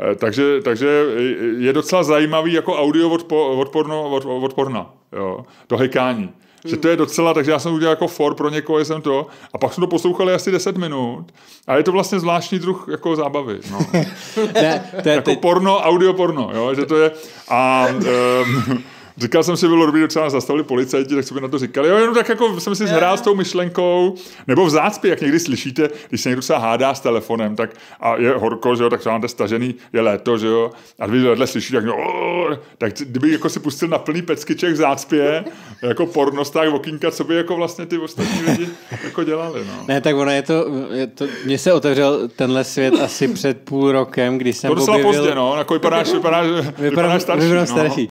Eh, takže, takže je docela zajímavý jako audio od, po, od, porno, od, od porna, jo, to hekání. Že to je docela, takže já jsem udělal jako for pro někoho, jsem to, a pak jsem to poslouchal asi 10 minut. A je to vlastně zvláštní druh jako zábavy. No. ne, to je jako ty... porno, audio porno, jo, že to je. A, um, Říkal jsem si, bylo dobrý, docela nás zastavili policajti, tak co by na to říkali. Jo, jenom tak jako jsem si zhrál s tou myšlenkou, nebo v zácpě, jak někdy slyšíte, když se někdo se hádá s telefonem, tak a je horko, že jo, tak máte stažený, je léto, že jo, a když vedle slyšíte, tak, no, tak kdyby jako si pustil na plný peckyček v zácpě, jako tak okýnka, co by jako vlastně ty ostatní lidi jako dělali. No. Ne, tak ono je to, je to mně se otevřel tenhle svět asi před půl rokem, když jsem to objevil... To pozdě, no, jako vypadáš, vypadáš, vypadáš, vypadáš starší. Vypadám no. starší.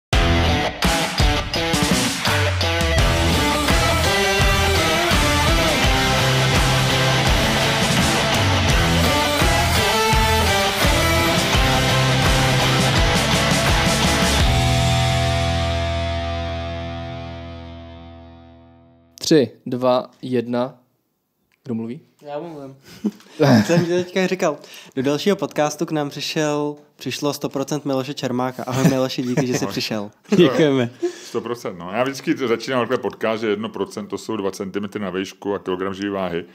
Tři, dva, jedna. Kdo mluví? Já mluvím. Jsem ti teďka říkal. Do dalšího podcastu k nám přišel, přišlo 100% Miloše Čermáka. Ahoj Miloše, díky, že jsi přišel. Děkujeme. 100%. No. Já vždycky začínám takhle podcast, že 1% to jsou 2 cm na výšku a kilogram živý váhy.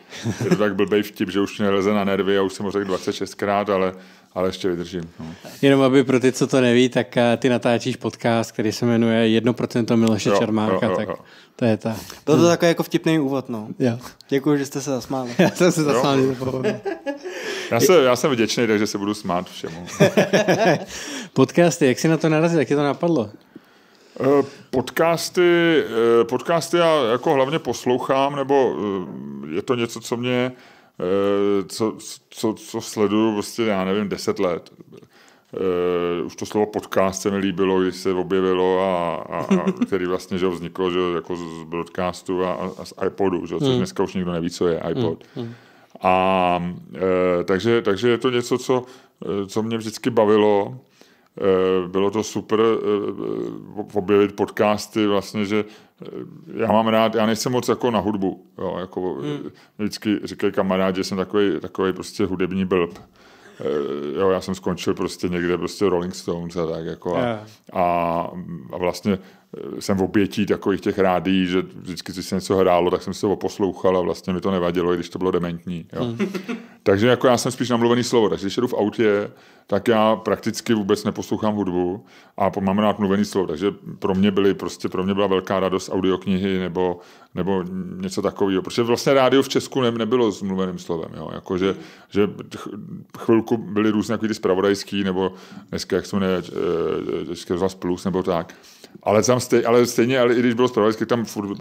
Je to tak blbej vtip, že už mě leze na nervy, a už jsem ho řekl 26krát, ale ale ještě vydržím. No. Jenom aby pro ty, co to neví, tak eh, ty natáčíš podcast, který se jmenuje 1% Miloše jo, Čermánka, jo, jo, tak jo. to je ta. Byl to hmm. takový jako vtipný úvod, no. Jo. Děkuji, že jste se zasmáli. Já jsem se zasmál. já, se, já jsem vděčný, takže se budu smát všemu. Podcasty, jak jsi na to narazil, jak tě to napadlo? Eh, podcasty, eh, podcasty já jako hlavně poslouchám, nebo je to něco, co mě Eh, co, co, co sleduju prostě, já nevím, deset let. Uh, už to slovo podcast se mi líbilo, když se objevilo a, a, a který vlastně že vzniklo že jako z broadcastu a, a z iPodu, že, což hmm. dneska už nikdo neví, co je hmm, iPod. Hmm. A eh, takže, takže je to něco, co, co mě vždycky bavilo Eh, bylo to super eh, eh, objevit podcasty vlastně, že já mám rád, já nejsem moc jako na hudbu, jo, jako hmm. vždycky říkají kamarád, že jsem takový, takový prostě hudební blb. Jo, já jsem skončil prostě někde prostě Rolling Stones a tak jako a, yeah. a, a vlastně Eh, jsem v obětí takových těch rádií, že vždycky, když se něco hrálo, tak jsem se to poslouchal a vlastně mi to nevadilo, i když to bylo dementní. Jo. Hmm. takže jako já jsem spíš namluvený slovo. Takže když jdu v autě, tak já prakticky vůbec neposlouchám hudbu a mám rád mluvený slovo. Takže pro mě, byly, prostě pro mě byla velká radost audioknihy nebo, nebo něco takového. Protože vlastně rádio v Česku ne, nebylo s mluveným slovem. Jo. Jako, že, že chvilku byly různé ty spravodajský nebo dneska, jak jsme ne, eh, eh, plus nebo tak ale, tam stej, ale stejně, ale i když bylo spravodajské, tam furt,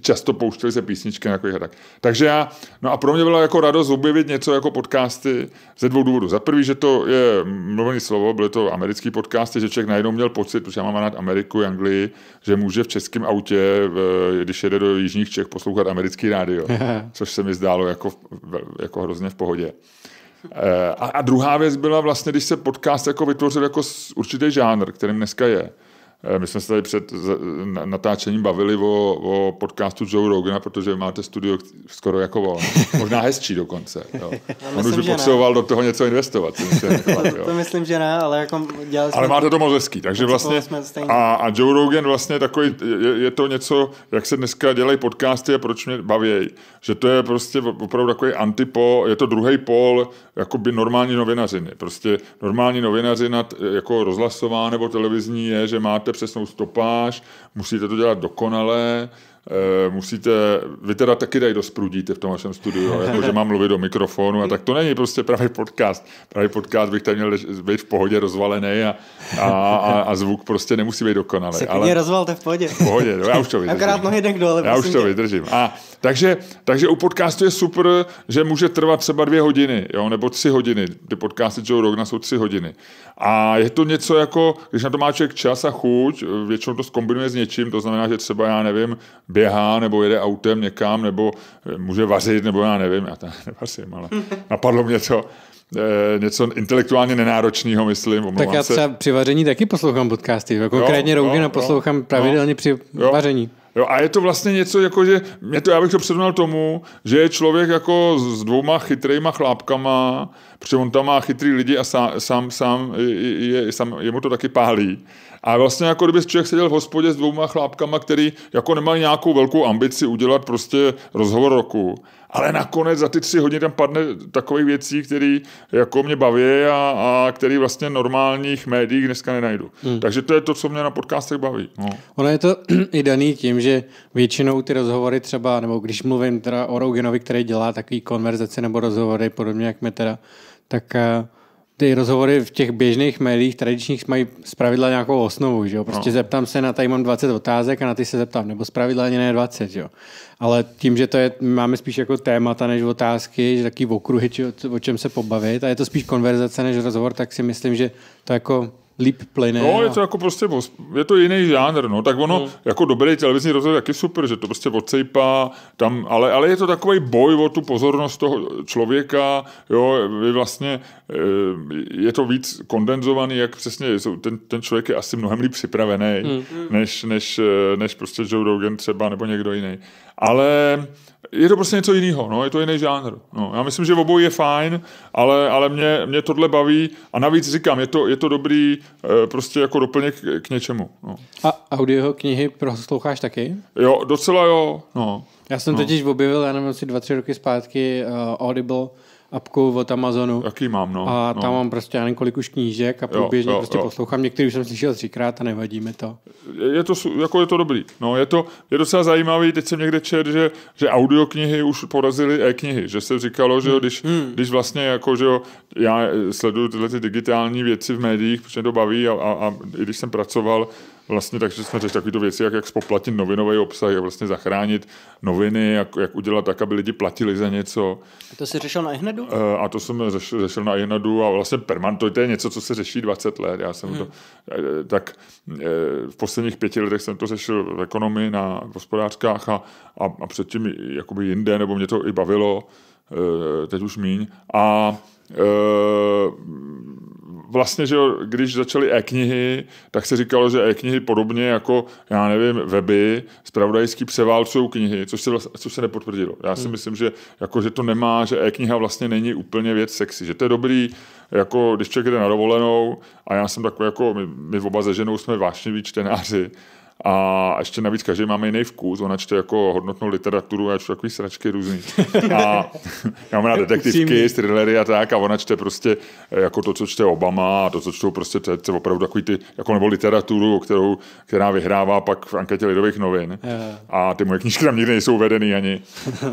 často pouštěli se písničky jako tak. Takže já, no a pro mě byla jako radost objevit něco jako podcasty ze dvou důvodů. Za prvý, že to je mluvené slovo, byly to americký podcasty, že člověk najednou měl pocit, protože já mám rád Ameriku, Anglii, že může v českém autě, v, když jede do jižních Čech, poslouchat americký rádio, což se mi zdálo jako, jako hrozně v pohodě. Eh, a, a druhá věc byla vlastně, když se podcast jako vytvořil jako určitý žánr, kterým dneska je, Eh, my jsme se tady před natáčením bavili o, o podcastu Joe Rogana, protože máte studio skoro jako on. Možná hezčí dokonce. Jo. On myslím, už potřeboval ne. do toho něco investovat. To, to, to myslím, že ne, ale jako dělali jsme... Ale máte to moc hezký, takže vlastně... A, a Joe Rogan vlastně takový, je, je to něco, jak se dneska dělají podcasty a proč mě bavějí že to je prostě opravdu takový antipo, je to druhý pol jakoby normální novinařiny. Prostě normální novinařina jako rozhlasová nebo televizní je, že máte přesnou stopáž, musíte to dělat dokonale, eh, musíte, vy teda taky tady dosprudíte v tom vašem studiu, jako že mám mluvit do mikrofonu a tak to není prostě pravý podcast. Pravý podcast bych tady měl být v pohodě rozvalený a, a, a, a zvuk prostě nemusí být dokonalý. Se ale... rozvalte v pohodě. V pohodě, no, já už to vydržím. Akorát nohy jdek dole. Já už to vydržím. A, takže, takže u podcastu je super, že může trvat třeba dvě hodiny, jo, nebo tři hodiny. Ty podcasty Joe Rogna jsou tři hodiny. A je to něco jako, když na to má člověk čas a chuť, většinou to skombinuje s něčím, to znamená, že třeba, já nevím, běhá nebo jede autem někam, nebo eh, může vařit, nebo já nevím, já tam nevařím, ale napadlo mě to. E, něco intelektuálně nenáročného, myslím. Omlouvám tak já třeba se. při vaření taky poslouchám podcasty. Konkrétně Rougina poslouchám pravidelně jo, při jo. vaření. Jo, a je to vlastně něco, jako že, mě to, já bych to přednal tomu, že je člověk jako s dvouma chytrýma chlápkama, protože on tam má chytrý lidi a sám, sám, sám, je, je, sám jemu to taky pálí. A vlastně jako kdyby člověk seděl v hospodě s dvouma chlápkama, který jako nemají nějakou velkou ambici udělat prostě rozhovor roku. Ale nakonec za ty tři hodiny tam padne takových věcí, které jako mě baví a, a který vlastně normálních médiích dneska nenajdu. Hmm. Takže to je to, co mě na podcastech baví. No. Ono je to i daný tím, že většinou ty rozhovory třeba, nebo když mluvím teda o Rouginovi, který dělá takový konverzace nebo rozhovory, podobně jak my teda, tak uh, ty rozhovory v těch běžných médiích tradičních mají zpravidla nějakou osnovu, že jo? Prostě no. zeptám se na, tady mám 20 otázek a na ty se zeptám, nebo zpravidla ani ne 20, jo? Ale tím, že to je, máme spíš jako témata než otázky, že taky okruhy, či o čem se pobavit a je to spíš konverzace než rozhovor, tak si myslím, že to jako líp plyne. No, a... je to jako prostě, je to jiný žánr, no, tak ono, no. jako dobrý televizní jak taky super, že to prostě odsejpá, tam, ale, ale je to takový boj o tu pozornost toho člověka, jo, vy vlastně, eh, je to víc kondenzovaný, jak přesně, ten, ten člověk je asi mnohem líp připravený, mm. než, než, eh, než prostě Joe Rogan třeba, nebo někdo jiný. Ale je to prostě něco jiného, no, je to jiný žánr. No. Já myslím, že obou je fajn, ale, ale mě, mě tohle baví a navíc říkám, je to, je to dobrý eh, prostě jako doplněk k něčemu. No. A audio knihy prosloucháš taky? Jo, docela jo, no. Já jsem no. totiž objevil, já nevím, asi dva, tři roky zpátky uh, Audible, apku od Amazonu. Jaký mám, no. A tam no. mám prostě já několik už knížek a průběžně jo, jo, prostě jo. poslouchám. Některý už jsem slyšel třikrát a nevadí mi to. Je to, jako je to dobrý. No, je to je docela zajímavý. Teď jsem někde čet, že, že audioknihy už porazily e-knihy. Že se říkalo, že jo, hmm, když, hmm. když vlastně jako, že jo, já sleduju tyhle ty digitální věci v médiích, protože to baví a, a, a i když jsem pracoval vlastně, takže jsme řešili takovýto věci, jak, jak spoplatit novinový obsah, jak vlastně zachránit noviny, jak, jak udělat tak, aby lidi platili za něco. A to jsi řešil na Ihnedu? E, eh, a to jsem řešil, řešil na Ihnedu a vlastně permanent, to, je něco, co se řeší 20 let. Já jsem hmm. to, eh, tak e, v posledních pěti letech jsem to řešil v ekonomii na v hospodářkách a, a, a předtím jakoby jinde, nebo mě to i bavilo, e, teď už míň. A e, vlastně, že když začaly e-knihy, tak se říkalo, že e-knihy podobně jako, já nevím, weby, zpravodajský převálcují knihy, což se, vlastně, což se nepotvrdilo. Já si hmm. myslím, že, jako, že to nemá, že e-kniha vlastně není úplně věc sexy, že to je dobrý, jako když člověk jde na dovolenou a já jsem takový, jako my, my oba ze ženou jsme vášniví čtenáři, a ještě navíc každý máme jiný vkus, ona čte jako hodnotnou literaturu a čte takový sračky různý. A já mám rád detektivky, thrillery a tak a ona čte prostě eh, jako to, co čte Obama a to, co čtou prostě to, to opravdu takový ty, jako nebo literaturu, kterou, která vyhrává pak v anketě Lidových novin. Eh. A ty moje knížky tam nikdy nejsou vedený ani.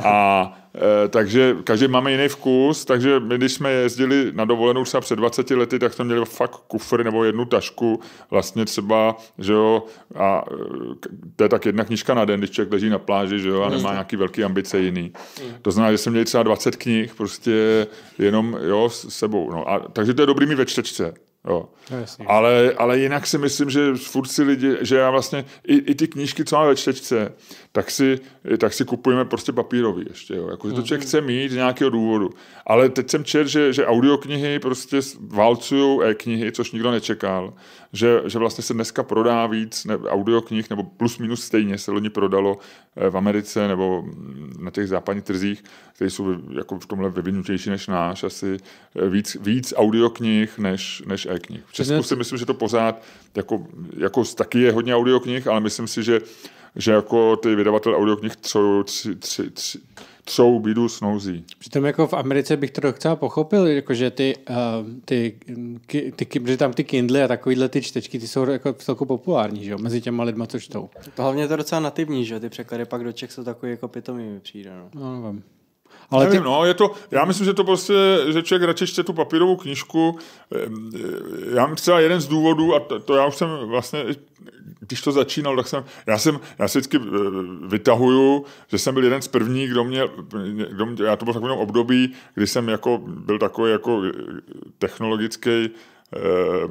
A Eh, takže každý máme jiný vkus, takže my, když jsme jezdili na dovolenou třeba před 20 lety, tak jsme měli fakt kufr nebo jednu tašku, vlastně třeba, že jo, a eh, to je tak jedna knižka na den, když člověk leží na pláži, že jo, a nemá mhm. nějaký velký ambice jiný. Mhm. To znamená, že jsme měli třeba 20 knih, prostě jenom, jo, s sebou. No. A, takže to je dobrý mi ve čtečce. Jo. No, Ale, ale jinak si myslím, že furt si lidi, že já vlastně i, i ty knížky, co mám ve čtečce, tak si, tak si kupujeme prostě papírový ještě. Jo. Jako, že to člověk mhm. chce mít z nějakého důvodu. Ale teď jsem četl, že, že audioknihy prostě válcují e-knihy, což nikdo nečekal. Že, že vlastně se dneska prodá víc ne, audioknih, nebo plus minus stejně se loni prodalo eh, v Americe nebo mm, na těch západních trzích, které jsou jako v tomhle vyvinutější než náš, asi eh, víc, víc audioknih než, než e-knih. V Česku si myslím, že to pořád, jako, jako taky je hodně audioknih, ale myslím si, že že jako ty vydavatel audioknih třou, tři, tři, tři, třou bídu snouzí. Přitom jako v Americe bych to docela pochopil, jakože ty, uh, ty, ty, ty, ty, tam ty Kindle a takovýhle ty čtečky, ty jsou jako celku populární, že jo, mezi těma lidma, co čtou. To hlavně je to docela nativní, že jo, ty překlady pak do Čech jsou takový jako pitomý, přijde, no. no nevím. Ale Nevím, ty... no, je to, já myslím, že to prostě, že člověk radši čte tu papírovou knížku. Ehm, já mám třeba jeden z důvodů, a to, to já už jsem vlastně, když to začínal, tak jsem, já jsem, já si vždycky eh, vytahuju, že jsem byl jeden z prvních, kdo mě, kdo mě já to byl takovým období, kdy jsem jako byl takový jako technologický Eh,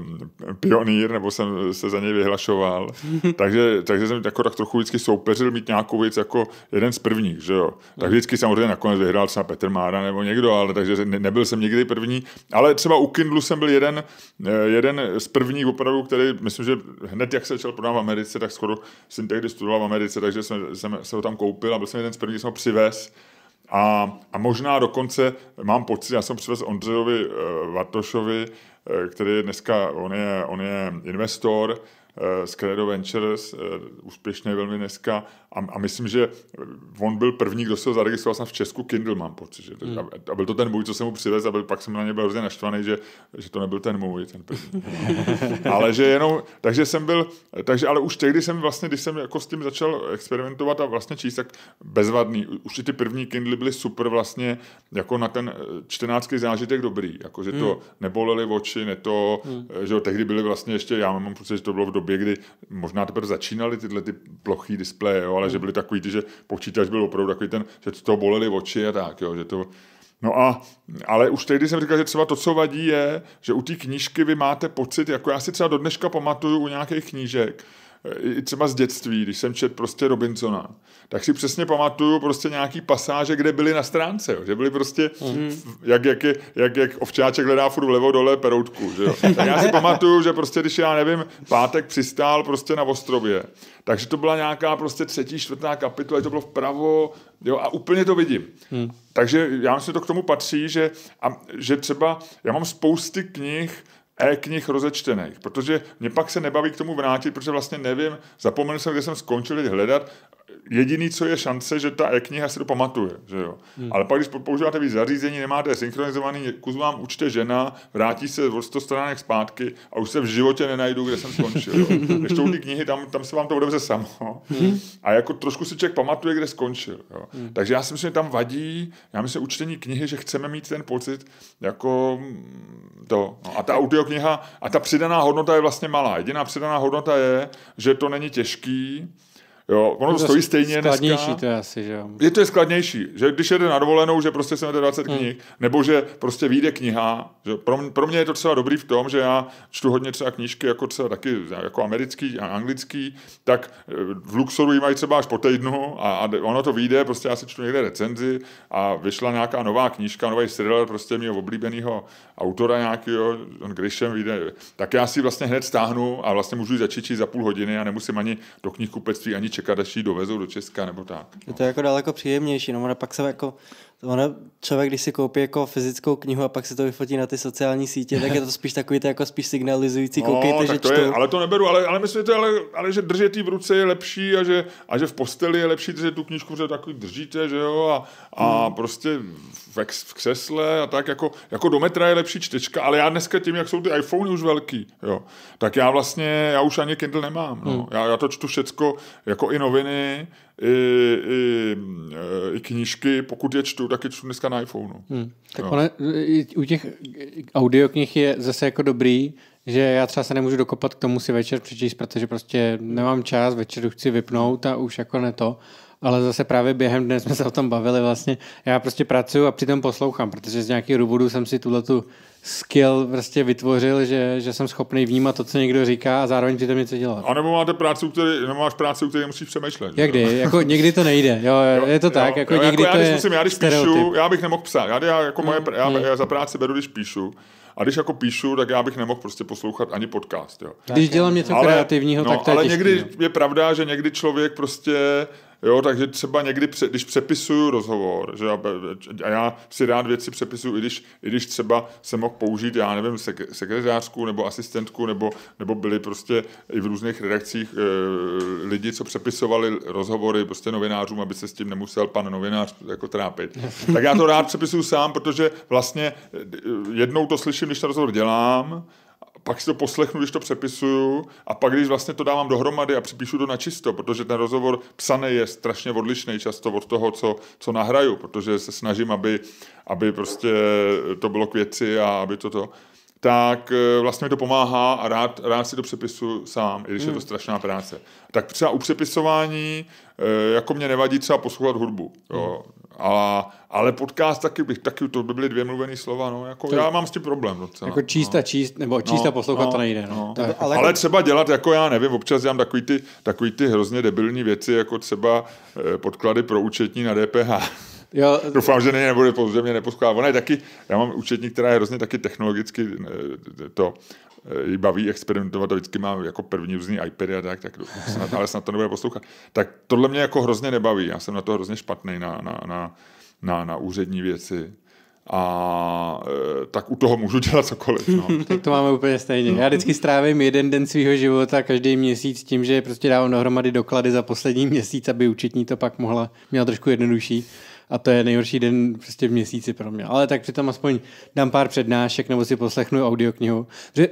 pionýr, nebo jsem se za něj vyhlašoval. takže, takže jsem jako tak trochu vždycky soupeřil mít nějakou věc jako jeden z prvních, že jo. Tak vždycky samozřejmě nakonec vyhrál třeba Petr Mára nebo někdo, ale takže ne, nebyl jsem nikdy první. Ale třeba u Kindlu jsem byl jeden, eh, jeden z prvních opravdu, který myslím, že hned jak se začal prodávat v Americe, tak skoro jsem tehdy studoval v Americe, takže jsem, jsem se ho tam koupil a byl jsem jeden z prvních, jsem ho přivez. A, a možná dokonce mám pocit, já jsem přivez Ondřejovi uh, eh, Vatošovi, Eh, který dneska, on je, on je investor, Scredo eh, Ventures, eh, úspěšný velmi dneska. A, a myslím, že on byl první, kdo se ho zaregistroval snad v Česku Kindle, mám pocit. Že to, hmm. a, byl to ten můj, co jsem mu přivez a byl, pak jsem na ně byl hrozně naštvaný, že, že to nebyl ten můj, ten první. ale že jenom, takže jsem byl, takže ale už tehdy jsem vlastně, když jsem jako s tím začal experimentovat a vlastně číst, tak bezvadný. Už ty první Kindle byly super vlastně jako na ten eh, čtenářský zážitek dobrý. Jako, že to hmm. neboleli oči, ne to, hmm. že jo, tehdy byly vlastně ještě, já mám pocit, že to bylo v době době, kdy možná teprve začínaly tyhle ty plochý displeje, jo, ale mm. že hmm. byly takový ty, že počítač byl opravdu takový ten, že to bolely oči a tak, jo, že to, No a, ale už tehdy jsem říkal, že třeba to, co vadí, je, že u té knížky vy máte pocit, jako já si třeba do dneška pamatuju u nějakých knížek, i třeba z dětství, když jsem čet prostě Robinsona, tak si přesně pamatuju prostě nějaký pasáže, kde byly na stránce, jo, že byly prostě, mm. jak, jak, jak, jak ovčáček hledá furt vlevo dole peroutku, že jo. Tak já si pamatuju, že prostě, když já nevím, pátek přistál prostě na ostrově, takže to byla nějaká prostě třetí, čtvrtá kapitola, to bylo vpravo, jo, a úplně to vidím. Mm. Takže já myslím, že to k tomu patří, že, a, že třeba já mám spousty knih, e-knih rozečtených, protože mě pak se nebaví k tomu vrátit, protože vlastně nevím, zapomenu jsem, kde jsem skončil teď hledat, jediný, co je šance, že ta e-kniha se to pamatuje. Že jo? Hmm. Ale pak, když používáte víc zařízení, nemáte synchronizovaný, kus vám učte žena, vrátí se od 100 stránek zpátky a už se v životě nenajdu, kde jsem skončil. Když to ty knihy, tam, tam se vám to odevře samo. Hmm. A jako trošku si člověk pamatuje, kde skončil. Jo? Hmm. Takže já si myslím, že tam vadí, já myslím, učtení knihy, že chceme mít ten pocit jako to. No, a ta audio kniha a ta přidaná hodnota je vlastně malá. Jediná přidaná hodnota je, že to není těžký, Jo, ono to stojí stejně skladnější dneska. to je asi, že jo. Je to je skladnější, že když jede na dovolenou, že prostě se jde 20 hmm. knih, nebo že prostě vyjde kniha. Že pro, mě, pro mě je to třeba dobrý v tom, že já čtu hodně třeba knížky, jako třeba taky jako americký a anglický, tak eh, v Luxoru ji mají třeba až po týdnu a, a ono to vyjde, prostě já si čtu někde recenzi a vyšla nějaká nová knížka, nový serial prostě mého oblíbeného autora nějakého, on Grisham vyjde, tak já si vlastně hned stáhnu a vlastně můžu začít za půl hodiny a nemusím ani do knihkupectví ani čekat, až ji dovezou do Česka nebo tak. No. Je to jako daleko příjemnější, no ale pak se jako Ono, člověk, když si koupí jako fyzickou knihu a pak si to vyfotí na ty sociální sítě, tak je to spíš takový to jako spíš signalizující, no, koukejte, že to Je, ale to neberu, ale, ale myslím, že ale, ale že držet v ruce je lepší a že, a že v posteli je lepší, že tu knížku že takový držíte, že jo, a, a hmm. prostě v, v křesle a tak, jako, jako do metra je lepší čtečka, ale já dneska tím, jak jsou ty iPhony už velký, jo, tak já vlastně, já už ani Kindle nemám, no. hmm. já, já to čtu všecko, jako i noviny, i, i, i knížky, pokud je čtu, tak je čtu dneska na iPhoneu. Hmm. Tak ono, u těch audioknih je zase jako dobrý, že já třeba se nemůžu dokopat k tomu si večer přečíst, protože prostě nemám čas, večer chci vypnout a už jako ne to ale zase právě během dne jsme se o tom bavili vlastně. Já prostě pracuju a přitom poslouchám, protože z nějakého důvodu jsem si tuhle tu skill prostě vytvořil, že, že jsem schopný vnímat to, co někdo říká a zároveň přitom něco dělat. A nebo máte práci, který, máš práci, u které musíš přemýšlet. Jak kdy, jako někdy to nejde, jo, jo je to jo, tak, jako jo, jako někdy jako já, to když je musím, já když stereotyp. píšu, já bych nemohl psát, já, já, jako moje, mm, já, mm. já za práci beru, když píšu, a když jako píšu, tak já bych nemohl prostě poslouchat ani podcast. Jo. Když dělám něco ale, kreativního, no, tak to je Ale těžký, někdy jo. No. je pravda, že někdy člověk prostě Jo, takže třeba někdy, pře, když přepisuju rozhovor, že já, a já si rád věci přepisuju, i když, i když třeba jsem mohl použít, já nevím, sek, sekretářku nebo asistentku, nebo, nebo byli prostě i v různých redakcích e, lidi, co přepisovali rozhovory prostě novinářům, aby se s tím nemusel pan novinář jako trápit. Tak já to rád přepisuju sám, protože vlastně e, jednou to slyším, když ten rozhovor dělám, pak si to poslechnu, když to přepisuju a pak, když vlastně to dávám dohromady a připíšu to na čisto, protože ten rozhovor psaný je strašně odlišný často od toho, co, co nahraju, protože se snažím, aby, aby prostě to bylo k věci a aby to to tak eh, vlastně mi to pomáhá a rád, rád si to přepisu sám, i když hmm. je to hmm. strašná práce. Tak třeba u přepisování, eh, jako mě nevadí třeba poslouchat hudbu. Jo. Hmm. A, ale podcast taky bych, taky to by byly dvě mluvené slova, no, jako to, já mám s tím problém docela. Jako číst no. a číst, nebo no, číst no, a poslouchat no, to nejde, no. no. To ale, jako- ale třeba dělat, jako já nevím, občas dělám takový ty, takový ty hrozně debilní věci, jako třeba eh, podklady pro účetní na DPH. Jo. Doufám, že není, nebude pozdě mě neposkládá. Ona je taky, já mám účetní, která je hrozně taky technologicky eh, to jí eh, baví experimentovat a vždycky má jako první různý iPady a tak, tak snad, ale snad to nebude poslouchat. Tak tohle mě jako hrozně nebaví, já jsem na to hrozně špatný na, na, na, na, na úřední věci a e, tak u toho můžu dělat cokoliv. No. tak to máme úplně stejně. No. Já vždycky strávím jeden den svého života každý měsíc tím, že prostě dávám dohromady doklady za poslední měsíc, aby účetní to pak mohla měla trošku jednodušší a to je nejhorší den prostě v měsíci pro mě. Ale tak přitom aspoň dám pár přednášek nebo si poslechnu audioknihu.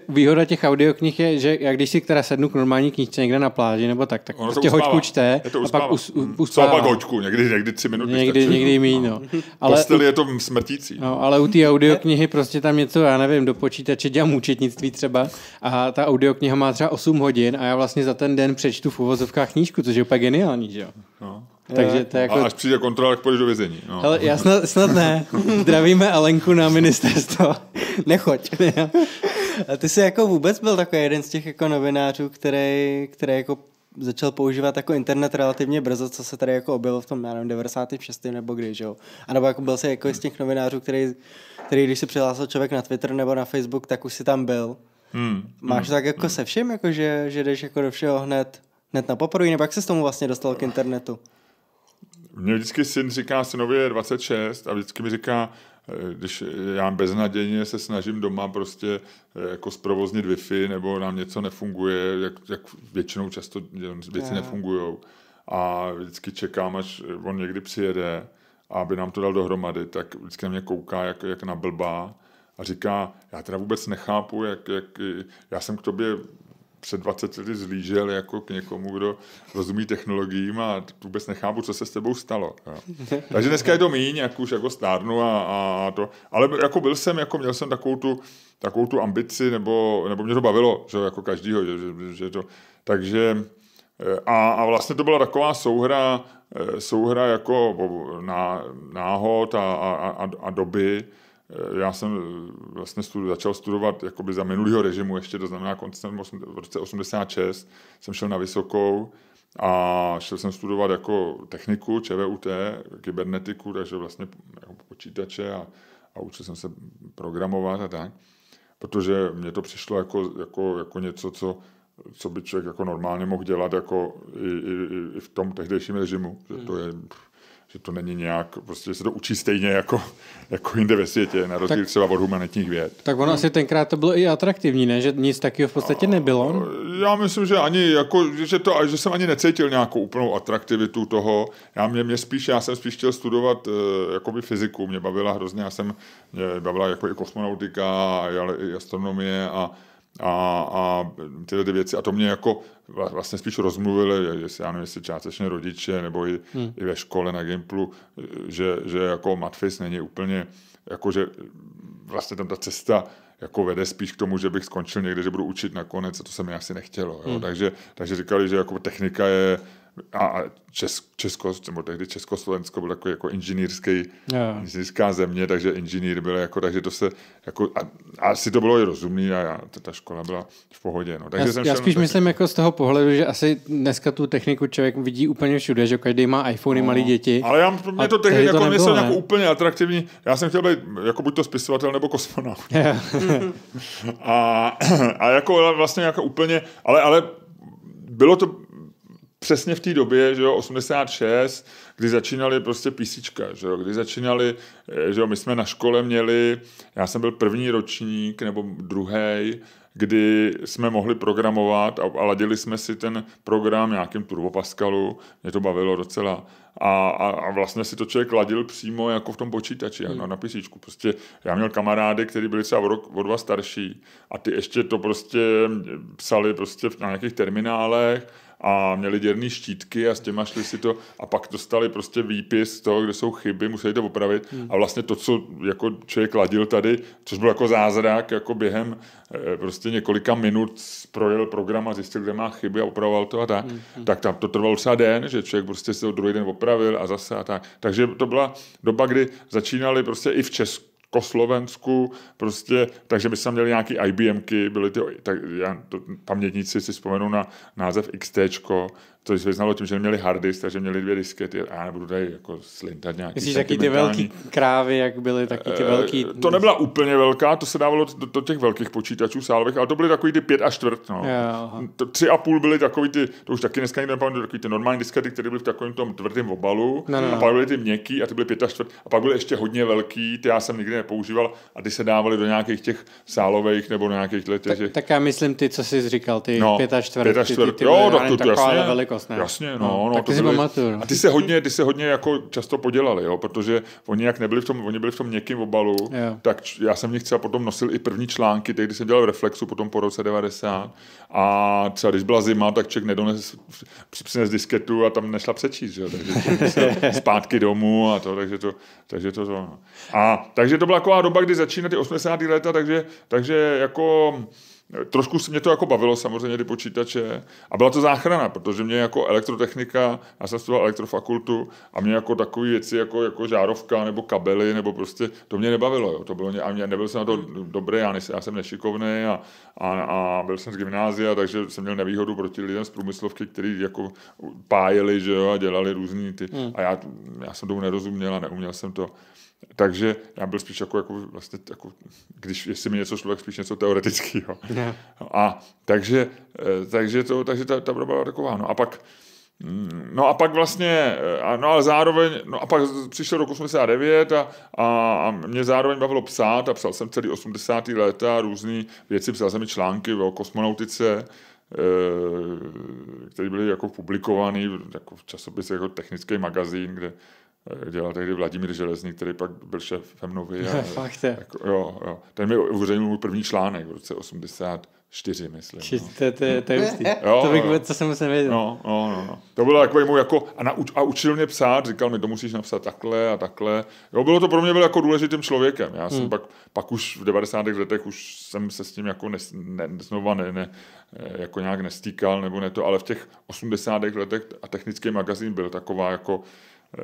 výhoda těch audioknih je, že já když si která sednu k normální knížce někde na pláži nebo tak, tak prostě hoďku čte a pak us, hmm. uspává. Třeba hoďku, někdy, někdy tři minuty. Někdy, čtyři, někdy míň, no. no. Ale, u, je to smrtící. No, ale u té audioknihy prostě tam něco, já nevím, do počítače dělám účetnictví třeba a ta audiokniha má třeba 8 hodin a já vlastně za ten den přečtu v uvozovkách knížku, což je úplně geniální, že jo? No. Takže to jako... A až přijde kontrola, tak půjdeš do vězení. No. Ale já snad, snad ne. Zdravíme Alenku na ministerstvo. Nechoď. A ty jsi jako vůbec byl takový jeden z těch jako novinářů, který, který jako začal používat jako internet relativně brzo, co se tady jako objevilo v tom, já nevím, 96. nebo kdy, že jo. A nebo jako byl jsi jako z těch novinářů, který, který když se přihlásil člověk na Twitter nebo na Facebook, tak už si tam byl. Hmm. Máš hmm. tak jako hmm. se vším, jako že, že jdeš jako do všeho hned, hned na poprvé, nebo jak se s tomu vlastně dostal k internetu? Mě vždycky syn říká, synovi je 26 a vždycky mi říká, eh, když já beznadějně se snažím doma prostě eh, jako zprovoznit Wi-Fi nebo nám něco nefunguje, jak, jak většinou často věci nefungují. A vždycky čekám, až on někdy přijede a aby nám to dal dohromady, tak vždycky na mě kouká jak, jak na blbá a říká, já teda vůbec nechápu, jak, jak já jsem k tobě před 20 lety zlížel jako k někomu, kdo rozumí technologiím a vůbec nechápu, co se s tebou stalo. Jo. Takže dneska je to míň, jak už jako stárnu a, a, to. Ale jako byl jsem, jako měl jsem takovou tu, takovou tu ambici, nebo, nebo mě to bavilo, že jako každýho, že, že, že to, takže eh, a, a vlastně to byla taková souhra, eh, souhra jako na, náhod a, a, a, a doby, Eh, já jsem eh, vlastně studi- začal studovat jakoby za minulého režimu, ještě to znamená koncem v roce 86 jsem šel na vysokou a šel jsem studovat jako techniku ČVUT, kybernetiku, takže vlastně jako počítače a, a učil jsem se programovat a tak, protože mně to přišlo jako, jako, jako něco, co, co by člověk jako normálně mohl dělat jako i, i, i v tom tehdejším režimu, že to hmm. je... Pff, že to není nějak, prostě se to učí stejně jako, jako jinde ve světě, na rozdíl tak, třeba od humanitních věd. Tak ono no. asi tenkrát to bylo i atraktivní, ne? Že nic takového v podstatě nebylo? Eh, já myslím, že ani, jako, že, to, že jsem ani necítil nějakou úplnou atraktivitu toho. Já, mě, mě spíš, já jsem spíš chtěl studovat eh, jakoby fyziku, mě bavila hrozně, já jsem, mě bavila jako i kosmonautika, ale i astronomie a a, a tyhle ty věci. A to mě jako vlastně spíš rozmluvili, jestli, já nevím, jestli částečně rodiče nebo i, hmm. i ve škole na Gimplu, že, že jako Matfis není úplně, jako že vlastně tam ta cesta jako vede spíš k tomu, že bych skončil někde, že budu učit nakonec a to se mi asi nechtělo. Jo. Hmm. Takže, takže říkali, že jako technika je a Česko, nebo tehdy Československo bylo takový jako inženýrský, yeah. inženýrská země, takže inženýr byl jako, takže to se, jako, a, a asi to bylo i rozumný a já, ta škola byla v pohodě. No. Takže já, jsem já spíš myslím jako z toho pohledu, že asi dneska tu techniku člověk vidí úplně všude, že každý má iPhony, no, malí děti. Ale já, mě to tehdy jako nebylo, jako ne? jako úplně atraktivní. Já jsem chtěl být jako buď to spisovatel nebo kosmonaut. Yeah. a, a jako vlastně jako úplně, ale, ale bylo to přesně v té době, že jo, 86, kdy začínali prostě písička, že jo, kdy začínali, eh, že jo, my jsme na škole měli, já jsem byl první ročník nebo druhý, kdy jsme mohli programovat a, a ladili jsme si ten program nějakým Turbo Pascalu, mě to bavilo docela. A, a, a vlastně si to člověk ladil přímo jako v tom počítači, hmm. no, na písíčku. Prostě já měl kamarády, kteří byli třeba o rok, o dva starší a ty ještě to prostě eh, psali prostě na nějakých terminálech a měli děrné štítky a s těma šli si to a pak dostali prostě výpis toho, kde jsou chyby, museli to opravit hmm. a vlastně to, co jako člověk ladil tady, což byl jako zázrak, jako během eh, prostě několika minut projel program a zjistil, kde má chyby a opravoval to a tak, hmm, hmm. tak tam to trvalo třeba den, že člověk prostě se to druhý den opravil a zase a tak. Takže to byla doba, kdy začínali prostě i v Česku Slovensku, prostě, takže by se měli nějaký IBMky, byly ty, tak já, to, pamětníci si vzpomenu na název XT, to se vyznalo tím, že měli hard disk, takže měli dvě diskety a já nebudu tady jako slintat nějaký Myslíš, taky ty velký krávy, jak byly taky ty eh, velký... To nebyla úplně velká, to se dávalo do, do těch velkých počítačů sálových, ale to byly takový ty pět a čtvrt. No. Jo, to, tři a půl byly takový ty, to už taky dneska nikdo nepamatuju, takový ty normální diskety, které byly v takovém tom tvrdém obalu, no, no, a no. pak byly ty měkký a ty byly pět a čtvrt, a pak byly ještě hodně velký, ty já jsem nikdy nepoužíval a ty se dávaly do nějakých těch sálových nebo nějakých těch... Tak, tak já myslím ty, co jsi říkal, ty no, pět a čtvrt. Pět a čtvrt, ty, ty, ty, jo, no, to, Holocaust, Jasně, no. no, no to byli, pamatuju. A ty se hodně, ty se hodně jako často podělali, jo, protože oni jak nebyli v tom, oni byli v tom měkkém obalu, jo. tak já jsem v nich třeba potom nosil i první články, tehdy jsem dělal v Reflexu, potom po roce 90. A třeba když byla zima, tak člověk nedones, přines disketu a tam nešla přečíst, jo, takže zpátky domů a to, takže to, takže to, to no. A takže to byla taková doba, kdy začíná ty 80. leta, takže, takže jako Trošku se mě to jako bavilo samozřejmě ty počítače a byla to záchrana, protože mě jako elektrotechnika, já jsem studoval elektrofakultu a mě jako takové věci jako, jako žárovka nebo kabely nebo prostě, to mě nebavilo, jo. to bylo, mě, a mě, nebyl jsem na to dobrý, já, nejsem, já jsem nešikovný a, a, a, byl jsem z gymnázia, takže jsem měl nevýhodu proti lidem z průmyslovky, který jako pájeli, že jo, a dělali různý ty, hmm. a já, já jsem tomu nerozuměl a neuměl jsem to. Takže já byl spíš jako, jako vlastně, jako, když, jestli mi něco šlo, tak spíš něco teoretického. No. A takže, eh, takže, to, takže ta, ta doba byla taková. No a pak, mm, No a pak vlastně, eh, no ale zároveň, no a pak přišel rok 89 a, a, a mě zároveň bavilo psát a psal jsem celý 80. léta různé věci, psal jsem i články o kosmonautice, eh, které byly jako publikované jako v časopise jako technický magazín, kde Eh, dělal tehdy Vladimír Železný, který pak byl šéfem Novy. A, Fakt je. Jako, jo, jo. Ten mi uveřejnil můj první článek v roce čtyři myslím. Či, no. to, to, to, je hustý. Jo, to, bych, co jsem musel vědět. No, no, no, no. To bylo jako můj jako, a, nauč, a učil mě psát, říkal mi, to musíš napsat takhle a takhle. Jo, bylo to pro mě byl jako důležitým člověkem. Já jsem hmm. pak, pak už v 90. letech už jsem se s tím jako nes ne, znova ne, ne, eh, jako nějak nestýkal nebo ne to, ale v těch 80. letech a technický magazín byl taková jako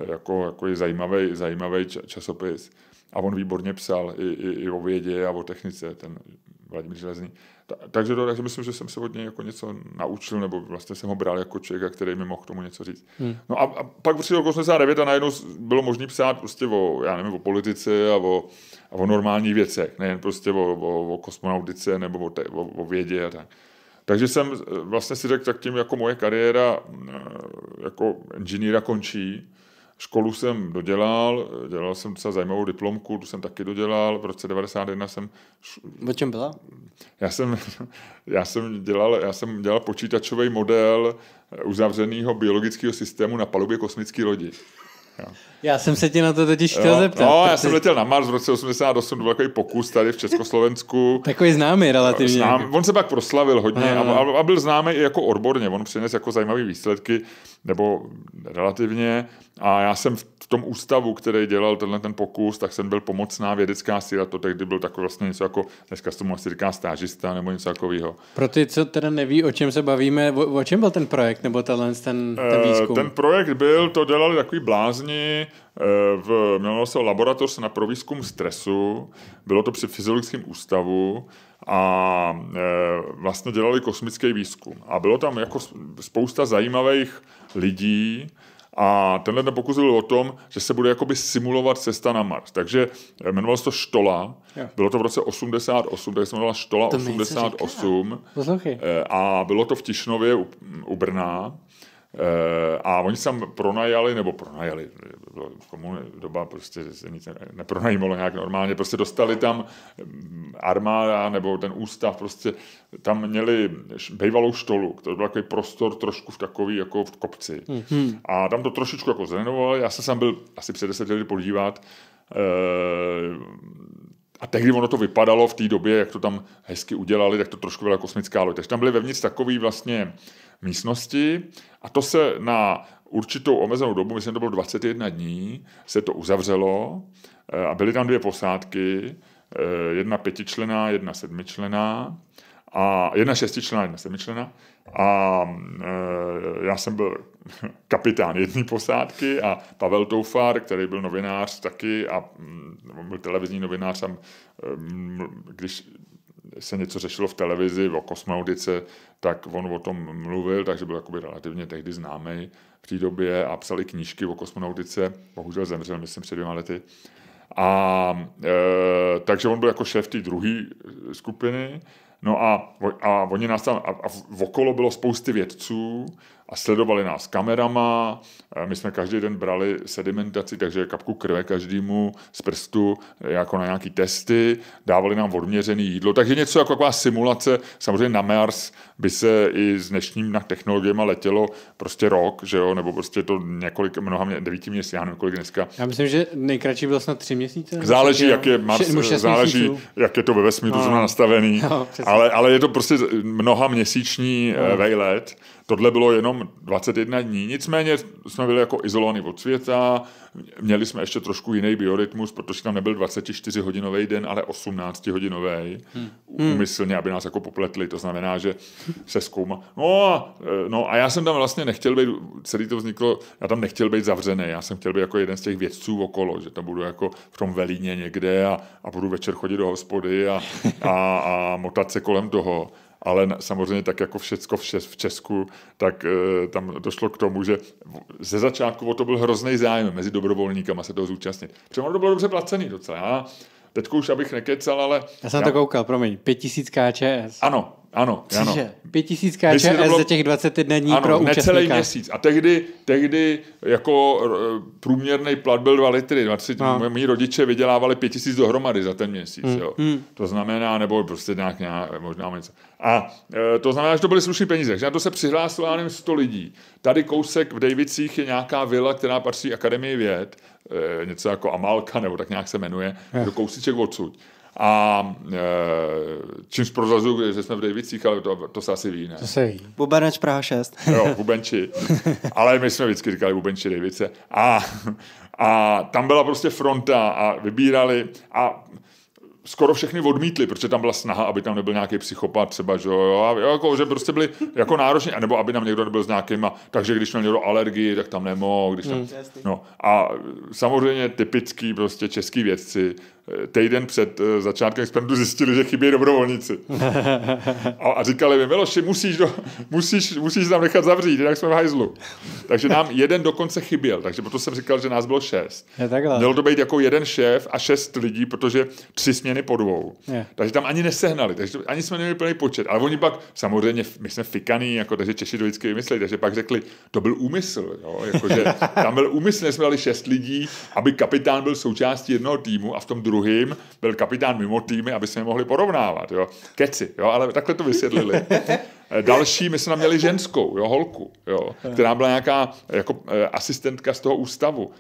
jako, jako je zajímavý, zajímavý časopis. A on výborně psal i, i, i o vědě a o technice, ten Vladimír Železný. Ta, takže, to, takže myslím, že jsem se od něj jako něco naučil, nebo vlastně jsem ho bral jako člověka, který mi mohl k tomu něco říct. Hmm. No a, a pak přišel rok 89 a najednou bylo možné psát prostě o, já nevím, o politice a o, a o normálních věcech, nejen prostě o, o, o kosmonautice nebo o, te, o, o vědě a tak. Takže jsem vlastně si řekl, tak tím jako moje kariéra e, jako inženýra končí, Školu jsem dodělal, dělal jsem docela zajímavou diplomku, tu jsem taky dodělal, v roce 91 jsem... O čem byla? Já jsem, já jsem, dělal, já jsem dělal počítačový model uzavřeného biologického systému na palubě kosmické lodi. Já. Já jsem se tě na to totiž chtěl jo, zeptat. No, já jsem letěl na Mars v roce 88, to byl takový pokus tady v Československu. takový známý relativně. Znám, on se pak proslavil hodně a, a, a byl známý i jako odborně, on přinesl jako zajímavé výsledky, nebo relativně. A já jsem v tom ústavu, který dělal tenhle ten pokus, tak jsem byl pomocná vědecká síla, to tehdy byl takový vlastně něco jako, dneska se tomu asi říká stážista nebo něco takového. Pro ty, co teda neví, o čem se bavíme, o, o čem byl ten projekt nebo tenhle ten, ten eh, výzkum? Ten projekt byl, to dělali takový blázni, Eh, v, mělo se laboratoř na provýzkum stresu, bylo to při fyziologickém ústavu a eh, vlastně dělali kosmický výzkum. A bylo tam jako spousta zajímavých lidí, a tenhle ten pokus byl o tom, že se bude jakoby simulovat cesta na Mars. Takže eh, jmenovalo se to Štola. Jo. Bylo to v roce 88, takže se jmenovala Štola to 88. A bylo to v Tišnově u, u Brna. Eh, a oni se tam pronajali, nebo pronajali, komu doba prostě se nic nepronajímalo nějak normálně, prostě dostali tam mm, armáda nebo ten ústav, prostě tam měli bývalou štolu, to byl takový prostor trošku v takový jako v kopci. Hmm. A tam to trošičku jako zrenovovali, já jsem tam byl asi před deset lety podívat, eh, a tehdy ono to vypadalo v té době, jak to tam hezky udělali, tak to trošku byla kosmická loď. Takže tam byly vevnitř takové vlastně místnosti a to se na určitou omezenou dobu, myslím, to bylo 21 dní, se to uzavřelo eh, a byly tam dvě posádky, eh, jedna pětičlená, jedna sedmičlená a jedna šestičlena, jedna sedmičlena. A e, já jsem byl kapitán jedné posádky a Pavel Toufar, který byl novinář taky a mm, on byl televizní novinář a mm, když se něco řešilo v televizi o kosmonautice, tak on o tom mluvil, takže byl jakoby relativně tehdy známý v té době a psali knížky o kosmonautice. Bohužel zemřel, myslím, před dvěma lety. A, e, takže on byl jako šéf té druhé skupiny No a, a oni nás tam, a, a okolo bylo spousty vědců a sledovali nás kamerama. Eh, my jsme každý den brali sedimentaci, takže kapku krve každému z prstu eh, jako na nějaký testy, dávali nám odměřené jídlo, takže něco jako taková simulace. Samozřejmě na Mars by se i s dnešním technologiemi letělo prostě rok, že jo, nebo prostě to několik, mnoha mě, devíti měsíců, já nevím, kolik dneska. Já myslím, že nejkratší byl snad tři měsíce. Záleží, jak je, Mars, záleží měsíců. jak je to ve vesmíru no. nastavený, no, ale, ale je to prostě mnoha měsíční eh, no. vejlet. Tohle bylo jenom 21 dní, nicméně jsme byli jako izolovaní od světa, měli jsme ještě trošku jiný biorytmus, protože tam nebyl 24-hodinový den, ale 18-hodinový, hmm. umyslně, hmm. aby nás jako popletli, to znamená, že se zkoumá. No, e, no a já jsem tam vlastně nechtěl být, celý to vzniklo, já tam nechtěl být zavřený, já jsem chtěl být jako jeden z těch vědců okolo, že tam budu jako v tom velíně někde a, a budu večer chodit do hospody a, a, a motat se kolem toho ale samozřejmě tak jako všecko v Česku, tak eh, tam došlo k tomu, že ze začátku o to byl hrozný zájem mezi dobrovolníkama se toho zúčastnit. Protože ono to bylo dobře placený docela. Teď už abych nekecal, ale... Já jsem já... to koukal, promiň, 5000 KČS. Ano, ano, Cože? ano. tisíc KČS bylo... za těch 21 dní ano, pro účastníka. necelý měsíc. A tehdy, tehdy jako eh, průměrný plat byl 2 litry. 20, no. Mí rodiče vydělávali pět tisíc dohromady za ten měsíc. Hmm. Jo. Hmm. To znamená, nebo prostě nějak, nějak možná něco. A e, to znamená, že to byly slušné peníze. že na to se přihlásilo, já nevím, 100 lidí. Tady kousek v Davicích je nějaká vila, která patří Akademii věd, e, něco jako Amalka, nebo tak nějak se jmenuje, do kousíček odsud. A e, čímž prozrazuju, že jsme v Dejvicích, ale to, to se asi ví, ne? To se ví. Bubeneč Praha 6. jo, Bubenči. Ale my jsme vždycky říkali Bubenči Dejvice. A, a tam byla prostě fronta a vybírali a skoro všechny odmítli, protože tam byla snaha, aby tam nebyl nějaký psychopat třeba, že jo, jo jako, že prostě byli jako nároční, nebo aby tam někdo nebyl s nějakýma, takže když měl někdo alergii, tak tam nemohl, když tam, hmm. no. A samozřejmě typický prostě český vědci týden před eh, začátkem experimentu zjistili, že chybí dobrovolníci. A, a říkali mi, Miloši, musíš, do, musíš, musíš nám nechat zavřít, jinak jsme v hajzlu. Takže nám jeden dokonce chyběl, takže proto jsem říkal, že nás bylo šest. Je Mělo to být jako jeden šéf a šest lidí, protože tři směny po dvou. Je. Takže tam ani nesehnali, takže ani jsme neměli plný počet. Ale oni pak, samozřejmě, my jsme fikaní, jako, takže Češi to vždycky vymysleli, takže pak řekli, to byl úmysl, jo, jako, že tam byl úmysl, jsme dali šest lidí, aby kapitán byl součástí jednoho týmu a v tom druhém druhým byl kapitán mimo týmy, aby jsme mohli porovnávat. Jo. Keci, jo, ale takhle to vysvětlili. Další, my jsme měli ženskou, jo, holku, jo, která byla nějaká jako, eh, asistentka z toho ústavu.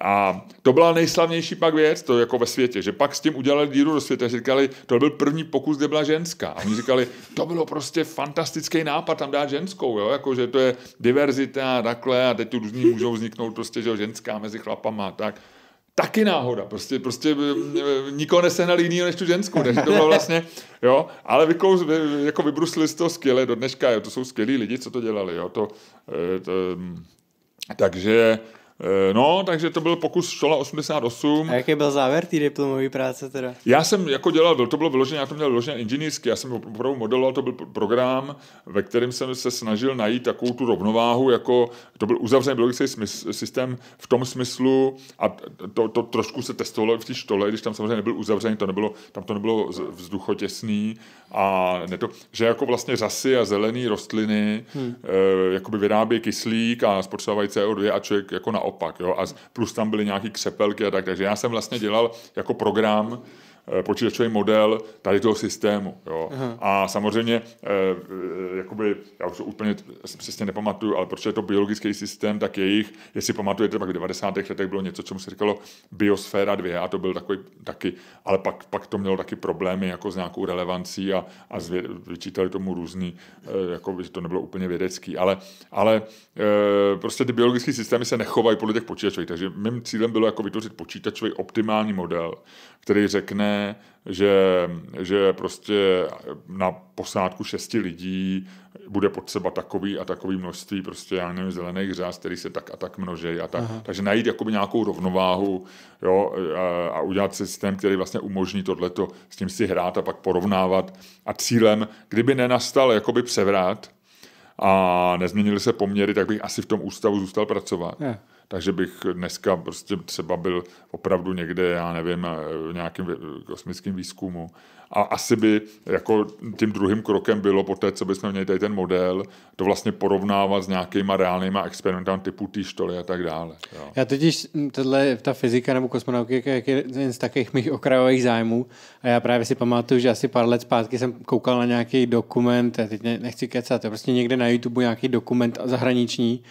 A to byla nejslavnější pak věc, to jako ve světě, že pak s tím udělali díru do světa, říkali, to byl první pokus, kde byla ženská. A oni říkali, to bylo prostě fantastický nápad tam dát ženskou, jo? Jako, že to je diverzita a takhle a teď tu různý můžou vzniknout prostě, že ženská mezi chlapama a tak taky náhoda. Prostě, prostě eh, nikoho nesehnali jiný než tu ženskou. Takže to bylo vlastně, jo, ale vyklous, jako vybrusili z toho skvěle do dneška. Jo, to jsou skvělí lidi, co to dělali. Jo, to, eh, to, mm, takže Eh, no, takže to byl pokus škola 88. A jaký byl závěr té diplomové práce teda? Já jsem jako dělal, to bylo vyložené, já to měl vyložené inženýrsky, já jsem opravdu modeloval, to byl program, ve kterém jsem se snažil najít takovou tu rovnováhu, jako to byl uzavřený biologický smysl, systém v tom smyslu, a to, to trošku se testovalo v té škole, když tam samozřejmě nebyl uzavřený, to nebylo, tam to nebylo vzduchotěsný, a ne to, že jako vlastně řasy a zelené rostliny hmm. e, vyrábějí kyslík a spotřebovají CO2 a člověk jako naopak. Jo? A plus tam byly nějaký křepelky a tak. Takže já jsem vlastně dělal jako program Eh, počítačový model tady toho systému. Jo. A samozřejmě, e, jakoby, já už já úplně přesně nepamatuju, ale protože je to biologický systém, tak jejich, jestli pamatujete, pak v 90. letech bylo něco, čemu se říkalo biosféra 2 a to byl takový taky, ale pak, pak to mělo taky problémy jako s nějakou relevancí a, a zvě, vyčítali tomu různý, e, jako, by to nebylo úplně vědecký. Ale, ale Eh, prostě ty biologické systémy se nechovají podle těch počítačových. Takže mým cílem bylo jako vytvořit počítačový optimální model, který řekne, že, že prostě na posádku šesti lidí bude potřeba takový a takový množství prostě, já nevím, zelených řas, který se tak a tak množí. A tak. Aha. Takže najít jakoby nějakou rovnováhu jo, a, a, udělat systém, který vlastně umožní tohleto, s tím si hrát a pak porovnávat. A cílem, kdyby nenastal jakoby převrat, a nezměnily se poměry, tak bych asi v tom ústavu zůstal pracovat. Ne. Takže bych dneska prostě třeba byl opravdu někde, já nevím, v nějakém eh, kosmickém výzkumu a asi by jako tím druhým krokem bylo, po té, co bychom měli tady ten model, to vlastně porovnávat s nějakýma reálnýma experimentami typu té štoly a tak dále. Jo. Já totiž, hm, tohle, ta fyzika nebo kosmonautika je jeden z takových mých okrajových zájmů a já právě si pamatuju, že asi pár let zpátky jsem koukal na nějaký dokument, teď nechci kecat, prostě někde na YouTube nějaký dokument zahraniční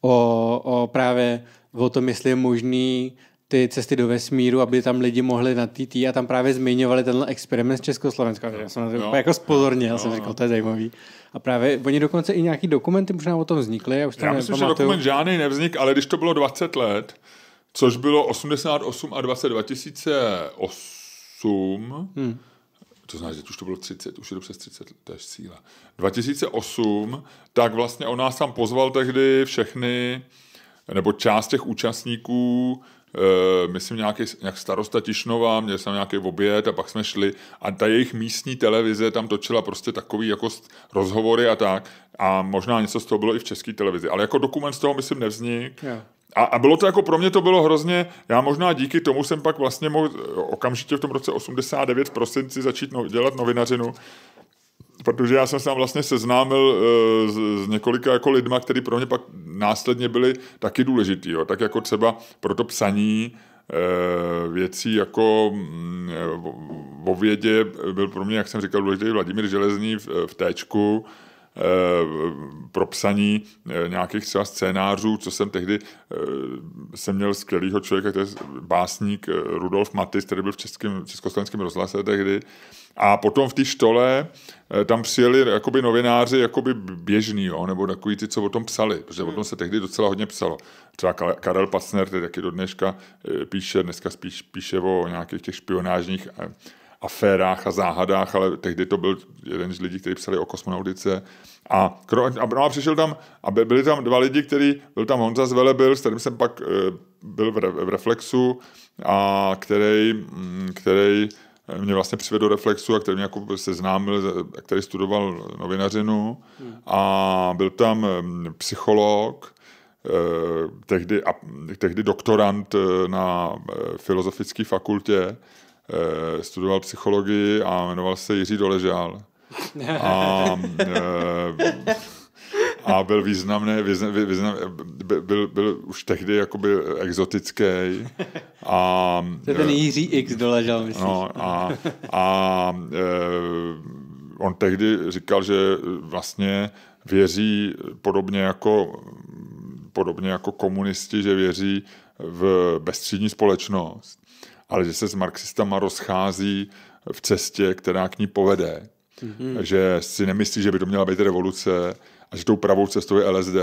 o, o právě o tom, jestli je možný ty cesty do vesmíru, aby tam lidi mohli na TT a tam právě zmiňovali ten experiment z Československa. Já jsem na to no. jako spozornil, no, jsem říkal, no. to je zajímavý. A právě oni dokonce i nějaký dokumenty možná o tom vznikly. Já, už já myslím, že dokument žádný nevznik, ale když to bylo 20 let, což bylo 88 a 20, 2008, hmm. to znamená, že už to bylo 30, už je to přes 30, to je síla. 2008, tak vlastně on nás tam pozval tehdy všechny, nebo část těch účastníků, Eh, myslím, nějaký, nějak starosta Tišnova, měl jsem nějaký oběd a pak jsme šli a ta jejich místní televize tam točila prostě takový jako rozhovory a tak a možná něco z toho bylo i v české televizi, ale jako dokument z toho, myslím, nevznik. Yeah. A, a bylo to jako, pro mě to bylo hrozně, já možná díky tomu jsem pak vlastně mohl eh, okamžitě v tom roce 89 v prosinci začít no, dělat novinařinu, protože já jsem se tam vlastně seznámil eh, s, s několika jako lidma, který pro mě pak následně byli taky důležitý. Jo. Tak jako třeba pro to psaní eh, věcí jako o mm, eh, vědě byl pro mě, jak jsem říkal, důležitý Vladimír Železný v, v téčku, pro psaní nějakých třeba scénářů, co jsem tehdy jsem měl skvělého člověka, to je básník Rudolf Matis, který byl v českém, československém rozhlase tehdy, a potom v té štole eh, tam přijeli jakoby novináři jakoby běžný, jo, nebo takový ty, co o tom psali, protože hmm. o tom hmm. se tehdy docela hodně psalo. Třeba Karel Pacner, který taky do dneška eh, píše, dneska spíš píše o nějakých těch špionážních eh, aférách a záhadách, ale tehdy to byl jeden z lidí, kteří psali o kosmonautice. A, a, no a přišel tam, a byli tam dva lidi, který, byl tam Honza Zvelebil, s kterým jsem pak byl v, v Reflexu, a který, mm, který mě vlastně přivedl do Reflexu a který mě jako seznámil, který studoval novinařinu hmm. a byl tam mm, psycholog, eh, tehdy, a, tehdy doktorant eh, na eh, filozofické fakultě, studoval psychologii a jmenoval se Jiří Doležal. A mm, a byl významný, význam, význam, byl, byl, byl už tehdy jakoby exotický. A, to je ten eh, Jiří X doležel, myslíš? No, a, a e, on tehdy říkal, že vlastně věří podobně jako, podobně jako komunisti, že věří v bezstřídní společnost, ale že se s marxistama rozchází v cestě, která k ní povede. Mm-hmm. Že si nemyslí, že by to měla být revoluce, a že tou pravou cestou je LSD.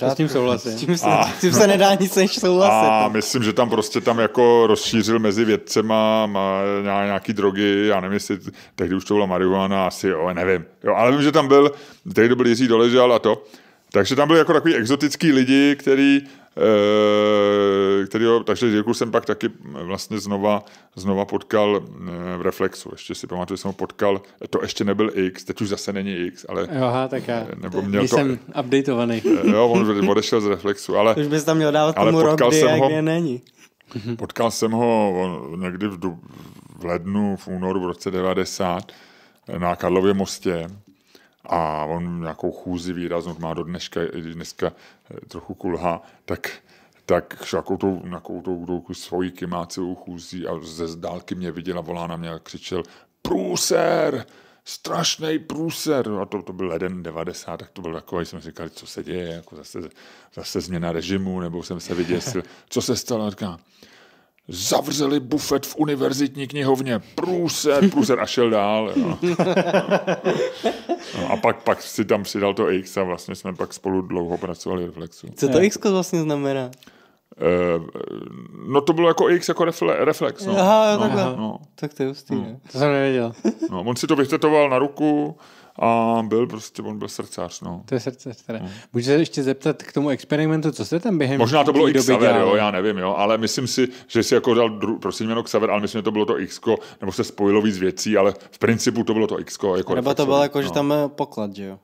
A... s tím souhlasím. S tím se, a, s tím se nedá nic než souhlasit. A no. myslím, že tam prostě tam jako rozšířil mezi vědcema má nějaký drogy, já nevím, jestli tehdy už to byla marihuana, asi jo, nevím. Jo, ale vím, že tam byl, tehdy to byl Jiří Doležal a to. Takže tam byli jako takový exotický lidi, který Eh, kterýho, takže Jirku jsem pak taky eh, vlastně znova, znova potkal eh, v Reflexu. Ještě si pamatuju, že jsem ho potkal, to ještě nebyl X, teď už zase není X, ale... Aha, tak já, nebo měl to, jsem updatovaný. Jo, on odešel z Reflexu, ale... Už bys tam měl dávat tomu rok, kdy, jsem ho, kde není. Potkal jsem ho někdy v, v lednu, v únoru v roce 90 na Karlově mostě a on nějakou chůzi výraznou má do dneška, dneska eh, trochu kulha, tak tak šlakou tou, nějakou tou, tou svojí kymácivou chůzí a ze dálky mě viděla, volá na mě a křičel průser, strašný průser. No a to, to byl leden 90, tak to byl takový, jsem si říkal, co se děje, jako zase, zase změna režimu, nebo jsem se vyděsil, co se stalo, a říkám, zavřeli bufet v univerzitní knihovně, průser, průser a šel dál. Jo. No, a pak, pak si tam přidal to X a vlastně jsme pak spolu dlouho pracovali v Reflexu. Co to X vlastně znamená? Eh, no to bylo jako X jako refle, reflex. No. Aha, no, takhle. No. Tak to je hustý, hmm. To jsem nevěděl. No, on si to vytetoval na ruku a byl prostě, on byl srdcář, no. To je srdcář teda. No. Hmm. Můžete se ještě zeptat k tomu experimentu, co jste tam během Možná to bylo Xaver, jo, já nevím, jo, ale myslím si, že si jako dal dru, prostě jméno Xaver, ale myslím, že to bylo to X, nebo se spojilo víc věcí, ale v principu to bylo to X. Jako nebo to bylo jako, no. že tam poklad, že jo.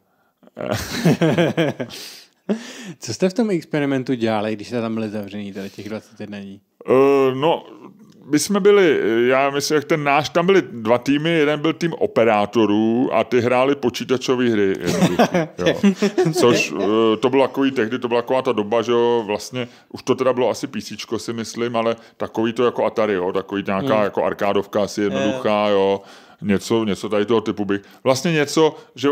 Co jste v tom experimentu dělali, když jste tam byli zavřený, těch 21 dní? Uh, no, my jsme byli, eh, já myslím, jak ten náš, tam byly dva týmy, jeden byl tým operátorů a ty hráli počítačové hry. jo. Což eh, to bylo takový, tehdy to byla taková ta doba, že jo, vlastně, už to teda bylo asi PC, si myslím, ale takový to jako Atari, jo, takový nějaká hmm. jako arkádovka asi jednoduchá, eh. jo něco, něco tady toho typu bych, vlastně něco, že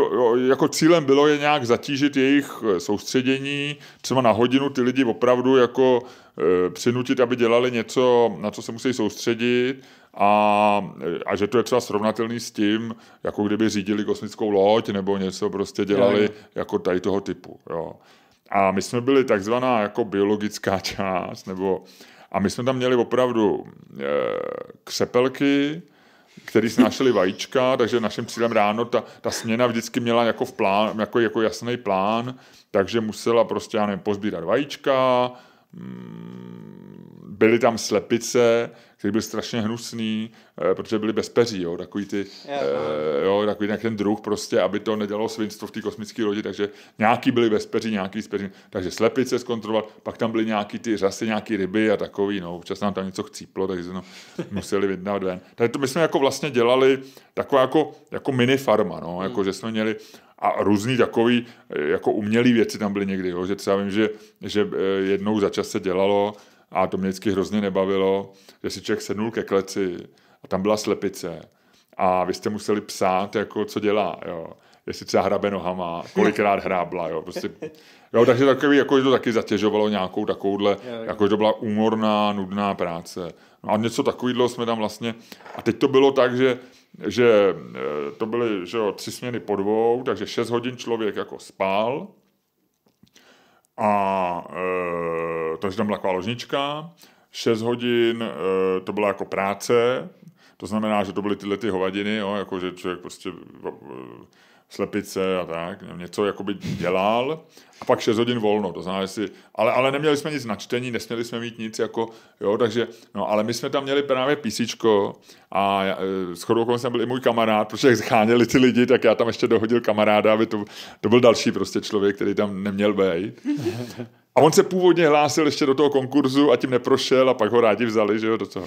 jako cílem bylo je nějak zatížit jejich e, soustředění, třeba na hodinu ty lidi opravdu jako e, přinutit, aby dělali něco, na co se musí soustředit a, e, a že to je třeba srovnatelný s tím, jako kdyby řídili kosmickou loď nebo něco prostě dělali jo. jako tady toho typu. Jo. A my jsme byli takzvaná jako biologická část, nebo a my jsme tam měli opravdu e, křepelky, který snášeli vajíčka, takže naším cílem ráno ta, ta směna vždycky měla jako, v plán, jako, jako jasný plán, takže musela prostě, já nevím, pozbírat vajíčka, Mm, byly tam slepice, který byl strašně hnusný, eh, protože byly bez peří, jo, takový ty, yeah. Eh, jo, takový ten druh prostě, aby to nedělalo svinstvo v té kosmické lodi, takže nějaký byly bez peří, nějaký z peří, takže slepice zkontrolovat, pak tam byly nějaký ty řasy, nějaký ryby a takový, no, občas nám tam něco chcíplo, takže no, museli vydat ven. Takže to my jsme jako vlastně dělali taková jako, jako mini farma, no, hmm. jako že jsme měli a různý takový eh, jako umělý věci tam byly někdy, jo? že třeba vím, že, že eh, jednou za čas se dělalo a to mě vždycky hrozně nebavilo, že si člověk sednul ke kleci a tam byla slepice a vy jste museli psát, jako co dělá, jo? jestli třeba hrabe nohama, kolikrát hrábla, jo? Prostě, jo? takže takový, jako to taky zatěžovalo nějakou takovouhle, jako to byla úmorná, nudná práce. No a něco takového jsme tam vlastně, a teď to bylo tak, že že eh, to byly že jo, tři směny po dvou, takže 6 hodin člověk jako spál. A e, takže tam byla taková ložnička, 6 hodin e, to byla jako práce, to znamená, že to byly tyhle ty hovadiny, jo, jako že člověk prostě e, slepice a tak, něco jako by dělal a pak 6 hodin volno, to znamená, jestli, ale, ale neměli jsme nic na čtení, nesměli jsme mít nic, jako, jo, takže, no, ale my jsme tam měli právě písičko a já, e, s chodou jsem byl i můj kamarád, protože jak zcháněli ty lidi, tak já tam ještě dohodil kamaráda, aby to, to byl další prostě člověk, který tam neměl být. A on se původně hlásil ještě do toho konkurzu a tím neprošel a pak ho rádi vzali, že jo, do toho.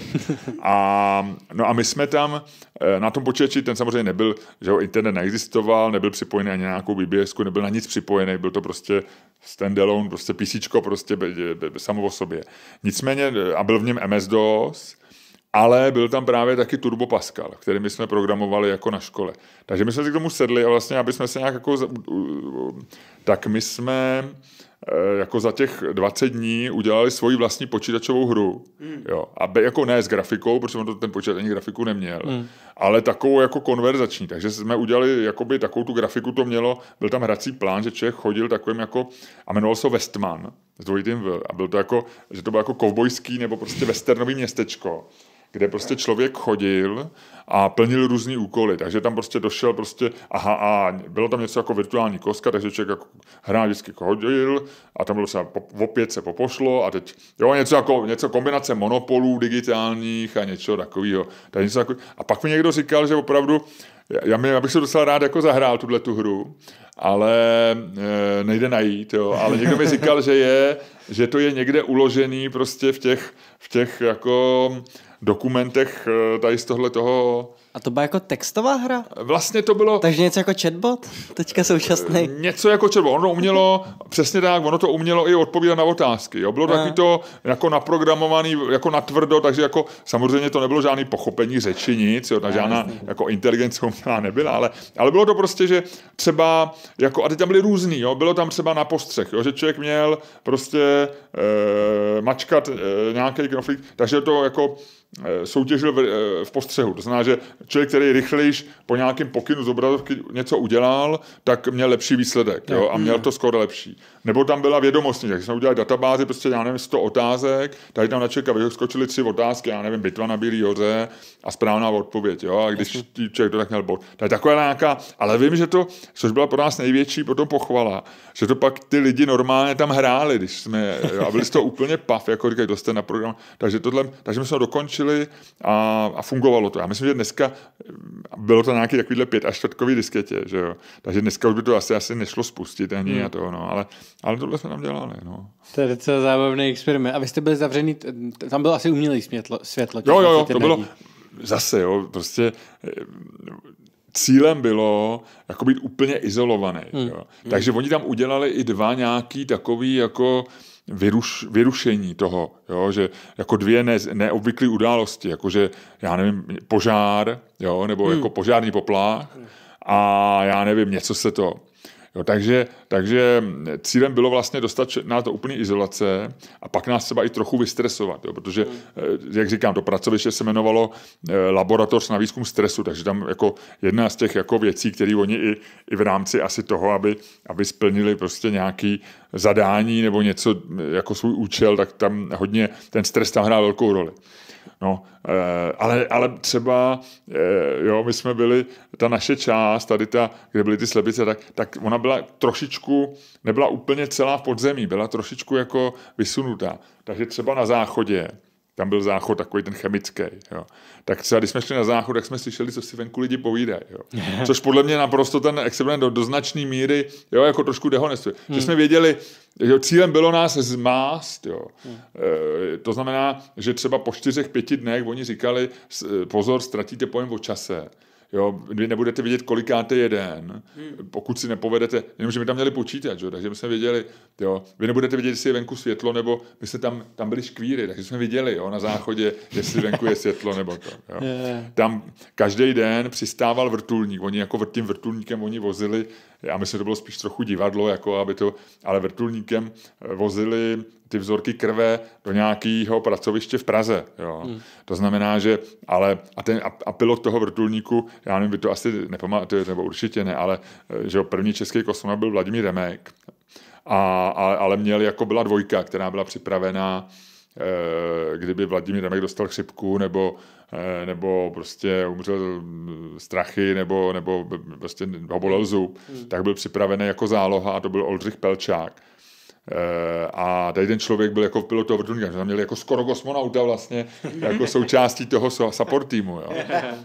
A, no a my jsme tam eh, na tom počítači, ten samozřejmě nebyl, že jo, internet neexistoval, nebyl připojený ani na nějakou bbs nebyl na nic připojený, byl to prostě standalone, prostě PC, prostě samo o sobě. Nicméně, eh, a byl v něm MS-DOS, ale byl tam právě taky Turbo Pascal, který my jsme programovali jako na škole. Takže my jsme si k tomu sedli a vlastně, aby jsme se nějak jako... Tak my jsme Eh, jako za těch 20 dní udělali svoji vlastní počítačovou hru. Mm. Jo. A be, jako ne s grafikou, protože on to, ten počítač ani grafiku neměl, mm. ale takovou jako konverzační. Takže jsme udělali jakoby takovou tu grafiku, to mělo, byl tam hrací plán, že člověk chodil takovým jako, a jmenoval se Westman s dvojitým V. A byl to jako, že to bylo jako kovbojský nebo prostě westernový městečko kde prostě člověk chodil a plnil různé úkoly. Takže tam prostě došel prostě, aha, a bylo tam něco jako virtuální kostka, takže člověk jako hrá vždycky chodil jako a tam bylo se opět se popošlo a teď, jo, něco jako něco kombinace monopolů digitálních a něco takového. Něco jako, a pak mi někdo říkal, že opravdu, já, já bych se docela rád jako zahrál tuhle tu hru, ale e, nejde najít, jo. Ale někdo mi říkal, že je, že to je někde uložený prostě v těch, v těch jako dokumentech eh, tady z tohle toho. A to byla jako textová hra? Vlastně to bylo... Takže něco jako chatbot? Teďka současný. Eh, něco jako chatbot. Ono umělo, přesně tak, ono to umělo i odpovídat na otázky. Jo? Bylo takový to jako naprogramovaný, jako natvrdo, takže jako samozřejmě to nebylo žádný pochopení řeči, nic, jo? Ta žádná jako inteligence umělá nebyla, ale, ale bylo to prostě, že třeba, jako, a teď tam byly různý, jo? bylo tam třeba na postřech, jo? že člověk měl prostě e, mačkat e, nějaký knoflík, takže to jako Eh, soutěžil eh, v postřehu. To znamená, že člověk, který rychlejš po nějakém pokynu z obrazovky něco udělal, tak měl lepší výsledek jo, a měl mm. to skoro lepší. Nebo tam byla vědomostní, že jsme udělali databázi, prostě já nevím, 100 otázek, tady tam na člověka vyskočily tři otázky, já nevím, bitva na Bílý hoře a správná odpověď, jo, a když člověk to tak měl bod. To je taková nějaká, ale vím, že to, což byla pro nás největší potom pochvala, že to pak ty lidi normálně tam hráli, když jsme, a byli z toho úplně paf, jako říkají, to jste na program, takže tohle, takže my jsme dokončili zkusili a, a fungovalo to. Já myslím, že dneska bylo to nějaký takovýhle pět až čtvrtkový disketě, že jo. Takže dneska už by to asi, asi nešlo spustit ani hmm. a to, no. Ale, ale tohle jsme tam dělali, no. To je docela zábavný experiment. A vy jste byli zavřený, tam bylo asi umělý světlo. světlo jo, jo, jo, to bylo zase, jo, prostě eh, cílem bylo jako být úplně izolovaný. Hmm. Jo. Hmm. Takže hmm. oni tam udělali i dva nějaký takový jako vyruš, vyrušení toho, jo, že jako dvě ne, neobvyklé události, jako že já nevím, požár, jo, nebo hmm. jako požární poplach a já nevím, něco se to Jo, takže, takže cílem bylo vlastně dostat nás do úplné izolace a pak nás třeba i trochu vystresovat, jo, protože, hmm. eh, jak říkám, to pracoviště se jmenovalo eh, Laboratoř na výzkum stresu, takže tam jako jedna z těch jako věcí, které oni i, i v rámci asi toho, aby, aby splnili prostě nějaký zadání nebo něco eh, jako svůj účel, tak tam hodně ten stres tam hrál velkou roli. No, eh, ale, ale třeba, eh, jo, my jsme byli, ta naše část, tady ta, kde byly ty slepice, tak, tak ona byla trošičku, nebyla úplně celá v podzemí, byla trošičku jako vysunutá. Takže třeba na záchodě tam byl záchod takový ten chemický. Jo. Tak třeba když jsme šli na záchod, tak jsme slyšeli, co si venku lidi povídají. Jo. Což podle mě naprosto ten experiment do, do značné míry jo, jako trošku dehonestuje. Hmm. Že jsme věděli, jo, cílem bylo nás zmást. Jo. Hmm. E, to znamená, že třeba po čtyřech, pěti dnech oni říkali, eh, pozor, ztratíte pojem o čase. Jo, vy nebudete vidět, kolikáte jeden, hmm. pokud si nepovedete, jenomže my tam měli počítač, jo, takže my jsme věděli, jo, vy nebudete vidět, jestli je venku světlo, nebo my jsme tam, tam byli škvíry, takže jsme viděli jo, na záchodě, jestli venku je světlo, nebo to. Jo. Tam každý den přistával vrtulník, oni jako tím vrtulníkem oni vozili já myslím, že to bylo spíš trochu divadlo, jako aby to, ale vrtulníkem eh, vozili ty vzorky krve do nějakého pracoviště v Praze. Jo. Hmm. To znamená, že ale a, ten, a, a pilot toho vrtulníku, já nevím, vy to asi nepamatujete, nebo určitě ne, ale eh, že jo, první český kosmonaut byl Vladimír Remek, a, ale, ale měl jako byla dvojka, která byla připravená eh, kdyby Vladimír Remek dostal chřipku nebo Eh, nebo prostě umřel mm, strachy, nebo, nebo prostě ho bolel zub, hmm. tak byl připravený jako záloha a to byl Oldřich Pelčák. Eh, a tady ten člověk byl jako pilot toho vrtulníka, že měli jako skoro kosmonauta vlastně jako součástí toho support týmu. Jo.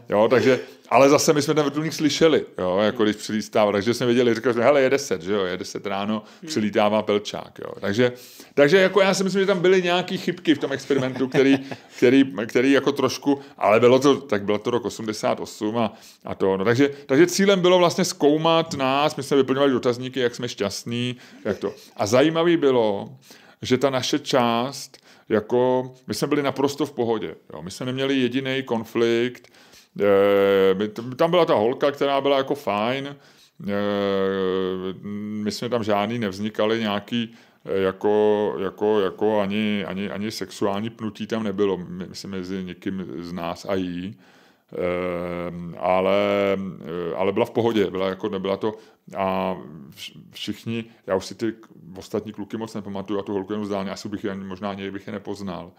jo takže ale zase my jsme ten vrtulník slyšeli, jo, jako když přilítává, takže jsme věděli, říkali jsme, hele, je 10, že jo, je 10 ráno, hmm. přilítává Pelčák, jo. Takže, takže jako já si myslím, že tam byly nějaké chybky v tom experimentu, který, který, který, jako trošku, ale bylo to, tak bylo to rok 88 a, a to, no. Takže, takže cílem bylo vlastně zkoumat nás, my jsme vyplňovali dotazníky, jak jsme šťastní, jak to. A zajímavý bylo, že ta naše část, jako my jsme byli naprosto v pohodě. Jo. My jsme neměli jediný konflikt, Eh, tam byla ta holka, která byla jako fajn, eh, my jsme tam žádný nevznikali, nějaký eh, jako, jako, jako ani, ani, ani sexuální pnutí tam nebylo, myslím, mezi někým z nás a jí. Ehm, ale, eh, ale byla v pohodě, byla jako nebyla to a všichni, já už si ty ostatní kluky moc nepamatuju a tu holku jenom zdálně, asi bych je, možná něj bych je nepoznal,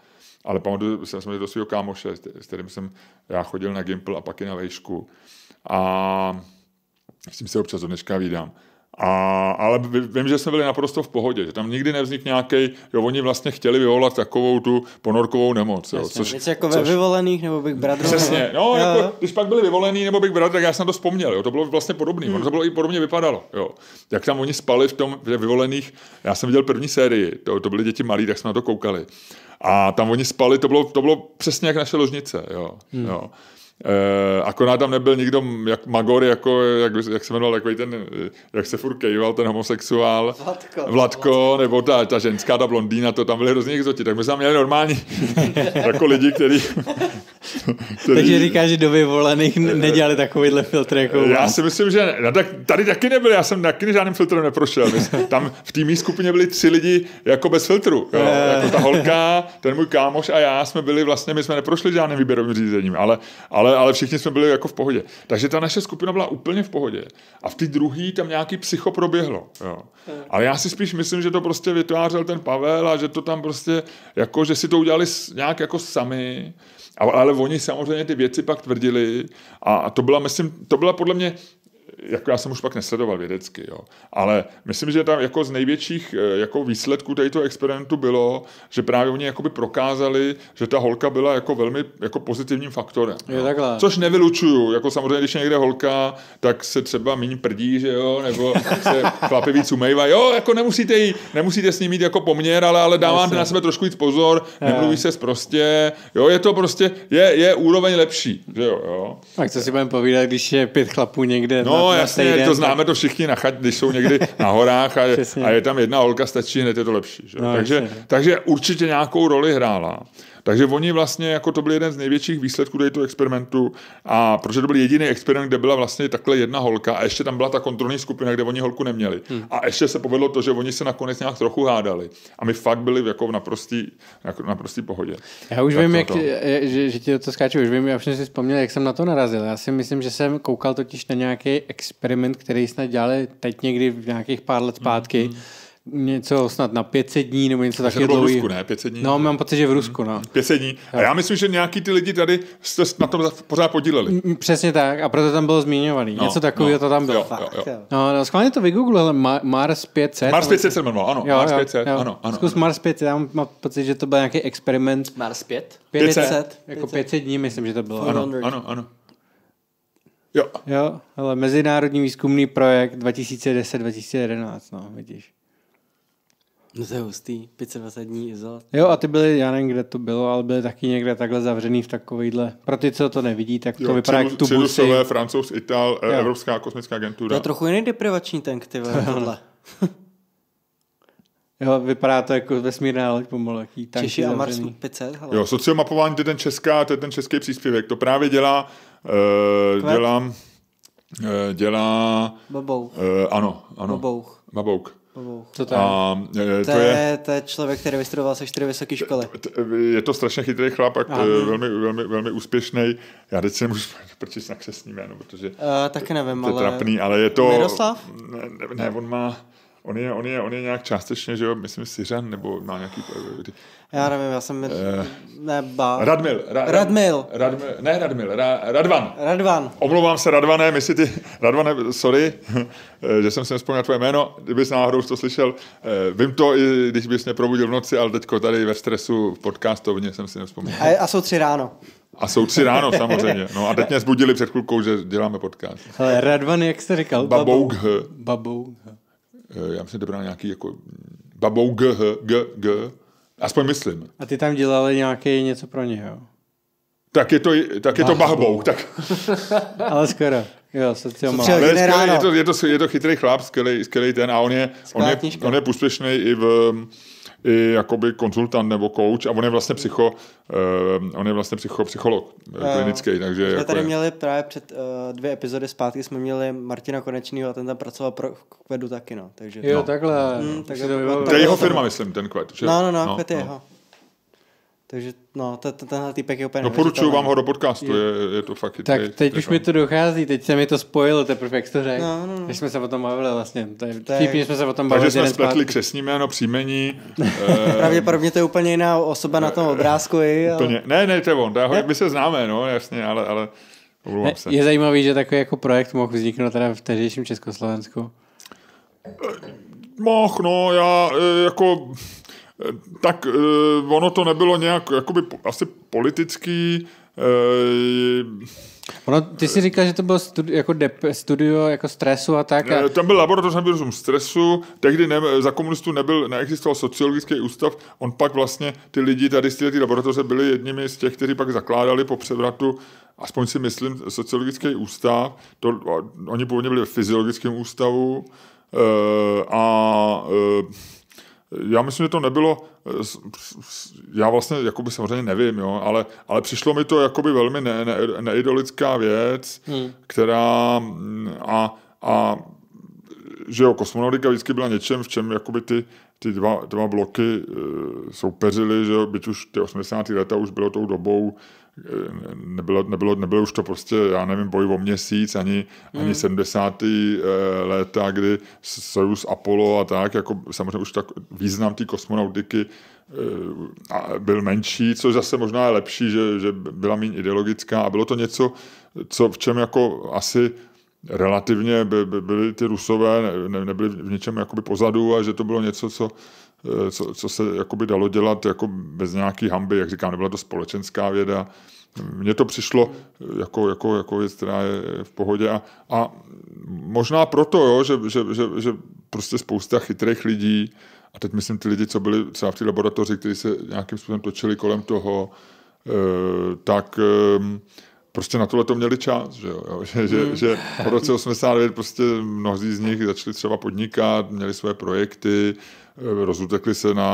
ale pamatuju, jsem se do svého kámoše, s kterým jsem já chodil na Gimple a pak i na vejšku a s tím se občas do dneška vídám. A, ale vím, že jsme byli naprosto v pohodě, že tam nikdy nevznik nějaký, jo, oni vlastně chtěli vyvolat takovou tu ponorkovou nemoc. Jo, Jasně, což, věc jako což, ve vyvolených nebo bych Brother. Přesně, no, jo. Jako, když pak byli vyvolený nebo bych Brother, tak já jsem to vzpomněl, jo, to bylo vlastně podobné, hmm. ono to hmm. bylo i podobně vypadalo. Jo. Jak tam oni spali v tom v vyvolených, já jsem viděl první sérii, to, to byly děti malí, tak jsme na to koukali. A tam oni spali, to bylo, to bylo přesně jak naše ložnice. Jo, hmm. jo. Uh, akorát tam nebyl nikdo jak Magor, jako, jak, jak se jmenoval, jako ten, eh, jak se furt kejval, ten homosexuál. Vladko. Vladko, Vladko. nebo ta, ta ženská, ta blondýna, to tam byly hrozně exoti. Tak my jsme tam měli normální jako lidi, který, který... Takže říká, že do vyvolených nedělali takovýhle filtr jako Já si myslím, že no, tak tady taky nebyl, já jsem taky žádným filtrem neprošel. Tam v té mý skupině byli tři lidi jako bez filtru. Jo? Eh. Jako ta holka, ten můj kámoš a já jsme byli vlastně, my jsme neprošli žádným výběrovým řízením, ale, ale ale, ale všichni jsme byli jako v pohodě. Takže ta naše skupina byla úplně v pohodě. A v té druhé tam nějaký psycho proběhlo. Jo. Ale já si spíš myslím, že to prostě vytvářel ten Pavel a že to tam prostě, jako, že si to udělali nějak jako sami. Ale, ale oni samozřejmě ty věci pak tvrdili a, a to byla, myslím, to byla podle mě jako já jsem už pak nesledoval vědecky, jo. ale myslím, že tam jako z největších eh, jako výsledků tohoto experimentu bylo, že právě oni jakoby prokázali, že ta holka byla jako velmi jako pozitivním faktorem. Je Což nevylučuju, jako samozřejmě, když je někde holka, tak se třeba méně prdí, že jo, nebo se chlapy víc umývají, jo, jako nemusíte, jí, nemusíte s ním mít jako poměr, ale, ale dávám na sebe trošku víc pozor, je. nemluví se prostě, jo, je to prostě, je, je úroveň lepší, že jo, jo. Tak co si budeme povídat, když je pět chlapů někde no, no, jasně, to známe to všichni, na chat, když jsou někdy na horách a je, a je tam jedna holka, stačí hned, je to lepší. Že? No, takže, takže určitě nějakou roli hrála. Takže oni vlastně, jako to byl jeden z největších výsledků tohoto experimentu, a protože to byl jediný experiment, kde byla vlastně takhle jedna holka a ještě tam byla ta kontrolní skupina, kde oni holku neměli. Hmm. A ještě se povedlo to, že oni se nakonec nějak trochu hádali. A my fakt byli jako v naprostý, jako naprostý pohodě. Já už tak vím, jak, že, že ti to skáču, už vím, já jsem si vzpomněl, jak jsem na to narazil. Já si myslím, že jsem koukal totiž na nějaký experiment, který snad dělali teď někdy v nějakých pár let zpátky. Hmm, hmm něco snad na 500 dní nebo něco takového. Nebo v Rusku, ne? 500 dní? No, mám pocit, že v Rusku, no. 500 hmm. dní. A já myslím, že nějaký ty lidi tady se na tom pořád podíleli. Mm, mm, přesně tak, a proto tam bylo zmiňovaný. No, něco takového no, to tam bylo. Jo, Fakt, jo, jo. No, no, schválně to vygooglu, ale Mars 500. Mars 500 se jmenoval, ano, jo, Mars 500, jo. ano, ano. Zkus ano. Mars 500, já mám pocit, že to byl nějaký experiment. Mars 5? 500. 500. Jako 500 dní, myslím, že to bylo. Ano, ano, ano. Jo. Jo, ale mezinárodní výzkumný projekt 2010-2011, no, vidíš. No to je hustý, 25 dní izo. Jo a ty byly, já nevím, kde to bylo, ale byly taky někde takhle zavřený v takovýhle. Pro ty, co to nevidí, tak to jo, vypadá jak tubusy. Francouz, Ital, eh, jo. Evropská kosmická agentura. To je trochu jiný deprivační tank, ty tohle. Jo, vypadá to jako vesmírná loď pomalu. Jaký tanky Češi a Mars 500. Hele. Jo, sociomapování, to je ten, česká, to je ten český příspěvek. To právě dělá, uh, dělá, uh, dělá... Babouch. Uh, ano, ano. Babouch. Babouk. Co e, to, a, je? to, je, to je člověk, který vystudoval se čtyři vysoké školy. E, je to strašně chytrý chlapák, e, velmi, velmi, velmi úspěšný. Já teď si nemůžu proč na křesní jméno, protože... Uh, eh, tak nevím, to, ale... je trapný, ale je to... Miroslav? Ne, ne, ne on má... On je, on je, on je nějak částečně, že jo, myslím, Syřan, nebo má nějaký... Eh, já nevím, já jsem... Uh, eh, neba... Radmil. Ra, Radmil. Radmil. Ne Radmil, ra, Radvan. Radvan. Omlouvám se, Radvané, my si ty... Radvané, sorry, eh, že jsem si nespomněl tvoje jméno, kdybys náhodou to slyšel. Vím to, i když bys mě probudil v noci, ale teďko tady ve stresu v podcastovně jsem si nespomněl. A, a jsou tři ráno. A jsou tři ráno samozřejmě. No a teď mě zbudili před chvilkou, že děláme podcast. Ale Radvan, jak jste říkal? Baboug. Babouk. Eh, já myslím, to bylo nějaký jako mm, babou g, g, g, aspoň myslím. A ty tam dělali nějaký něco pro něho? Tak je to, tak je to bahbou. Tak... Ale skoro. Jo, sociomat. Ale je, skvělý, je, to, je, to, je to chytrý chlap, skvělý, ten a on je, je, on je, on je i v i jakoby konzultant nebo coach a on je vlastně psycho, uh, on je vlastně psycho, psycholog uh, klinický, takže... Jsme jako tady je. měli právě před uh, dvě epizody zpátky jsme měli Martina Konečního a ten tam pracoval pro Kvedu taky, no. Takže, jo, no. takhle. Hmm, takhle to je jeho firma, myslím, ten Kved. Že? No, no, no, no Kved je no. jeho. Takže no, t- tenhle týpek je úplně Doporučuju vám ho do podcastu, je, je to fakt Tak je, teď je, už mi to dochází, teď se mi to spojilo teprve, jak to řekl. No, no, no. Když jsme se o tom bavili vlastně, to je tak, jsme se o tom bavili. Takže jsme spletli křesní jméno, příjmení. Eh, Pravděpodobně to je úplně jiná osoba na tom eh, obrázku. Je, ale... Ne, ne, to je on, to je, my se známe, no, jasně, ale, ale ne, se. Je zajímavý, že takový jako projekt mohl vzniknout teda v tehdejším Československu. Eh, mohl, no, já jako Eh, tak eh, ono to nebylo nějak jakoby, asi politický. Eh, ono, ty si říkal, že to bylo studi- jako dep- studio jako stresu a tak. A... Tam byl laboratoř na stresu, tehdy ne, za komunistů nebyl, neexistoval sociologický ústav, on pak vlastně, ty lidi tady z ty laboratoře byli jedními z těch, kteří pak zakládali po převratu, aspoň si myslím, sociologický ústav, to, oni původně byli v fyziologickém ústavu, a já myslím, že to nebylo, eh, já vlastně jakoby samozřejmě nevím, jo, ale, ale přišlo mi to jakoby velmi ne, ne, neidolická věc, hmm. která mm, a, a že jo, kosmonautika vždycky byla něčem, v čem jakoby ty, ty dva, dva bloky e, soupeřily, že jo, byť už ty 80. leta už bylo tou dobou, Eh, nebylo, nebylo, nebylo už to prostě, já nevím, boj o měsíc, ani, mm. ani 70. Hmm. Eh, léta, kdy Soyuz, Apollo a tak, jako samozřejmě už tak význam té kosmonautiky eh, byl menší, což zase možná je lepší, že, že byla méně ideologická a bylo to něco, co v čem jako asi relativně by, by byly ty rusové, ne, nebyly v něčem jakoby pozadu a že to bylo něco, co Eh, co, co se jakoby dalo dělat jako bez nějaký hamby, jak říkám, nebyla to společenská věda. Mně to přišlo eh, jako, jako, jako věc, která je v pohodě a, a možná proto, jo, že, že, že, že prostě spousta chytrých lidí, a teď myslím ty lidi, co byli třeba v té laboratoři, kteří se nějakým způsobem točili kolem toho, eh, tak ehm, prostě na tohle to měli čas, že, jo, že, že, hmm. že po roce 89 prostě mnozí z nich začali třeba podnikat, měli své projekty, Eh, rozutekli se na,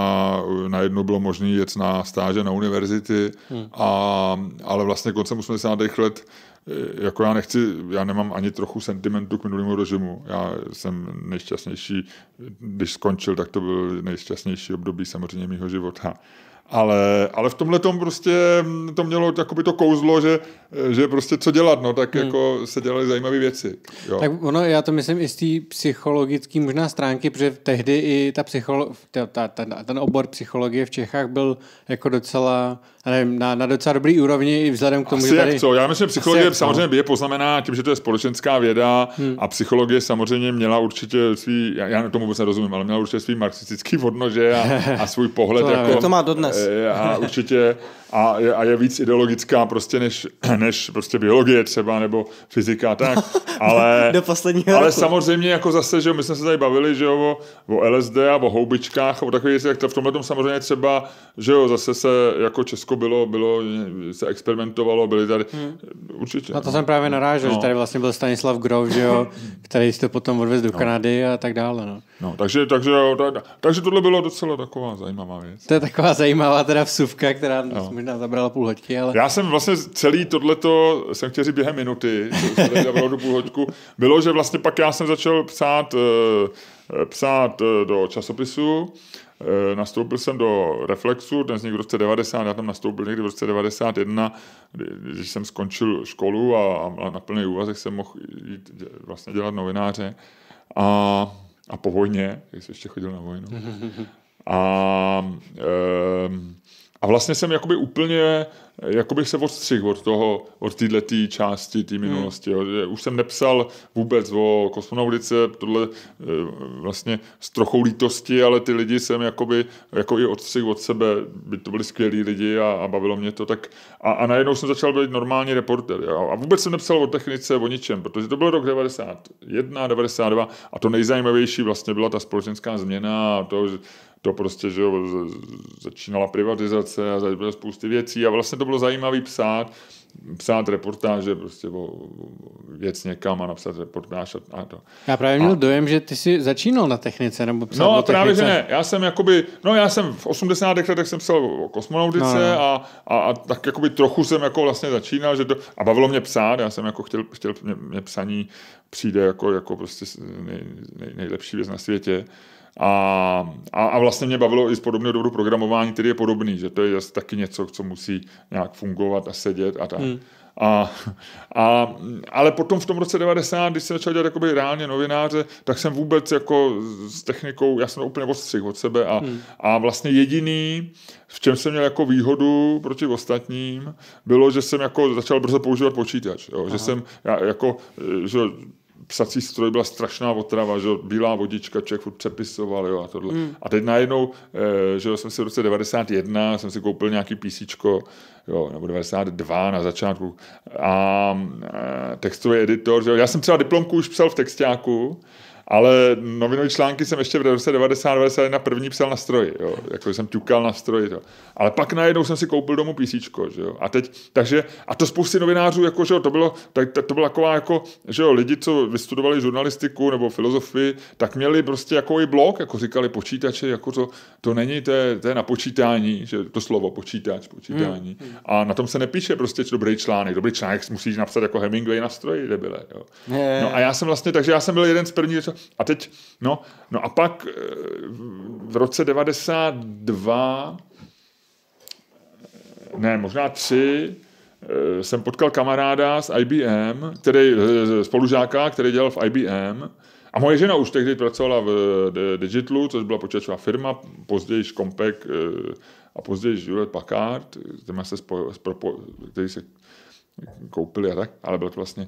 najednou bylo možné jet na stáže na univerzity, hmm. a, ale vlastně koncem 80. let eh, jako já nechci, já nemám ani trochu sentimentu k minulému režimu. Já jsem nejšťastnější, když skončil, tak to byl nejšťastnější období samozřejmě mého života. Ale, ale v tomhle tom prostě mm, to mělo by to kouzlo, že, že prostě co dělat, no, tak hmm. jako se dělaly zajímavé věci. Jo. Tak ono, já to myslím i z té psychologické možná stránky, protože tehdy i ta psycholo- ta, ta, ta, ten obor psychologie v Čechách byl jako docela, nevím, na, na docela dobrý úrovni i vzhledem k tomu, Asi že tady... jak co, já myslím, že psychologie Asi samozřejmě je poznamená tím, že to je společenská věda hmm. a psychologie samozřejmě měla určitě svý, já, já tomu vůbec nerozumím, ale měla určitě svý marxistický hodnože a, a svůj pohled. to, jako, to má dodnes. Já eh, určitě a je, a je víc ideologická prostě než, než prostě biologie třeba nebo fyzika tak, ale, Do posledního ale roku. samozřejmě jako zase, že my jsme se tady bavili, že jo, o, o LSD a o houbičkách, o takových věcech, tak v tomhle tom samozřejmě třeba, že jo, zase se jako Česko bylo, bylo se experimentovalo, byli tady, hmm. určitě. No to no. jsem právě narážel, no. že tady vlastně byl Stanislav Grov, že jo, který jste potom odvez do no. Kanady a tak dále, no. No, takže, takže, jo, tak, takže tohle bylo docela taková zajímavá věc. To je taková zajímavá teda vsuvka, která no možná zabrala půl hoďky, ale... Já jsem vlastně celý tohleto, jsem chtěl říct během minuty, zabral do půl hoďku, bylo, že vlastně pak já jsem začal psát, eh, eh, psát eh, do časopisu, nastoupil jsem do Reflexu, ten nich v roce 90, já tam nastoupil někdy v roce 91, když jsem skončil školu a, a na plný úvazek jsem mohl jít vlastně dělat novináře a, a po vojně, když jsem ještě chodil na vojnu. A e, a vlastně jsem jakoby úplně, jakoby se odstřihl od toho, od téhle části té hmm. minulosti. Hmm. Jo. Už jsem nepsal vůbec o kosmonautice, tohle eh, vlastně s trochou lítosti, ale ty lidi jsem jakoby, jako i odstřihl od sebe, by to byli skvělí lidi a, a bavilo mě to. Tak, a, a najednou jsem začal být normální reporter. Jo. A vůbec jsem nepsal o technice, o ničem, protože to byl rok 91, 92 a to nejzajímavější vlastně byla ta společenská změna a to, že to prostě, že jo, začínala privatizace a začala spousty věcí a vlastně to bylo zajímavé psát, psát reportáže, prostě o, věc někam a napsat reportáž a, to. Já právě a, dojem, že ty jsi začínal na technice, nebo psal No technice. právě, že ne, já jsem jakoby, no já jsem v 80. letech jsem psal o kosmonautice no, no. A, a, a, tak jakoby trochu jsem jako vlastně začínal, že to, a bavilo mě psát, já jsem jako chtěl, chtěl mě, mě psaní přijde jako, jako prostě nej, nej, nejlepší věc na světě. A, a, a vlastně mě bavilo i z podobného dobu programování, který je podobný, že to je taky něco, co musí nějak fungovat a sedět a tak. Hmm. A, a, ale potom v tom roce 90, když jsem začal dělat jakoby reálně novináře, tak jsem vůbec jako s technikou, já jsem úplně odstřih od sebe a, hmm. a vlastně jediný, v čem jsem měl jako výhodu proti ostatním, bylo, že jsem jako začal brzo používat počítač. Jo. Že jsem já, jako, že psací stroj byla strašná otrava, že bílá vodička, člověk furt přepisoval jo, a tohle. Mm. A teď najednou, eh, že jsem si v roce 91, jsem si koupil nějaký písíčko, jo, nebo 92 na začátku a eh, textový editor, že jo. já jsem třeba diplomku už psal v textáku, ale novinové články jsem ještě v roce 90, 91 první psal na stroji, jo. Jako jsem ťukal na stroji, jo. Ale pak najednou jsem si koupil domů PC, že jo. A teď, takže, a to spousty novinářů, jako, že jo, to bylo, tak, tak to byla taková, jako, že jo, lidi, co vystudovali žurnalistiku nebo filozofii, tak měli prostě jako i blog, jako říkali počítače, jako to, to není, to je, to je na počítání, že to slovo počítač, počítání. Hmm, hmm. A na tom se nepíše prostě dobrý článek. Dobrý článek musíš napsat jako Hemingway na stroji, debile, jo. No a já jsem vlastně, takže já jsem byl jeden z prvních, a teď, no, no a pak eh, v roce 92, eh, ne, možná 3, eh, jsem potkal kamaráda z IBM, který, spolužáka, který dělal v IBM, a moje žena už tehdy pracovala v Digitlu, což byla počítačová firma, později Compaq a později Juliet Packard, který se, spo, spropo, který se koupili a tak, ale byl to vlastně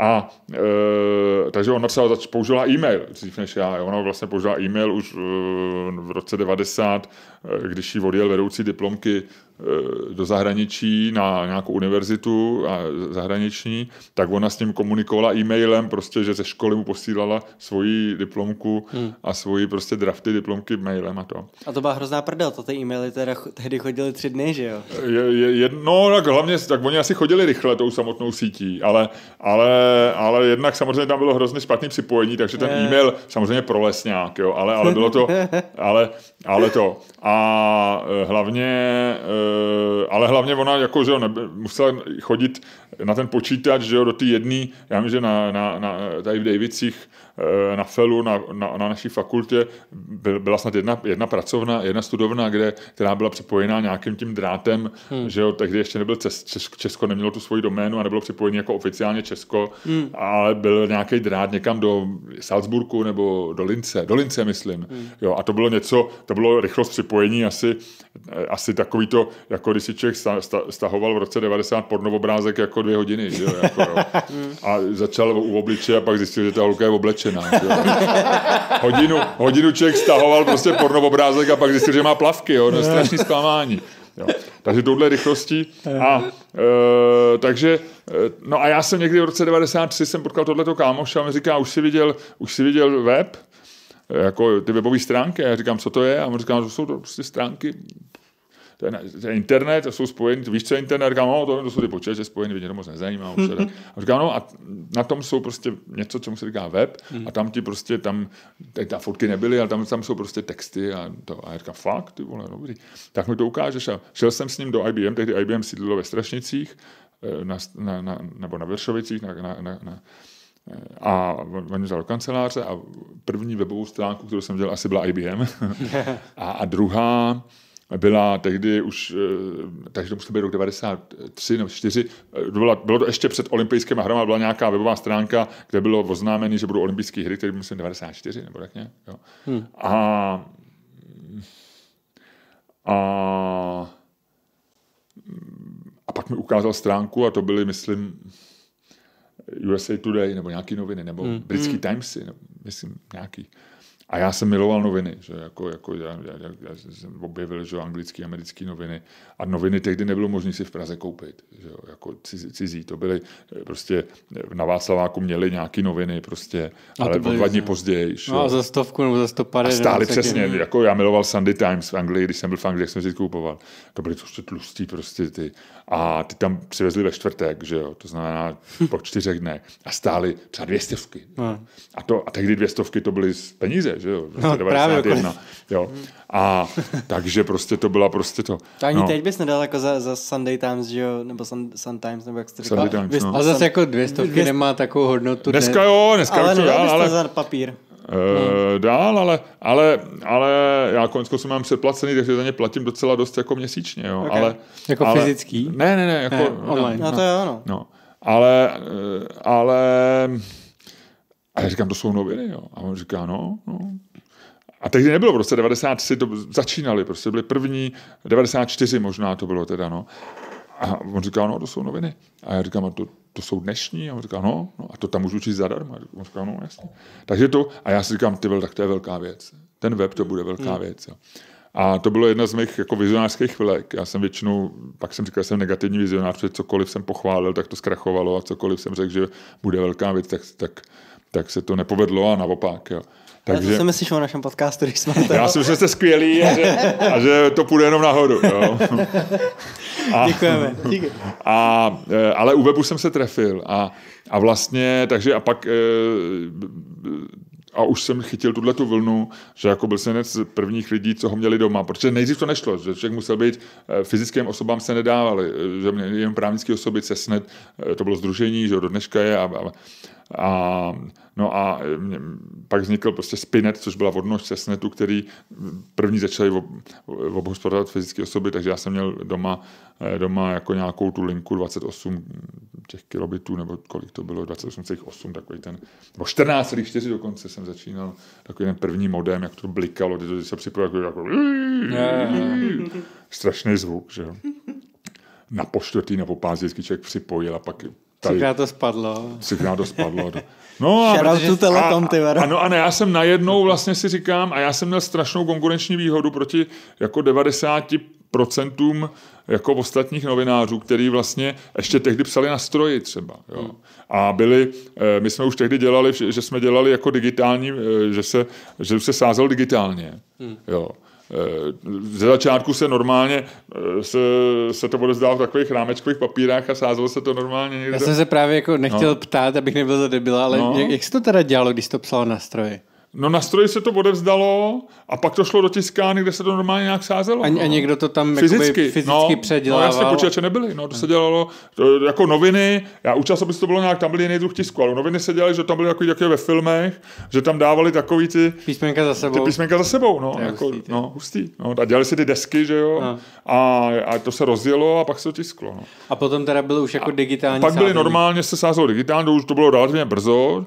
a e, takže ona třeba zač- použila e-mail dřív než já. Ona vlastně použila e-mail už e, v roce 90, e, když jí odjel vedoucí diplomky Eh, do zahraničí na nějakou univerzitu a zahraniční, tak ona s ním komunikovala e-mailem, prostě, že ze školy mu posílala svoji diplomku hmm. a svoji prostě drafty diplomky mailem a to. A to byla hrozná prdel, to ty e-maily teda tehdy chodily tři dny, že jo? Je, je, je, no, tak hlavně, tak oni asi chodili rychle tou samotnou sítí, ale, ale, ale jednak samozřejmě tam bylo hrozně špatný připojení, takže ten e-mail samozřejmě nějak, jo, ale, ale bylo to, ale, ale to. A eh, hlavně eh, Eh, ale hlavně ona jako, že jo, ne, musela chodit na ten počítač, že jo, do té jedné, já vím, že na, na, na, tady v Davicích Eh, na FELu, na, na, na naší fakultě, byla snad jedna, jedna pracovna, jedna studovna, kde, která byla připojená nějakým tím drátem, hmm. že jo, tehdy ještě nebyl Čes, Česko, nemělo tu svoji doménu a nebylo připojené jako oficiálně Česko, hmm. ale byl nějaký drát někam do Salzburku nebo do Lince, do Lince myslím, hmm. jo, a to bylo něco, to bylo rychlost připojení asi, asi takový to, jako když si Čech stahoval v roce 90 pornovobrázek jako dvě hodiny, že jo, jako, jo. Hmm. a začal u obliče a pak zjistil, že ta holka je oblečená scénář. Hodinu, hodinu člověk stahoval prostě porno obrázek a pak zjistil, že má plavky. Jo. No, strašný zklamání. Jo. Takže touhle rychlostí. A, e, takže, e, no a já jsem někdy v roce 93 jsem potkal tohleto kámoš a on říká, už si viděl, už si viděl web, e, jako ty webové stránky. A já říkám, co to je? A on říká, že no, jsou to prostě stránky ten, ten internet, to jsou spojení, víš, co je internet, říkám, no, to to jsou ty počítače spojení lidi moc nezajímá. a říkám, no, a na tom jsou prostě něco, čemu se říká web, hmm. a tam ti prostě, tam, teď ta fotky nebyly, ale tam, tam jsou prostě texty a to. A já říkám, fakt, ty vole, no, dobrý. Tak mi to ukážeš a šel jsem s ním do IBM, tehdy IBM sídlilo ve Strašnicích, eh, na, na, na, nebo na Vršovicích, na, na, na, na eh, a on vzal kanceláře a první webovou stránku, kterou jsem dělal, asi byla IBM. a, a druhá, byla tehdy už, eh, takže to musel být rok 93 nebo 4, eh, bylo, bylo to ještě před olympijskými hrama, byla nějaká webová stránka, kde bylo oznámené, že budou olympijské hry, které myslím 94 nebo tak nějak. Jo. Hmm. A, a, a pak mi ukázal stránku a to byly, myslím, USA Today nebo nějaký noviny, nebo hmm. britský hmm. Timesy, nebo, myslím, nějaký. Uh, a já jsem miloval noviny, že jako, jako já, já, já, jsem objevil, že anglické, americké noviny. A noviny tehdy nebylo možné si v Praze koupit, že jo, jako cizí, cizí. To byly eh, prostě, eh, na Václaváku měli nějaké noviny prostě, a ale byly, o dva dny později. No a za stovku nebo za sto A stály přesně, tím. jako já miloval Sunday Times v Anglii, když jsem byl v Anglii, jak jsem si kupoval. To byly prostě tlustí prostě ty. A ty tam přivezli ve čtvrtek, že jo, to znamená po čtyřech dnech. A stály třeba dvě stovky. No. A, to, a tehdy dvě stovky to byly peníze, že jo, no, 91. Prostě právě. Jako- jo. A takže prostě to byla prostě to. To ani no. teď bys nedal jako za, za Sunday Times, že jo, nebo Sun, Sun Times, nebo jak jste říkal. Sunday Times, no. A zase jako dvě stovky dvě... nemá takovou hodnotu. Dneska jo, dneska ale to dál, ale... za papír. Uh, dál, ale, ale, ale já konecko jsem mám předplacený, takže za ně platím docela dost jako měsíčně. Jo. Okay. Ale, jako ale, fyzický? Ne, ne, ne, jako ne, eh, online. No, no, no to je ono. No. Ale, eh, ale a já říkám, to jsou noviny, jo. A on říká, no, no. A tehdy nebylo, v roce 93 to začínali, prostě byli první, 94 možná to bylo teda, no. A on říká, no, to jsou noviny. A já říkám, a to, to jsou dnešní? A on říká, no, no, a to tam můžu učit zadarmo. A on říká, no, jasně. Takže to, a já si říkám, ty byl, tak to je velká věc. Ten web to bude velká hmm. věc, jo. A to bylo jedna z mých jako vizionářských chvilek. Já jsem většinou, pak jsem říkal, že jsem negativní vizionář, protože cokoliv jsem pochválil, tak to zkrachovalo a cokoliv jsem řekl, že bude velká věc, tak, tak tak se to nepovedlo a naopak. Jo. Takže... Já to si myslíš o našem podcastu, když jsme to... Já si myslím, že jste skvělí a že, a že to půjde jenom nahoru. Jo. A, Děkujeme. Díky. A, eh, ale u webu jsem se trefil a, a vlastně, takže a pak eh, a už jsem chytil tuhle tu vlnu, že jako byl jsem z prvních lidí, co ho měli doma, protože nejdřív to nešlo, že člověk musel být, eh, fyzickým osobám se nedávali, že jen právnické osoby, cesnet, to bylo združení, že do dneška je a, a a, no a mm, pak vznikl prostě spinet, což byla odnož cesnetu, který mm, první začali obhospodávat fyzické osoby, takže já jsem měl doma, eh, doma jako nějakou tu linku 28 těch kilobitů, nebo kolik to bylo, 28,8, takový ten, nebo 14,4 dokonce jsem začínal, takový ten první modem, jak to blikalo, když se připravil jako, strašný zvuk, že jo na po čtvrtý nebo pátý člověk připojil a pak Tady, třikrát to spadlo. Třikrát to spadlo. No a, protože, a, a, no a ne, já jsem najednou vlastně si říkám, a já jsem měl strašnou konkurenční výhodu proti jako 90 procentům jako ostatních novinářů, který vlastně ještě tehdy psali na stroji třeba. Jo. Hmm. A byli, eh, my jsme už tehdy dělali, že jsme dělali jako digitální, eh, že se, že se sázel digitálně. Hmm. Jo. Eh, ze začátku se normálně eh, se, se to odezdálo v takových rámečkových papírách a sázelo se to normálně někde. Já jsem se právě jako nechtěl no. ptát, abych nebyl za debila, ale no. jak, jak se to teda dělalo, když to psal na stroji? No na stroji se to odevzdalo a pak to šlo do tiskány, kde se to normálně nějak sázelo. A, no. a někdo to tam fyzicky, no. fyzicky no, předělával. No jasně, počítače nebyly, no to se dělalo to, jako noviny, já u časopisu to bylo nějak, tam byl jiný druh tisku, ale noviny se dělaly, že tam byly jako, jako ve filmech, že tam dávali takový ty... Písmenka za sebou. Ty písmenka za sebou, no. Jako, hustý, no hustý. No, a dělali si ty desky, že jo. No. A, a, to se rozjelo a pak se to tisklo. No. A potom teda bylo už jako a digitální Pak byly normálně se sázelo digitálně, to už to bylo relativně brzo,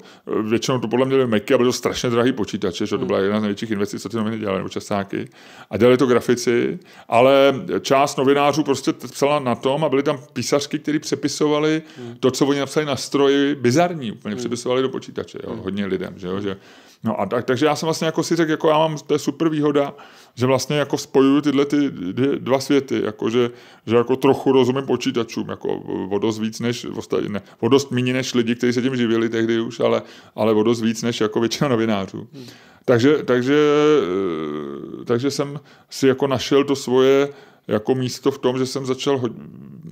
většinou to podle mě byly meky a bylo to strašně drahý malý počítače, že to hmm. byla jedna z největších investic, co ty noviny dělaly, nebo časáky. A dělali to grafici, ale část novinářů prostě psala na tom a byly tam písařky, které přepisovali hmm. to, co oni napsali na stroji, bizarní, úplně hmm. přepisovali do počítače, jo, hodně lidem, že jo, že No a tak, takže já jsem vlastně jako si řekl, jako já mám, to je super výhoda, že vlastně jako spojuju tyhle ty dva světy, jako že, že jako trochu rozumím počítačům, jako o dost víc než, ne, o dost méně než lidi, kteří se tím živili tehdy už, ale, ale o dost víc než jako většina novinářů. Hmm. Takže, takže, eh, takže jsem si jako našel to svoje jako místo v tom, že jsem začal ho,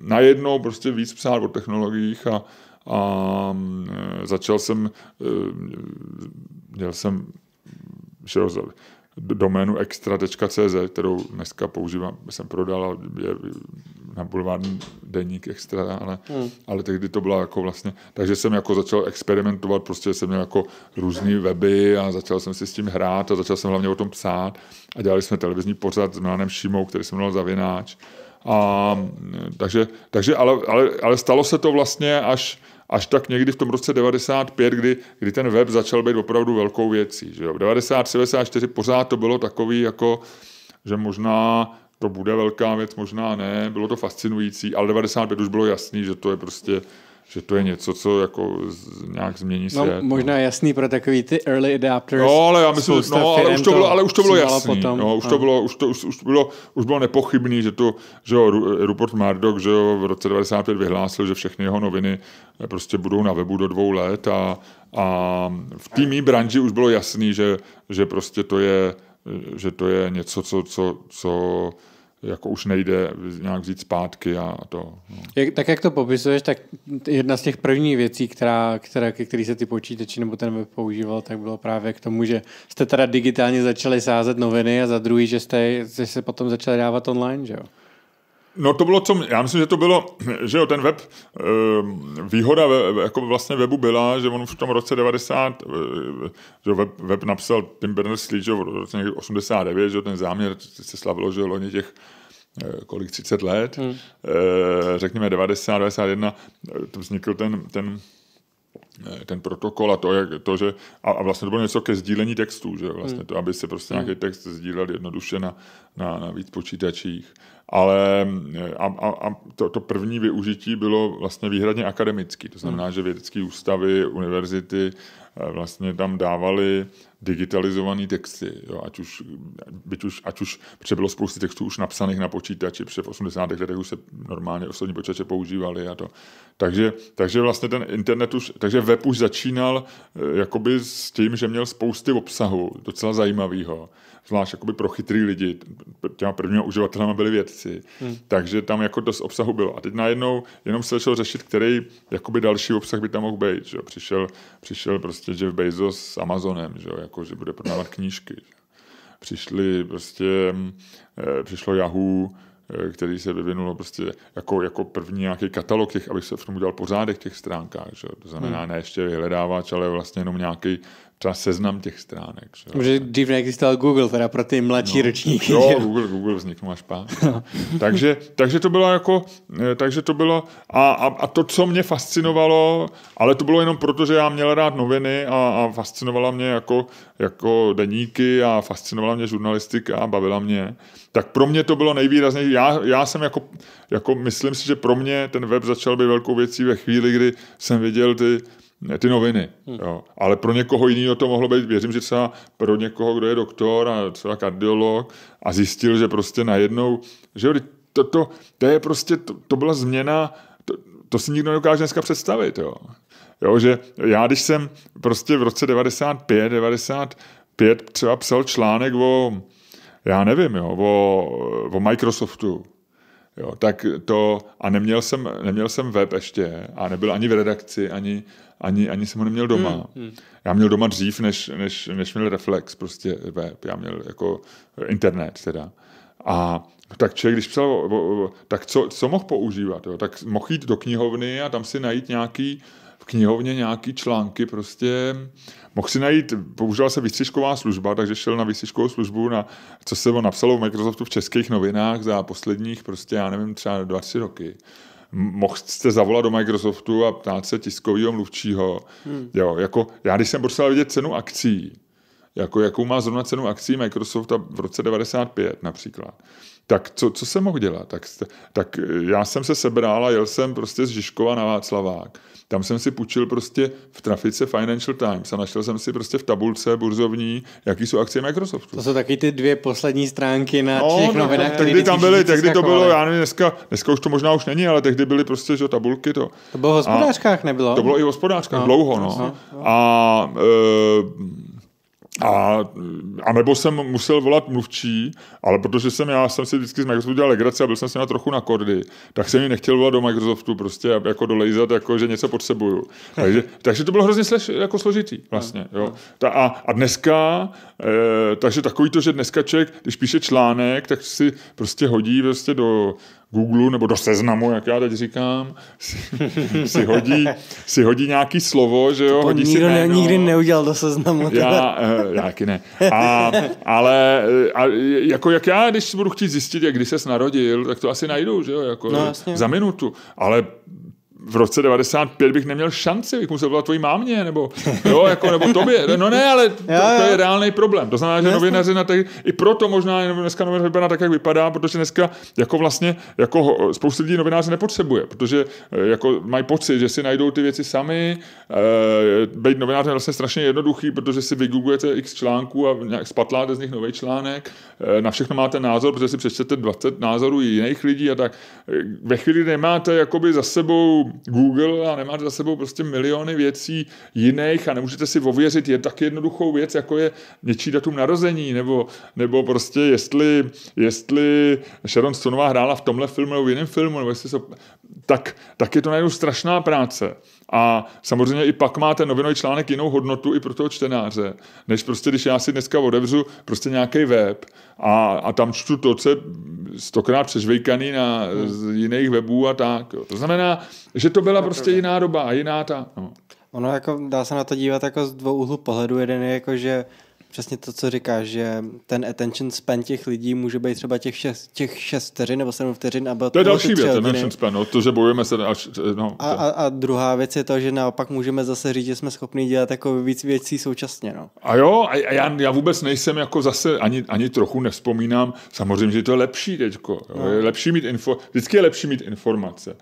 najednou prostě víc psát o technologiích a, a mm, eh, začal jsem eh, měl jsem šel z doménu extra.cz, kterou dneska používám, jsem prodal, je na bulvární deník extra, ale, hmm. ale tehdy to byla jako vlastně, takže jsem jako začal experimentovat, prostě jsem měl jako různé weby a začal jsem si s tím hrát a začal jsem hlavně o tom psát a dělali jsme televizní pořad s Milanem Šimou, který jsem měl Zavináč. A, takže, takže ale, ale, ale, stalo se to vlastně až až tak někdy v tom roce 95, kdy, kdy ten web začal být opravdu velkou věcí. Že jo? 90, 94 pořád to bylo takový, jako, že možná to bude velká věc, možná ne, bylo to fascinující, ale 95 už bylo jasný, že to je prostě že to je něco, co jako nějak změní no, svět. No, možná no. jasný pro takový ty early adapters. No, ale já myslím, no, ale už to bylo, ale už to bylo jasný. Potom, no, už, to no. bylo, už, to, už, už, bylo, už bylo nepochybný, že to, že jo, Rupert Murdoch, že jo, v roce 95 vyhlásil, že všechny jeho noviny eh, prostě budou na webu do dvou let a, a v té mý branži už bylo jasný, že, že prostě to je, že to je něco, co, co, co jako už nejde nějak vzít zpátky a to. No. Jak, tak jak to popisuješ, tak jedna z těch prvních věcí, která, která, ke který se ty počítači nebo ten web používal, tak bylo právě k tomu, že jste teda digitálně začali sázet noviny a za druhý, že jste, jste se potom začali dávat online, že jo? No to bylo, co, já myslím, že to bylo, že jo, ten web, ehm, výhoda jako vlastně webu byla, že on v tom roce 90, eh, že web, web napsal Tim Berners-Lee, že v roce 89, že ten záměr se slavilo, že loni těch eh, kolik, 30 let, hmm. Eh, řekněme 90, 91, vznikl ten, ten Eh, ten protokol a to, jak, to že, a, a vlastně to bylo něco ke sdílení textů, že vlastně hmm. to, aby se prostě hmm. nějaký text sdílel jednoduše na, na, na víc počítačích. Ale eh, a, a, a to, to první využití bylo vlastně výhradně akademický, to znamená, hmm. že vědecké ústavy, univerzity Eh, vlastně tam dávali digitalizované texty, jo, ať, už, byť už, ať už, bylo spousty textů už napsaných na počítači, protože v 80. letech už se normálně osobní počítače používali a to. Takže, takže vlastně ten internet už, takže web už začínal eh, jakoby s tím, že měl spousty obsahu, docela zajímavého zvlášť jakoby pro chytrý lidi, těma prvního uživatelama byli vědci, hmm. takže tam jako dost obsahu bylo. A teď najednou jenom se začal řešit, který jakoby další obsah by tam mohl být. Že? Přišel, přišel prostě Jeff Bezos s Amazonem, že, jako, že bude prodávat knížky. Přišli prostě, eh, přišlo Yahoo, eh, který se vyvinulo prostě jako, jako první nějaký katalog těch, abych se v tom udělal pořádek těch stránkách. Že? To znamená hmm. ne ještě vyhledávač, ale vlastně jenom nějaký třeba seznam těch stránek. Že? Už dřív neexistoval Google, teda pro ty mladší no, ročníky. Jo, Google, Google vznikl až pán. takže, takže to bylo jako, eh, takže to bylo, a, a, a, to, co mě fascinovalo, ale to bylo jenom proto, že já měl rád noviny a, a fascinovala mě jako, jako deníky a fascinovala mě žurnalistika a bavila mě, tak pro mě to bylo nejvýraznější. Já, já jsem jako, jako, myslím si, že pro mě ten web začal být velkou věcí ve chvíli, kdy jsem viděl ty ne, ty noviny. Hmm. Jo. Ale pro někoho jiného to mohlo být, věřím, že třeba pro někoho, kdo je doktor a třeba kardiolog a zjistil, že prostě najednou, že to, to, to je prostě, to, to byla změna, to, to si nikdo nedokáže dneska představit. Jo. jo, že já když jsem prostě v roce 95, 95 třeba psal článek o, já nevím, jo, o, o Microsoftu, Jo, tak to, a neměl jsem, neměl jsem web ještě a nebyl ani v redakci, ani, ani, ani jsem ho neměl doma. Hmm, hmm. Já měl doma dřív, než, než, než měl Reflex, prostě web. Já měl jako internet teda. A no tak člověk, když psal, tak co, co mohl používat? Jo? Tak mohl jít do knihovny a tam si najít nějaký, v knihovně nějaký články prostě mohl si najít, používala se vystřižková služba, takže šel na vystřižkovou službu, na, co se napsalo v Microsoftu v českých novinách za posledních prostě, já nevím, třeba 20 roky mohl jste zavolat do Microsoftu a ptát se tiskového mluvčího. Hmm. Jo, jako, já když jsem potřeboval vidět cenu akcí, jako jakou má zrovna cenu akcí Microsoft v roce 95 například, tak co, co jsem mohl dělat? Tak, tak eh, já jsem se sebral a jel jsem prostě z Žižkova na Václavák. Tam jsem si půjčil prostě v trafice Financial Times a našel jsem si prostě v tabulce burzovní, jaký jsou akcie Microsoftu. To jsou taky ty dvě poslední stránky na no, těch no, novinách. No, tehdy tam byly, tehdy to bylo, já nevím, dneska, dneska už to možná už není, ale tehdy byly prostě, že tabulky to. To bylo v hospodářkách, a nebylo? To bylo i v hospodářkách, no, dlouho, no. no, no. no. A e, a, a nebo jsem musel volat mluvčí, ale protože jsem já jsem si vždycky z Microsoftu dělal legraci a byl jsem s na trochu na kordy, tak jsem ji nechtěl volat do Microsoftu prostě jako dolejzat, jako že něco potřebuju. Takže, takže to bylo hrozně slež, jako složitý vlastně. Jo. Ta, a, a dneska, e, takže takový to, že dneska člověk, když píše článek, tak si prostě hodí prostě do Google nebo do seznamu, jak já teď říkám, si, si, hodí, si hodí nějaký slovo, že jo, to hodí si jméno. Ne, nikdy neudělal do seznamu. Teda. Já, eh, já ne. A, ale eh, a, jako jak já, když budu chtít zjistit, jak kdy ses narodil, tak to asi najdou, že jo, jako no, za minutu. Ale v roce 95 bych neměl šanci, bych musel volat tvojí mámě, nebo, jo, jako, nebo tobě. No, no ne, ale to, to je reálný problém. To znamená, že no, novinaři na těch, i proto možná dneska novinář vypadá tak, jak vypadá, protože dneska jako vlastně jako spoustu lidí novináře nepotřebuje, protože eh, jako mají pocit, že si najdou ty věci sami. E, být novinářem je vlastně strašně jednoduchý, protože si vygooglujete x článků a nějak spatláte z nich nový článek. E, na všechno máte názor, protože si přečtete 20 názorů jiných lidí a tak. Ve chvíli, nemáte máte jakoby za sebou Google a nemáte za sebou prostě miliony věcí jiných a nemůžete si ověřit je tak jednoduchou věc, jako je něčí datum narození, nebo, nebo prostě jestli, jestli Sharon Stoneová hrála v tomhle filmu nebo v jiném filmu, nebo jestli so, tak, tak je to najednou strašná práce. A samozřejmě i pak má ten novinový článek jinou hodnotu i pro toho čtenáře, než prostě když já si dneska odevřu prostě nějaký web a, a tam čtu to, co je stokrát přežvejkaný na hmm. z jiných webů a tak. Jo. To znamená, že to byla prostě jiná doba a jiná ta. No. Ono jako dá se na to dívat jako z dvou úhlů pohledu. Jeden je jako, že přesně to, co říkáš, že ten attention span těch lidí může být třeba těch šest těch šest vteřin nebo sedm vteřin. A to je další věc, ten attention span, no, to, že bojujeme se až... No, a, a, a, druhá věc je to, že naopak můžeme zase říct, že jsme schopni dělat jako víc věcí současně. No. A jo, a, a já, já, vůbec nejsem jako zase ani, ani trochu nespomínám, samozřejmě, že to je lepší teďko. Jako, no. Je lepší mít info, vždycky je lepší mít informace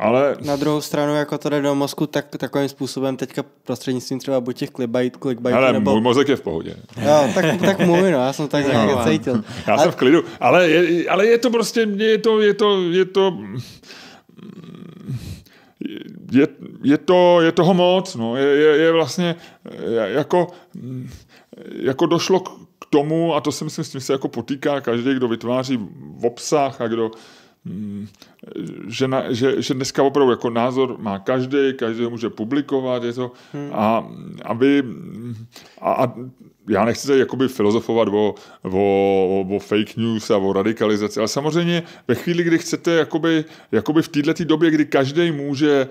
ale... Na druhou stranu, jako to jde do mozku, tak takovým způsobem teďka prostřednictvím třeba buď těch clickbait, clickbait Ale nebo... můj mozek je v pohodě. Jo, tak, tak můj, no, já jsem tak nějak no. cítil. Já ale... jsem v klidu, ale je, ale je to prostě, je to, je to, je to... Je, je, to, je toho moc, no. je, je, je vlastně e, jako, jako došlo k tomu, a to si myslím, s tím se jako potýká každý, kdo vytváří v obsah a kdo, Mm, že, na, že, že dneska opravdu jako názor má každý, každý ho může publikovat, je to, hmm. a, aby, a, a já nechci tady jakoby filozofovat o, o, o fake news a o radikalizaci, ale samozřejmě ve chvíli, kdy chcete jakoby, jakoby v této době, kdy každý může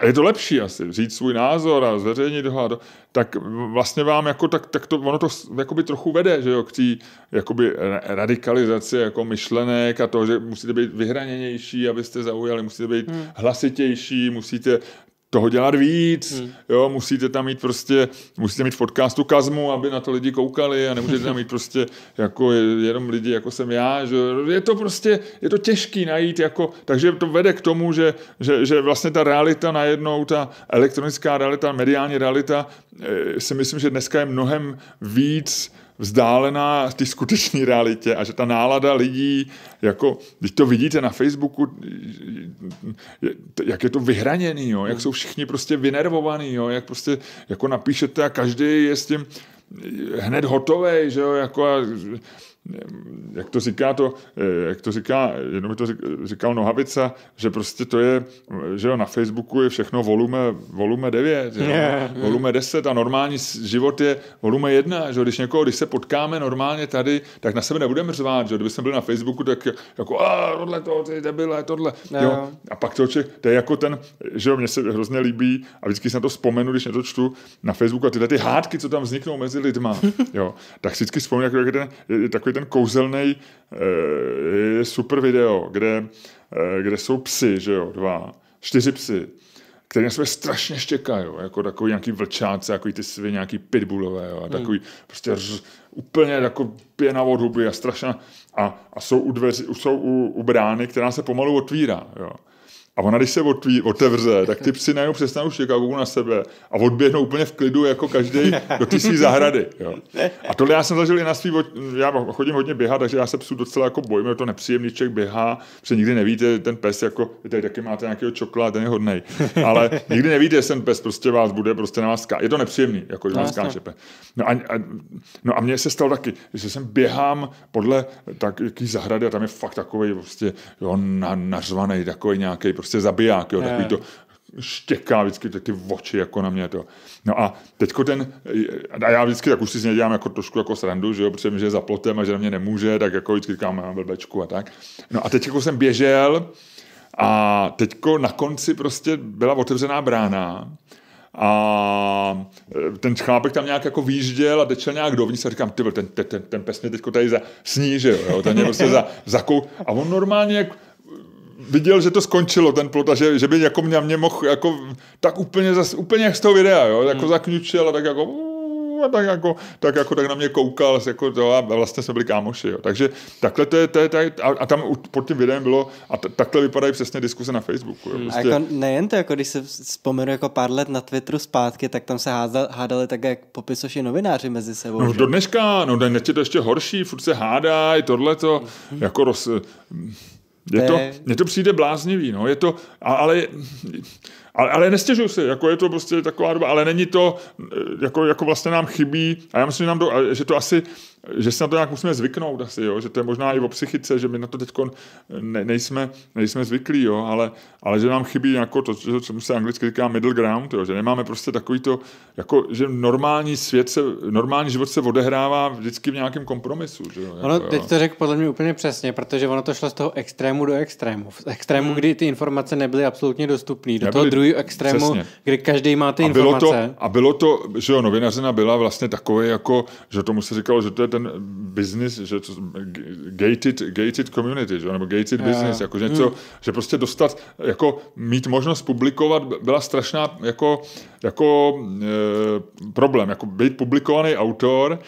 eh, je to lepší asi říct svůj názor a zveřejnit ho, tak vlastně vám jako tak, tak to, ono to jakoby trochu vede, že jo, k té jakoby radikalizaci jako myšlenek a to, že musíte být vyhraněnější, abyste zaujali, musíte být hmm. hlasitější, musíte toho dělat víc, hmm. jo, musíte tam mít prostě, musíte mít v podcastu kazmu, aby na to lidi koukali a nemůžete tam mít prostě jako jenom lidi, jako jsem já, že je to prostě, je to těžký najít, jako, takže to vede k tomu, že, že, že vlastně ta realita najednou, ta elektronická realita, mediální realita, eh, si myslím, že dneska je mnohem víc vzdálená té skutečné realitě a že ta nálada lidí, jako, když to vidíte na Facebooku, jak je to vyhraněný, jo, jak jsou všichni prostě vynervovaný, jo, jak prostě jako napíšete a každý je s tím hned hotový, že jo, jako a, jak to říká to, eh, jak to říká, jenom to říkal Nohavica, že prostě to je, že jo, na Facebooku je všechno volume, volume 9, jo, yeah. volume 10 a normální život je volume 1, že jo, když někoho, když se potkáme normálně tady, tak na sebe nebudeme řvát, že jo, kdyby jsme byli na Facebooku, tak jako, a tohle to, ty debile, tohle, yeah. jo, a pak to, člověk, to je jako ten, že jo, mně se hrozně líbí a vždycky se na to vzpomenu, když něco čtu na Facebooku a tyhle ty hádky, co tam vzniknou mezi lidma, jo, tak vždycky vzpomínám, jako ten, takový ten kouzelný eh, je super video, kde, eh, kde jsou psy, že jo, dva, čtyři psy, které na sebe strašně štěkají, jako takový nějaký vlčáce, jako ty svě, nějaký pitbullové, jo, a hmm. takový hmm. prostě ř, úplně jako pěna od huby a strašná. A, a jsou, u, dveři, jsou u, u brány, která se pomalu otvírá. Jo. A ona, když se otví, otevře, tak ty psi najednou přestanou štěkat na sebe a odběhnou úplně v klidu, jako každý do ty své zahrady. Jo. A tohle já jsem zažil i na svý, já chodím hodně běhat, takže já se psu docela jako bojím, je to nepříjemný, člověk běhá, protože nikdy nevíte, ten pes jako, vy tady taky máte nějakého čokoláda, ten je hodnej, ale nikdy nevíte, jestli ten pes prostě vás bude, prostě na vás ská. Je to nepříjemný, jako když no, vás skáče No a, a, no a mně se stalo taky, že jsem běhám podle takové zahrady a tam je fakt takový prostě, jo, na, nařvaný, takový nějaký prostě prostě zabiják, jo, takový to štěká vždycky ty, oči jako na mě to. No a teďko ten, a já vždycky tak už si s něj dělám jako trošku jako srandu, že jo, protože mi, že je za plotem a že na mě nemůže, tak jako vždycky říkám, mám blbečku a tak. No a teď jako jsem běžel a teďko na konci prostě byla otevřená brána a e, ten chlápek tam nějak jako výjížděl a tečel nějak dovnitř a říkám, ty ten, ten, ten, pes mě teďko tady za, sní, jo, ten mě prostě za, zakou, a on normálně jako, viděl, že to skončilo, ten plot, a že, že by jako mě, mě mohl jako, tak úplně, zas, úplně jak z toho videa, jo, jako hmm. zakňučil a tak jako a tak jako, tak jako tak na mě koukal jako to, a vlastně jsme byli kámoši. Jo. Takže takhle to je, to je, to je a, a, tam pod tím videem bylo, a t- takhle vypadají přesně diskuse na Facebooku. Jo. Hmm. Prostě... A jako nejen to, jako když se vzpomenu jako pár let na Twitteru zpátky, tak tam se hádali, hádali tak, jak popisoši novináři mezi sebou. No že? do dneška, no dnes je to ještě horší, furt se hádají, tohle to, hmm jako roz, je to, eh, mně to přijde bláznivý, no, je to, ale, ale, ale nestěžuju se, jako je to prostě taková doba, ale není to, eh, jako, jako vlastně nám chybí, a já myslím, že, nám to, že to asi že se na to nějak musíme zvyknout asi, jo? že to je možná i o psychice, že my na to teď eh, ne, nejsme, nejsme zvyklí, jo? Ale, ale že nám chybí jako to, co čemu se anglicky říká middle ground, jo? že nemáme prostě takový to, jako, že normální svět se, normální život se odehrává vždycky v nějakém kompromisu. Že jo? Ono, jako, teď jo? to řekl podle mě úplně přesně, protože ono to šlo z toho extrému do extrému. Z extrému, hmm. kdy ty informace nebyly absolutně dostupné, do nebyly, toho druhého extrému, přesně. kdy každý má ty a informace. Bylo to, a bylo to, že jo, novinařina byla vlastně takové, jako, že tomu se říkalo, že to je ten business, že to, gated, gated community, že, nebo gated yeah. business, jako že, hmm. něco, mm. že prostě dostat, jako mít možnost publikovat byla strašná jako, jako e, problém, jako být publikovaný autor,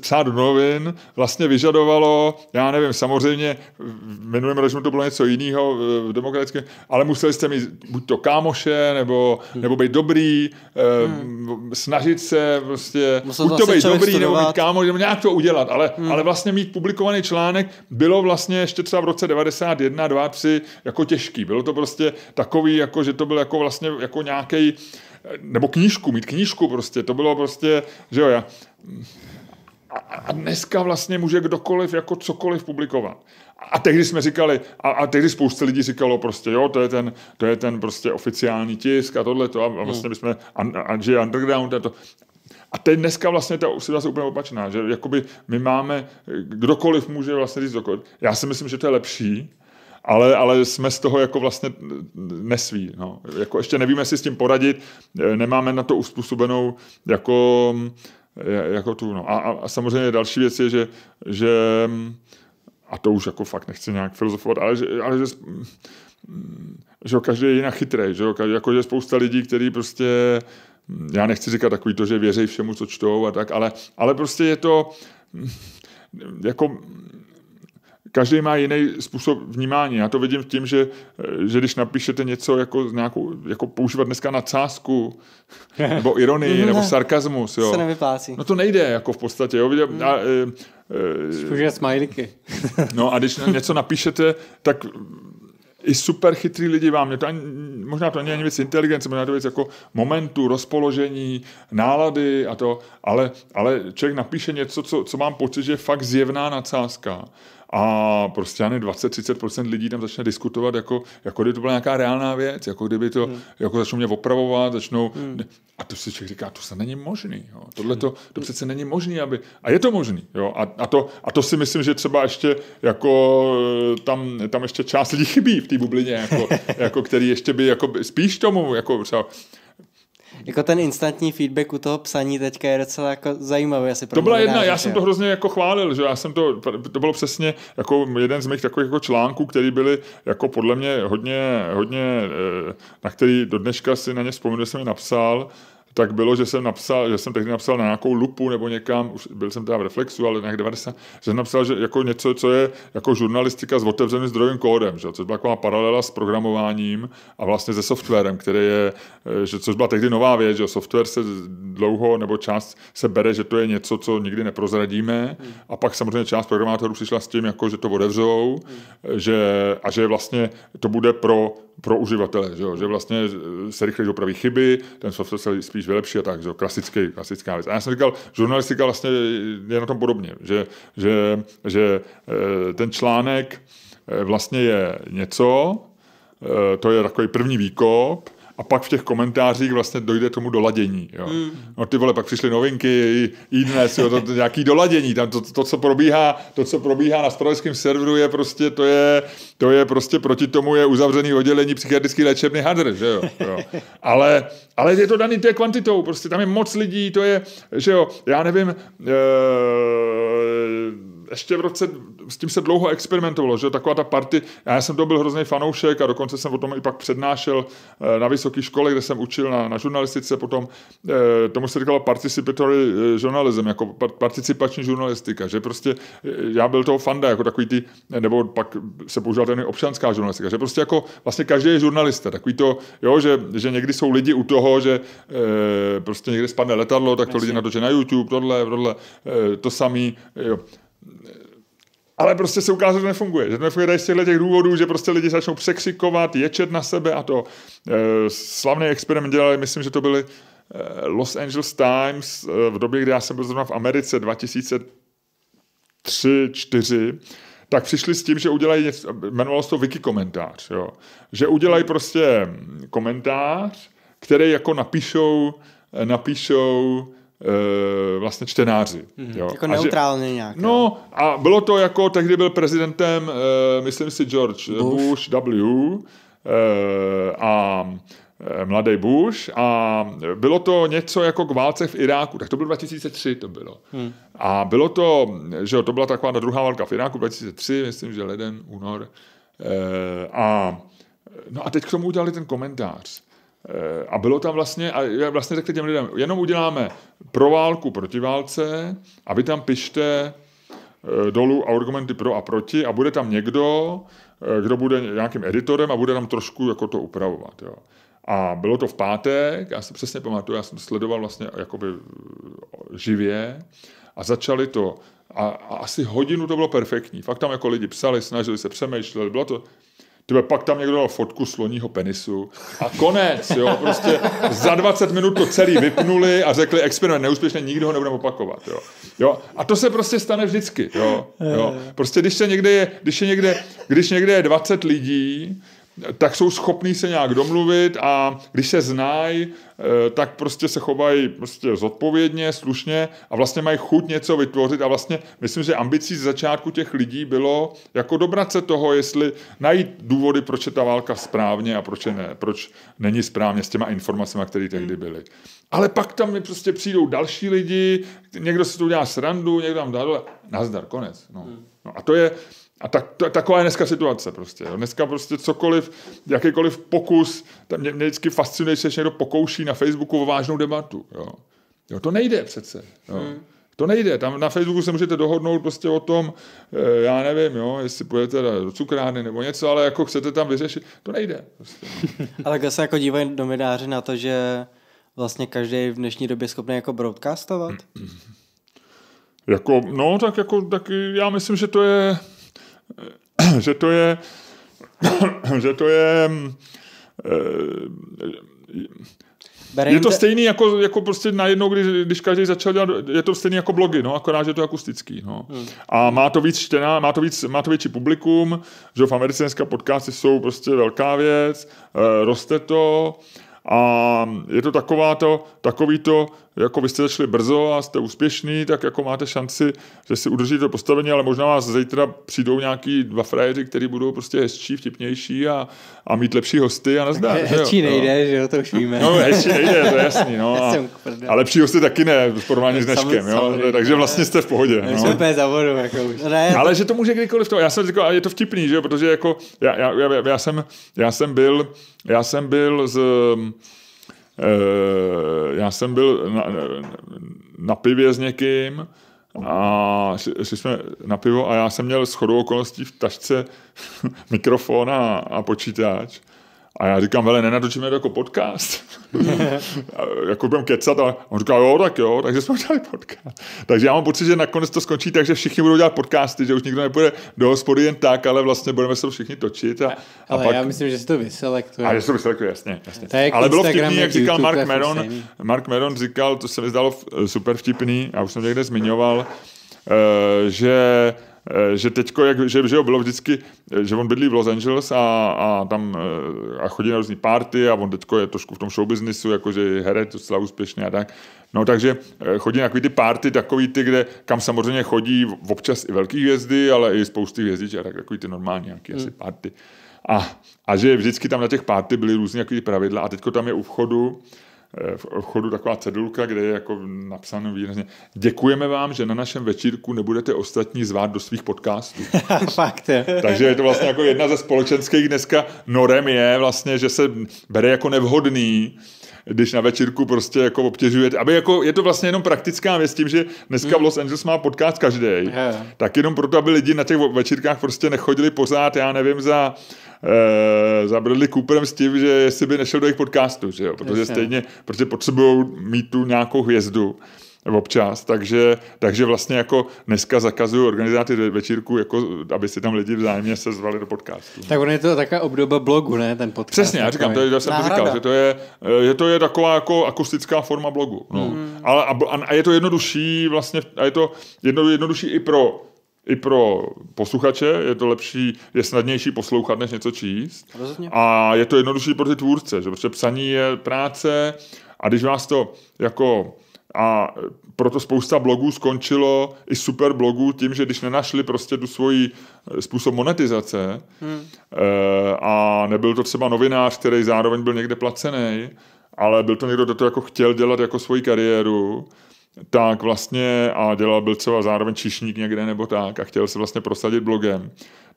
psát do novin, vlastně vyžadovalo, já nevím, samozřejmě v minulém režimu to bylo něco jiného e, v demokratickém, ale museli jste mít buď to kámoše, nebo, mm. nebo být dobrý, e, mm. snažit se prostě, Musel buď to být dobrý, studovat. nebo být kámoš, nebo nějak to udělat, udělat, ale, hmm. ale vlastně mít publikovaný článek bylo vlastně ještě třeba v roce 91, 2, 3 jako těžký. Bylo to prostě takový, jako, že to byl jako vlastně jako nějaký nebo knížku, mít knížku prostě, to bylo prostě, že jo, já, a dneska vlastně může kdokoliv jako cokoliv publikovat. A tehdy jsme říkali, a, a tehdy spousta lidí říkalo prostě, jo, to je ten, to je ten prostě oficiální tisk a tohle to a, vlastně hmm. bychom, a, a, a underground a to. A teď dneska vlastně ta osvěta úplně opačná, že jakoby my máme, kdokoliv může vlastně říct cokoliv. Já si myslím, že to je lepší, ale, ale jsme z toho jako vlastně nesví. No. Jako ještě nevíme si s tím poradit, nemáme na to uspůsobenou jako, jako tu. No. A, a, samozřejmě další věc je, že, že a to už jako fakt nechci nějak filozofovat, ale že, ale že že každý je jinak chytrý, že jako že spousta lidí, kteří prostě já nechci říkat takový to, že věří všemu, co čtou a tak, ale, ale prostě je to jako každý má jiný způsob vnímání. Já to vidím v tím, že, že když napíšete něco jako, nějakou, jako používat dneska cásku, nebo ironii, mhm. nebo sarkazmus. Jo. Se nevyplácí. No to nejde jako v podstatě. Jo. Mhm. A, e, e, smajlíky. no a když něco napíšete, tak i super chytrý lidi vám, to ani, možná to není ani věc inteligence, možná to věc jako momentu, rozpoložení, nálady a to, ale, ale člověk napíše něco, co, co mám pocit, že je fakt zjevná nadsázka a prostě ani 20-30% lidí tam začne diskutovat, jako, jako kdyby to byla nějaká reálná věc, jako kdyby to, hmm. jako začnou mě opravovat, začnou, hmm. a to si člověk říká, to se není možný, jo. Hmm. tohle to, to přece není možný, aby, a je to možný, jo, a, a, to, a to si myslím, že třeba ještě, jako eh, tam, tam ještě část lidí chybí v té bublině, jako, jako který ještě by, jako spíš tomu, jako třeba jako ten instantní feedback u toho psaní teďka je docela jako zajímavý. Asi to byla jedna, já jsem to hrozně jako chválil, že já jsem to, to bylo přesně jako jeden z mých takových jako článků, který byly jako podle mě hodně, hodně eh, na který do dneška si na ně vzpomínu, jsem je napsal, tak bylo, že jsem napsal, že jsem tehdy napsal na nějakou lupu nebo někam, už byl jsem teda v Reflexu, ale nějak 90, že jsem napsal, že jako něco, co je jako žurnalistika s otevřeným zdrojovým kódem, že? což byla taková paralela s programováním a vlastně se softwarem, který je, eh, že což byla tehdy nová věc, že software se dlouho nebo část se bere, že to je něco, co nikdy neprozradíme hmm. a pak samozřejmě část programátorů přišla s tím, jako, že to otevřou hmm. Eh, že, a že vlastně to bude pro, pro uživatele, že, že vlastně eh, se rychle opraví chyby, ten software se spíš spíš vylepší a tak, že klasický, klasická věc. A já jsem říkal, žurnalistika vlastně je na tom podobně, že, že, že eh, ten článek eh, vlastně je něco, eh, to je takový první výkop, a pak v těch komentářích vlastně dojde tomu doladění. Jo. Mm. No ty vole, pak přišly novinky, e-dnes, jo, to, to, nějaký doladění, tam to, to, to, co probíhá, to, co probíhá na spravodajském serveru je prostě, to je, to je prostě proti tomu je uzavřený oddělení psychiatrický léčebný hadr, že jo. jo. Ale, ale je to daný té kvantitou, prostě tam je moc lidí, to je, že jo, já nevím, ee, eh, ještě v roce, s tím se dlouho experimentovalo, že taková ta party, já jsem to byl hrozný fanoušek a dokonce jsem o tom i pak přednášel eh, na vysoké škole, kde jsem učil na, na žurnalistice, potom eh, tomu se říkalo participatory eh, journalism, jako participační žurnalistika, že prostě já byl toho fanda, jako takový ty, nebo pak se používal ten občanská žurnalistika, že prostě jako vlastně každý je žurnalista, takový to, jo, že, že někdy jsou lidi u toho, že prostě někde spadne letadlo, tak to Myslím. lidi natočí na YouTube, tohle, tohle, to samý, jo ale prostě se ukázalo, že to nefunguje. Že to nefunguje tady z těchto těch důvodů, že prostě lidi začnou překřikovat, ječet na sebe a to. Eh, slavný experiment dělali, myslím, že to byly eh, Los Angeles Times eh, v době, kdy já jsem byl zrovna v Americe 2003 4 tak přišli s tím, že udělají něco, jmenovalo se to wiki komentář, jo. že udělají prostě komentář, který jako napíšou, napíšou Eh, vlastně čtenáři. Mm, jo. Jako a neutrálně že, nějak. No a bylo to jako, tehdy byl prezidentem, eh, myslím si, George Bush, Bush W. Eh, a mladý Bush a bylo to něco jako k válce v Iráku, tak to bylo 2003 to bylo. Hmm. A bylo to, že jo, to byla taková ta druhá válka v Iráku 2003, myslím, že leden, únor. E, a, no a teď k tomu udělali ten komentář. Eh, a bylo tam vlastně, a já vlastně řekli těm lidem, jenom uděláme pro válku, proti válce a vy tam pište eh, dolů argumenty pro a proti a bude tam někdo, eh, kdo bude nějakým editorem a bude tam trošku jako to upravovat. Jo. A bylo to v pátek, já si přesně pamatuju, já jsem sledoval vlastně jakoby živě a začali to a, a asi hodinu to bylo perfektní. Fakt tam jako lidi psali, snažili se přemýšlet, bylo to, Tyhle, pak tam někdo dal fotku sloního penisu a konec, jo, prostě za 20 minut to celý vypnuli a řekli experiment neúspěšně, nikdo ho nebudeme opakovat, jo. jo. A to se prostě stane vždycky, jo, jo. Eh. Prostě když se někde je, když je někde, když někde je 20 lidí, tak jsou schopní se nějak domluvit a když se znají, eh, tak prostě se chovají prostě zodpovědně, slušně a vlastně mají chuť něco vytvořit a vlastně myslím, že ambicí z začátku těch lidí bylo jako dobrat se toho, jestli najít důvody, proč je ta válka správně a proč, je ne, proč není správně s těma informacemi, které tehdy hmm. byly. Ale pak tam prostě přijdou další lidi, někdo si to udělá srandu, někdo tam dá dole, nazdar, konec. No. Hmm. No a to je, a tak, to, taková je dneska situace prostě. Jo. Dneska prostě cokoliv, jakýkoliv pokus, tam mě, mě vždycky fascinuje, že někdo pokouší na Facebooku o vážnou debatu. Jo. Jo, to nejde přece. Jo. Hmm. To nejde. Tam na Facebooku se můžete dohodnout prostě o tom, eh, já nevím, jo, jestli půjdete do cukrány nebo něco, ale jako chcete tam vyřešit, to nejde. Prostě. No. ale takhle se jako dívají novináři na to, že vlastně každý v dnešní době schopný jako broadcastovat? Hmm. jako, no, tak jako, tak já myslím, že to je, že to je, že to je, mm, eh, je to stejný jako, jako prostě najednou, když, když každý začal dělat, je to stejný jako blogy, no, akorát, že je to akustický. No. Hmm. A má to víc čtená, má to, víc, má to větší publikum, že v Americe dneska podcasty jsou prostě velká věc, eh, roste to a je to taková to, takový to, jako vy jste začali brzo a jste úspěšný, tak jako máte šanci, že si udržíte to postavení, ale možná vás zítra přijdou nějaký dva frajeři, kteří budou prostě hezčí, vtipnější a, a mít lepší hosty a nazdá. hezčí nejde, jo. že jo, to už víme. No, hezčí nejde, to je jasný, no. A, a lepší hosty taky ne, v porovnání s dneškem, jo. Takže vlastně jste v pohodě. No. no. úplně za vodu, jako už. No ne, ale že to může kdykoliv to, já jsem říkal, je to vtipný, že jo, protože jako já, já, já, já, jsem, já jsem byl, já jsem byl z, Eh, já jsem byl na, na pivě s někým a šli jsme na pivo a já jsem měl shodou okolností v tašce mikrofon a, a počítač a já říkám, vele, nenatočíme to jako podcast. jako budeme kecat a on říká, jo, tak jo, takže jsme udělali podcast. Takže já mám pocit, že nakonec to skončí tak, že všichni budou dělat podcasty, že už nikdo nebude do hospody jen tak, ale vlastně budeme se všichni točit. A, a ale pak... já myslím, že se to vyselektuje. A že se to vyselektuje, jasně. jasně. Tak ale bylo vtipný, jak říkal YouTube, Mark Meron. Mark Meron říkal, to se mi zdalo super vtipný, a už jsem někde zmiňoval, eh, že Eh, že teďko, jak, že, že jo, bylo vždycky, eh, že on bydlí v Los Angeles a, a tam eh, a chodí na různý party a on teďko je trošku v tom showbiznisu, jakože je herec docela úspěšný a tak. No takže chodí na ty party, takový ty, kde, kam samozřejmě chodí občas i velký hvězdy, ale i spousty hvězdiček, a tak, takový ty normální nějaký hmm. asi party. A, a že vždycky tam na těch party byly různé pravidla a teďko tam je u vchodu Eh, v chodu taková cedulka, kde je jako napsáno výrazně děkujeme vám, že na našem večírku nebudete ostatní zvát do svých podcastů. Fakt je. Takže je to vlastně jako jedna ze společenských dneska norem je vlastně, že se bere jako nevhodný, když na večírku prostě jako obtěžujete, aby jako, je to vlastně jenom praktická věc tím, že dneska v hmm. Los Angeles má podcast každý, yeah. tak jenom proto, aby lidi na těch večírkách prostě nechodili pořád, já nevím, za Eh, Zabrali zabrdli Cooperem s tím, že jestli by nešel do jejich podcastu, že jo? protože Jasně. stejně, protože potřebují mít tu nějakou hvězdu občas, takže, takže vlastně jako dneska zakazují organizáty večírku, jako, aby si tam lidi vzájemně se zvali do podcastu. Tak on je to taková obdoba blogu, ne, ten podcast. Přesně, já říkám, to, je, já jsem to říkal, že to je, eh, že to je taková jako akustická forma blogu. No. Mm. Ale, a, a, je to jednodušší vlastně, a je to jedno, jednodušší i pro i pro posluchače, je to lepší, je snadnější poslouchat, než něco číst. Rozumě. A je to jednodušší pro ty tvůrce, že protože psaní je práce a když vás to jako a proto spousta blogů skončilo i super blogů tím, že když nenašli prostě tu svoji eh, způsob monetizace hmm. Eh, a nebyl to třeba novinář, který zároveň byl někde placený, ale byl to někdo, kdo to jako chtěl dělat jako svoji kariéru, tak vlastně a dělal byl třeba zároveň čišník někde nebo tak a chtěl se vlastně prosadit blogem,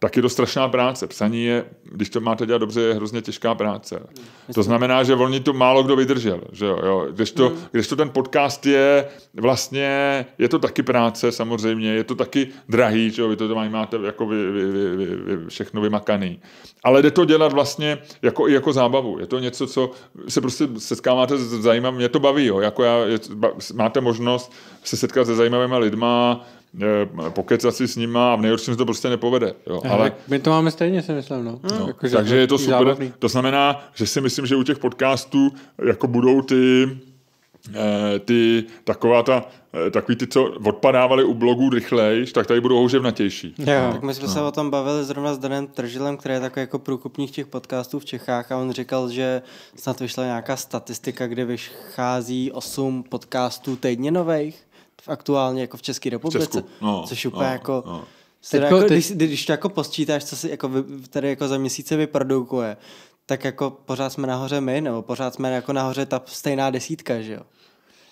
tak je to strašná práce. Psaní je, když to máte dělat dobře, je hrozně těžká práce. To znamená, že volně to málo kdo vydržel. Že jo, jo. Když, to, hmm. když to ten podcast je, vlastně je to taky práce samozřejmě, je to taky drahý, že jo, vy to, mají, máte jako vy, vy, vy, vy, vy, všechno vymakaný. Ale jde to dělat vlastně jako, jako zábavu. Je to něco, co se prostě setkáváte s zajímavým, mě to baví, jo. Jako já, je, máte možnost se setkat se zajímavými lidmi. Eh, pokecat si s nima a v nejhorším se to prostě nepovede. Jo. Ne, eh, ale... My to máme stejně, si myslím. No. No, jako, takže je to super. Zábavný. To znamená, že si myslím, že u těch podcastů jako budou ty eh, ty taková ta, takový ty, co odpadávali u blogů rychlejš, tak tady budou houževnatější. Jo. tak my jsme no. se o tom bavili zrovna s Danem Tržilem, který je takový jako průkupník těch podcastů v Čechách a on říkal, že snad vyšla nějaká statistika, kde vychází 8 podcastů týdně nových aktuálně jako v České republice, v Česku. no, což no, úplně no, jako... No. Teďko, jako, teď... když, když to jako posčítáš, co si jako tady jako za měsíce vyprodukuje, tak jako pořád jsme nahoře my, nebo pořád jsme jako nahoře ta stejná desítka, že jo?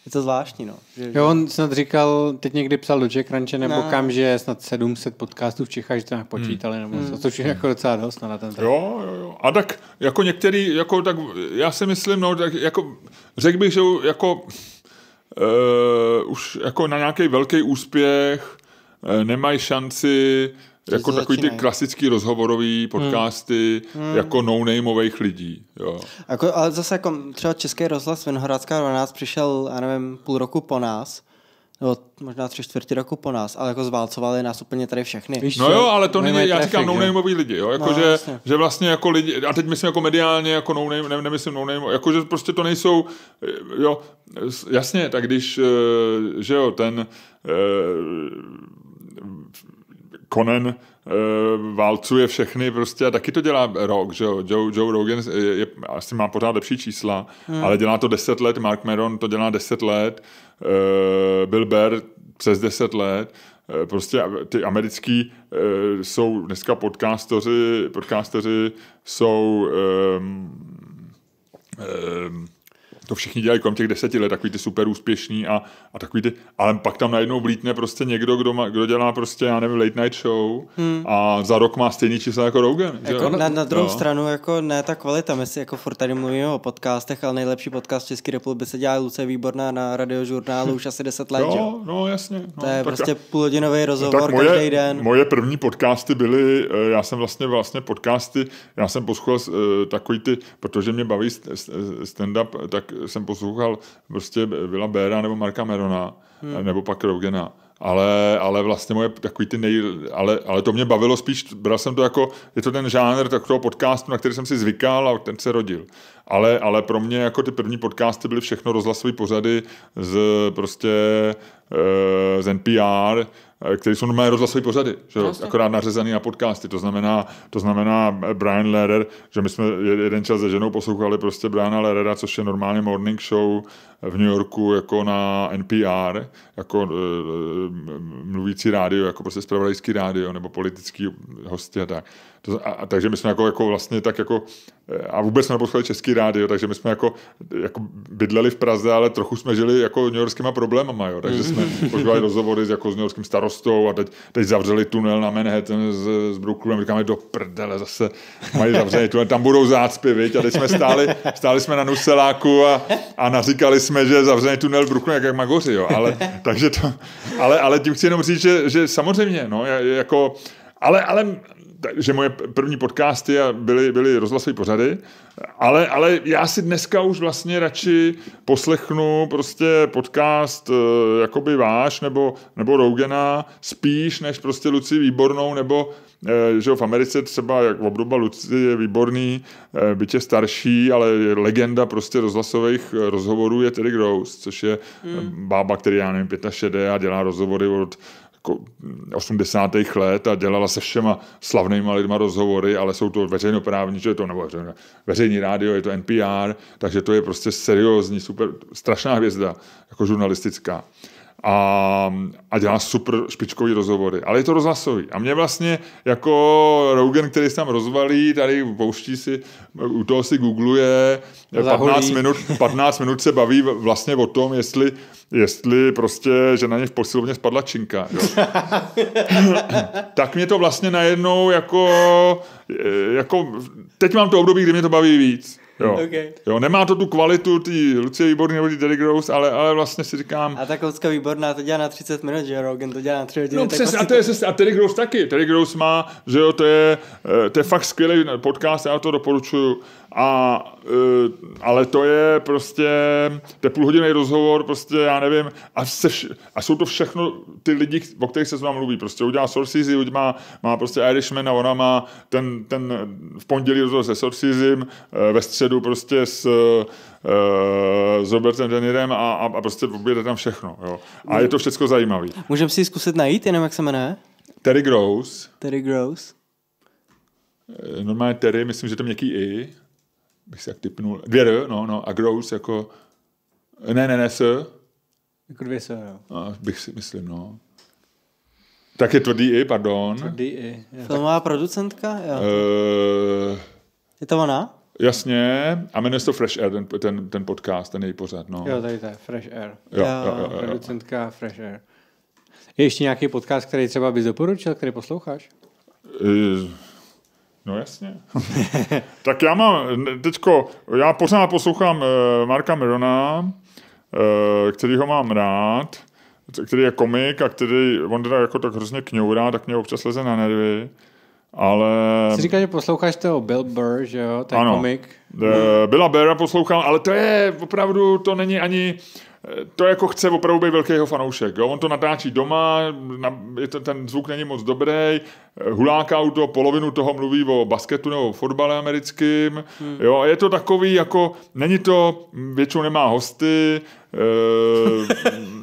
Je to zvláštní, no. Že, jo, on snad říkal, teď někdy psal do Jack Ranche nebo no, no. kam, že snad 700 podcastů v Čechách, že to nějak počítali, hmm. nebo hmm. to je jako docela dost no, na ten trh. Jo, jo, jo. A tak jako některý, jako tak, já si myslím, no, tak jako řekl bych, že jako uh, už jako na nějaký velký úspěch uh, nemají šanci Když jako takový začínají. ty klasický rozhovorový hmm. podcasty hmm. Hmm. jako no-nameových lidí. Jo. Jako, ale zase jako třeba Český rozhlas Vinohradská 12 přišel, já nevím, půl roku po nás nebo možná tři čtvrtě roku po nás, ale jako zválcovali nás úplně tady všechny. Víš, no jo, ale to není, já říkám no lidi, jo, jako no, že, vlastně. že, vlastně jako lidi, a teď myslím jako mediálně, jako no name, ne, nemyslím no name, jako že prostě to nejsou, jo, jasně, tak když, eh, že jo, ten, eh, Conan uh, válcuje všechny prostě a taky to dělá rok, že jo? Joe, Joe Rogan je, je, asi má pořád lepší čísla, hmm. ale dělá to 10 let, Mark Maron to dělá 10 let, uh, Bill Burr přes 10 let, eh, prostě ty americký e, jsou dneska podcastoři, podcasteři jsou e, to všichni dělají kolem těch deseti let, takový ty super úspěšný a, a takový ty, ale pak tam najednou vlítne prostě někdo, kdo, má, kdo dělá prostě, já nevím, late night show hmm. a za rok má stejný čísla jako Rogan. Jako na, na druhou jo. No. stranu, jako ne ta kvalita, my si jako furt tady mluvíme o podcastech, ale nejlepší podcast České republiky se dělá Luce Výborná na radiožurnálu už asi deset let, jo? jo? no jasně. No, to je tak, prostě půlhodinový no, rozhovor no, každý den. Moje první podcasty byly, eh, já jsem vlastně vlastně podcasty, já jsem poslouchal eh, takový ty, protože mě baví stand-up, tak jsem poslouchal prostě Vila Béra nebo Marka Merona, hmm. Eh, nebo pak Rogena, Ale, ale vlastně moje takový ty nej... Ale, ale to mě bavilo spíš, bral jsem to jako, je to ten žánr takového podcastu, na který jsem si zvykal a ten se rodil ale, ale pro mě jako ty první podcasty byly všechno rozhlasové pořady z prostě eh, z NPR, eh, který jsou normálně rozhlasové pořady, že jo? akorát nařezaný na podcasty, to znamená, to znamená eh, Brian Lehrer, že my jsme jeden čas se ženou poslouchali prostě Briana Lehrera, což je normálně morning show v New Yorku jako na NPR, jako mluvící rádio, jako prostě spravodajský rádio nebo politický hosti a tak. To, a, a, takže my jsme jako, jako vlastně tak jako, eh, a vůbec jsme neposlali český rádio, takže my jsme jako, jako bydleli v Praze, ale trochu jsme žili jako Yorkskýma problémama, jo. Takže jsme mm. požívali rozhovory s, jako s Yorkským starostou a teď, teď zavřeli tunel na Manhattan z, z Brooklynem, říkáme do prdele zase, mají zavřený tunel, tam budou zácpy, viď? A teď jsme stáli, stáli jsme na Nuseláku a, a naříkali jsme, že zavřený tunel v Brooklynu jak, jak Magoři, jo. Ale, takže to, ale, ale tím chci jenom říct, že, že samozřejmě, no, jako, ale, ale že moje první podcasty byly, byly rozhlasové pořady, ale, ale já si dneska už vlastně radši poslechnu prostě podcast eh, jakoby váš nebo, nebo Rougena spíš než prostě Luci Výbornou nebo eh, že v Americe třeba jak obdoba Luci je výborný, eh, byť je starší, ale legenda prostě rozhlasových rozhovorů je Terry Gross, což je hmm. bába, který já nevím, 65 a dělá rozhovory od 80. let a dělala se všema slavnýma lidma rozhovory, ale jsou to veřejnoprávní, že je to nebo veřejno, veřejný rádio, je to NPR, takže to je prostě seriózní, super, strašná hvězda, jako žurnalistická a, a dělá super špičkový rozhovory. Ale je to rozhlasový. A mě vlastně jako Rogan, který se tam rozvalí, tady pouští si, u toho si googluje, 15 minut, 15 minut se baví vlastně o tom, jestli, jestli prostě, že na ně v posilovně spadla činka. Jo. tak mě to vlastně najednou jako, e, jako, teď mám to období, kdy mě to baví víc. Jo. Okay. jo, nemá to tu kvalitu ty Lucie Výborný nebo ty Gross, ale, ale vlastně si říkám... A ta kocka výborná to dělá na 30 minut, že Rogan to dělá na 3 hodiny. No přes, a, vlastně to je, a Terry Gross taky. Terry Gross má, že jo, to je, eh, to je fakt skvělý podcast, já to doporučuju. A, eh, ale to je prostě, to je půlhodinný rozhovor, prostě já nevím, a, se, a jsou to všechno ty lidi, o kterých se s vám mluví. Prostě udělá Sorcizy, má, má prostě Irishman a ona má ten, ten v pondělí rozhovor se Sorcizym, eh, ve středu sedu prostě s, uh, s Robertem Denirem a, a, a prostě objede tam všechno. Jo. A je to všechno zajímavé. Můžeme si zkusit najít, jenom jak se jmenuje? Terry Gross. Terry Gross. Eh, normálně Terry, myslím, že to měký i. Bych se jak typnul. Dvě no, no. A Gross jako... Eh, ne, ne, ne, s. Jako dvě s, jo. A bych si myslím, no. Tak je to D.I., pardon. Tvrdý i. Filmová producentka, jo. Uh... Je to ona? Jasně, a jmenuje se to Fresh Air, ten, ten, ten podcast, ten její pořad. No. Jo, tady to je Fresh Air. Jo, jo, jo, jo, jo. Producentka Fresh Air. Je ještě nějaký podcast, který třeba bys doporučil, který posloucháš? Eh, no jasně. tak já mám, teďko, já pořád poslouchám eh, Marka Mirona, eh, ho mám rád, který je komik a který, on teda jako tak hrozně kňourá, tak mě občas leze na nervy. Ale... Jsi říkal, že posloucháš toho Bill Burr, že jo? Ten ano, komik. Byla Burra poslouchal, ale to je opravdu, to není ani to jako chce opravdu být velkého fanoušek. Jo? On to natáčí doma, na, ten zvuk není moc dobrý, huláká u toho, polovinu toho mluví o basketu nebo fotbale americkým. Hmm. Jo? A je to takový, jako není to, většinou nemá hosty, e,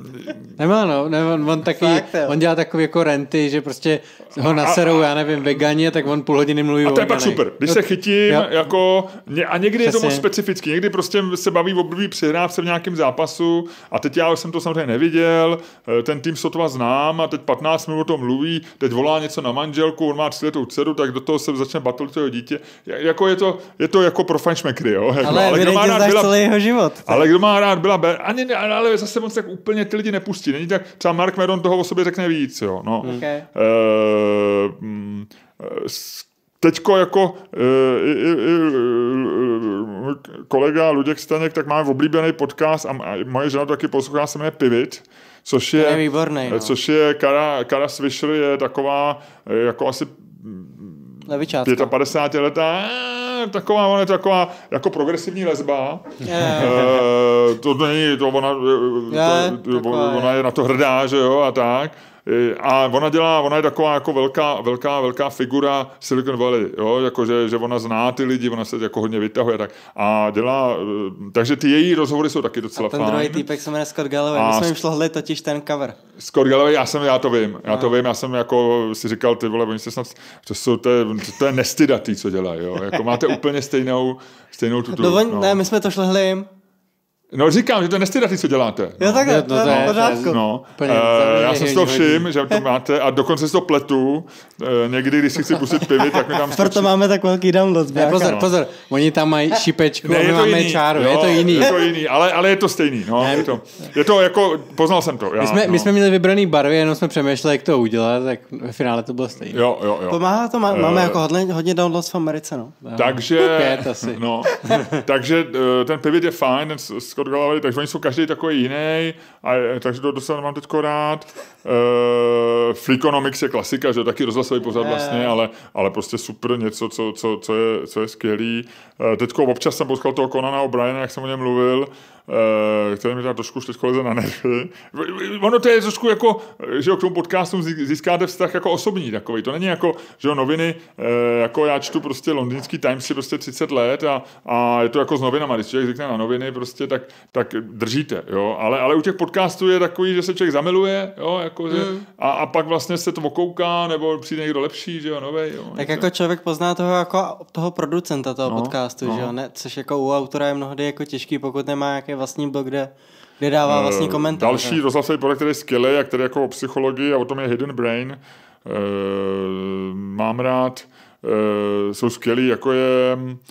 Nemá, no, ne, on, on, taky, Fakt, on dělá takový jako renty, že prostě ho naserou, a, a, já nevím, vegani, tak on půl hodiny mluví A to je pak super, když no se chytím, no, jako, a někdy Přesně. je to moc specifický, někdy prostě se baví v období přihrávce v nějakém zápasu a teď já jsem to samozřejmě neviděl, eh, ten tým sotva znám a teď 15 minut o tom mluví, teď volá něco na manželku, on má tříletou dceru, tak do toho se začne batlit toho dítě. Jako je to, je to jako pro fanšmekry, jo. ale, ale kdo má rád byla, jeho život. Tak. Ale kdo má rád byla, ani, ale zase moc tak úplně ty lidi nepustí. Není tak, třeba Mark Meron toho o sobě řekne víc, jo. No. Hmm. Okay. Uh, teďko jako e, e, e, kolega Luděk Staněk, tak máme oblíbený podcast a moje žena to taky poslouchá, se jmenuje Pivit, což je, je výborný, eh, no. což je Kara, Kara Swisher je taková jako asi 55 letá taková, ona je taková jako progresivní lesba. e, to není, to ona, eh, to, taková, ona je na to hrdá, že jo, a tak a ona dělá, ona je taková jako velká, velká, velká figura Silicon Valley, jo, jako že, že ona zná ty lidi, ona se jako hodně vytahuje tak a dělá, eh, takže ty její rozhovory jsou taky docela a ten fajn. druhý týpek se jmenuje Scott Galloway, a my jsme jim hledat totiž ten cover. Scott Galloway, já jsem, já to vím, já a. to vím, já jsem jako si říkal, ty vole, oni se snad, to, jsou, to, je, to je nestydatý, co dělají, jo, jako máte úplně stejnou, stejnou tuto. No, on, no. ne, my jsme to šlehli jim, No říkám, že to je nestydatý, co děláte. No. Jo takhle, to, to, to je No. Plně, e, eh, já jsem z to všim, že to máte a dokonce z to pletu. E, někdy, když si chci pustit pivy, tak mi tam skočí. Proto máme tak velký download. Ne, pozor, no. pozor, oni tam mají šipečku ne, a my máme jiný. čáru, jo, je to jiný. Je to jiný, ale, ale je to stejný. No. Ne. Je, to, je to jako, poznal jsem to. Já, my, jsme, no. my jsme měli vybraný barvy, jenom jsme přemýšleli, jak to udělat, tak ve finále to bylo stejné. Jo, jo, jo. Pomáhá to, má, uh, máme eh, jako hodně, hodně downloads v Americe. No. Takže, no, takže no, ten pivit je fajn, Scott Galloway, takže oni jsou každý takový jiný, a, eh, takže to docela mám teďko rád. E, Freakonomics je klasika, že taky rozhlasový pořád vlastně, ale, ale prostě super něco, co, co, co, je, co je skvělý. E, teďko občas jsem poslal toho Conana O'Briena, jak jsem o něm mluvil, který eh, mi teda trošku teď leze na nervy. Ono to je trošku jako, že jo, k tomu podcastu získáte vztah jako osobní takový. To není jako, že jo, noviny, eh, jako já čtu prostě londýnský Times si prostě 30 let a, a je to jako s novinama. Když člověk řekne na noviny prostě, tak, tak držíte, jo. Ale, ale u těch podcastů je takový, že se člověk zamiluje, jo, jako, že, mm. a, a, pak vlastně se to okouká, nebo přijde někdo lepší, že jo, novej. Jo, tak jako člověk pozná toho jako toho producenta toho no, podcastu, no. že jo, no. ne, což jako u autora je mnohdy jako těžký, pokud nemá nějaký vlastní blog, kde, kde dává eh, vlastní komentáře. Další rozhlasový projekt, který je skvělý a který jako o psychologii a o tom je Hidden Brain. Eh, mám rád, eh, jsou skvělý, jako je uh,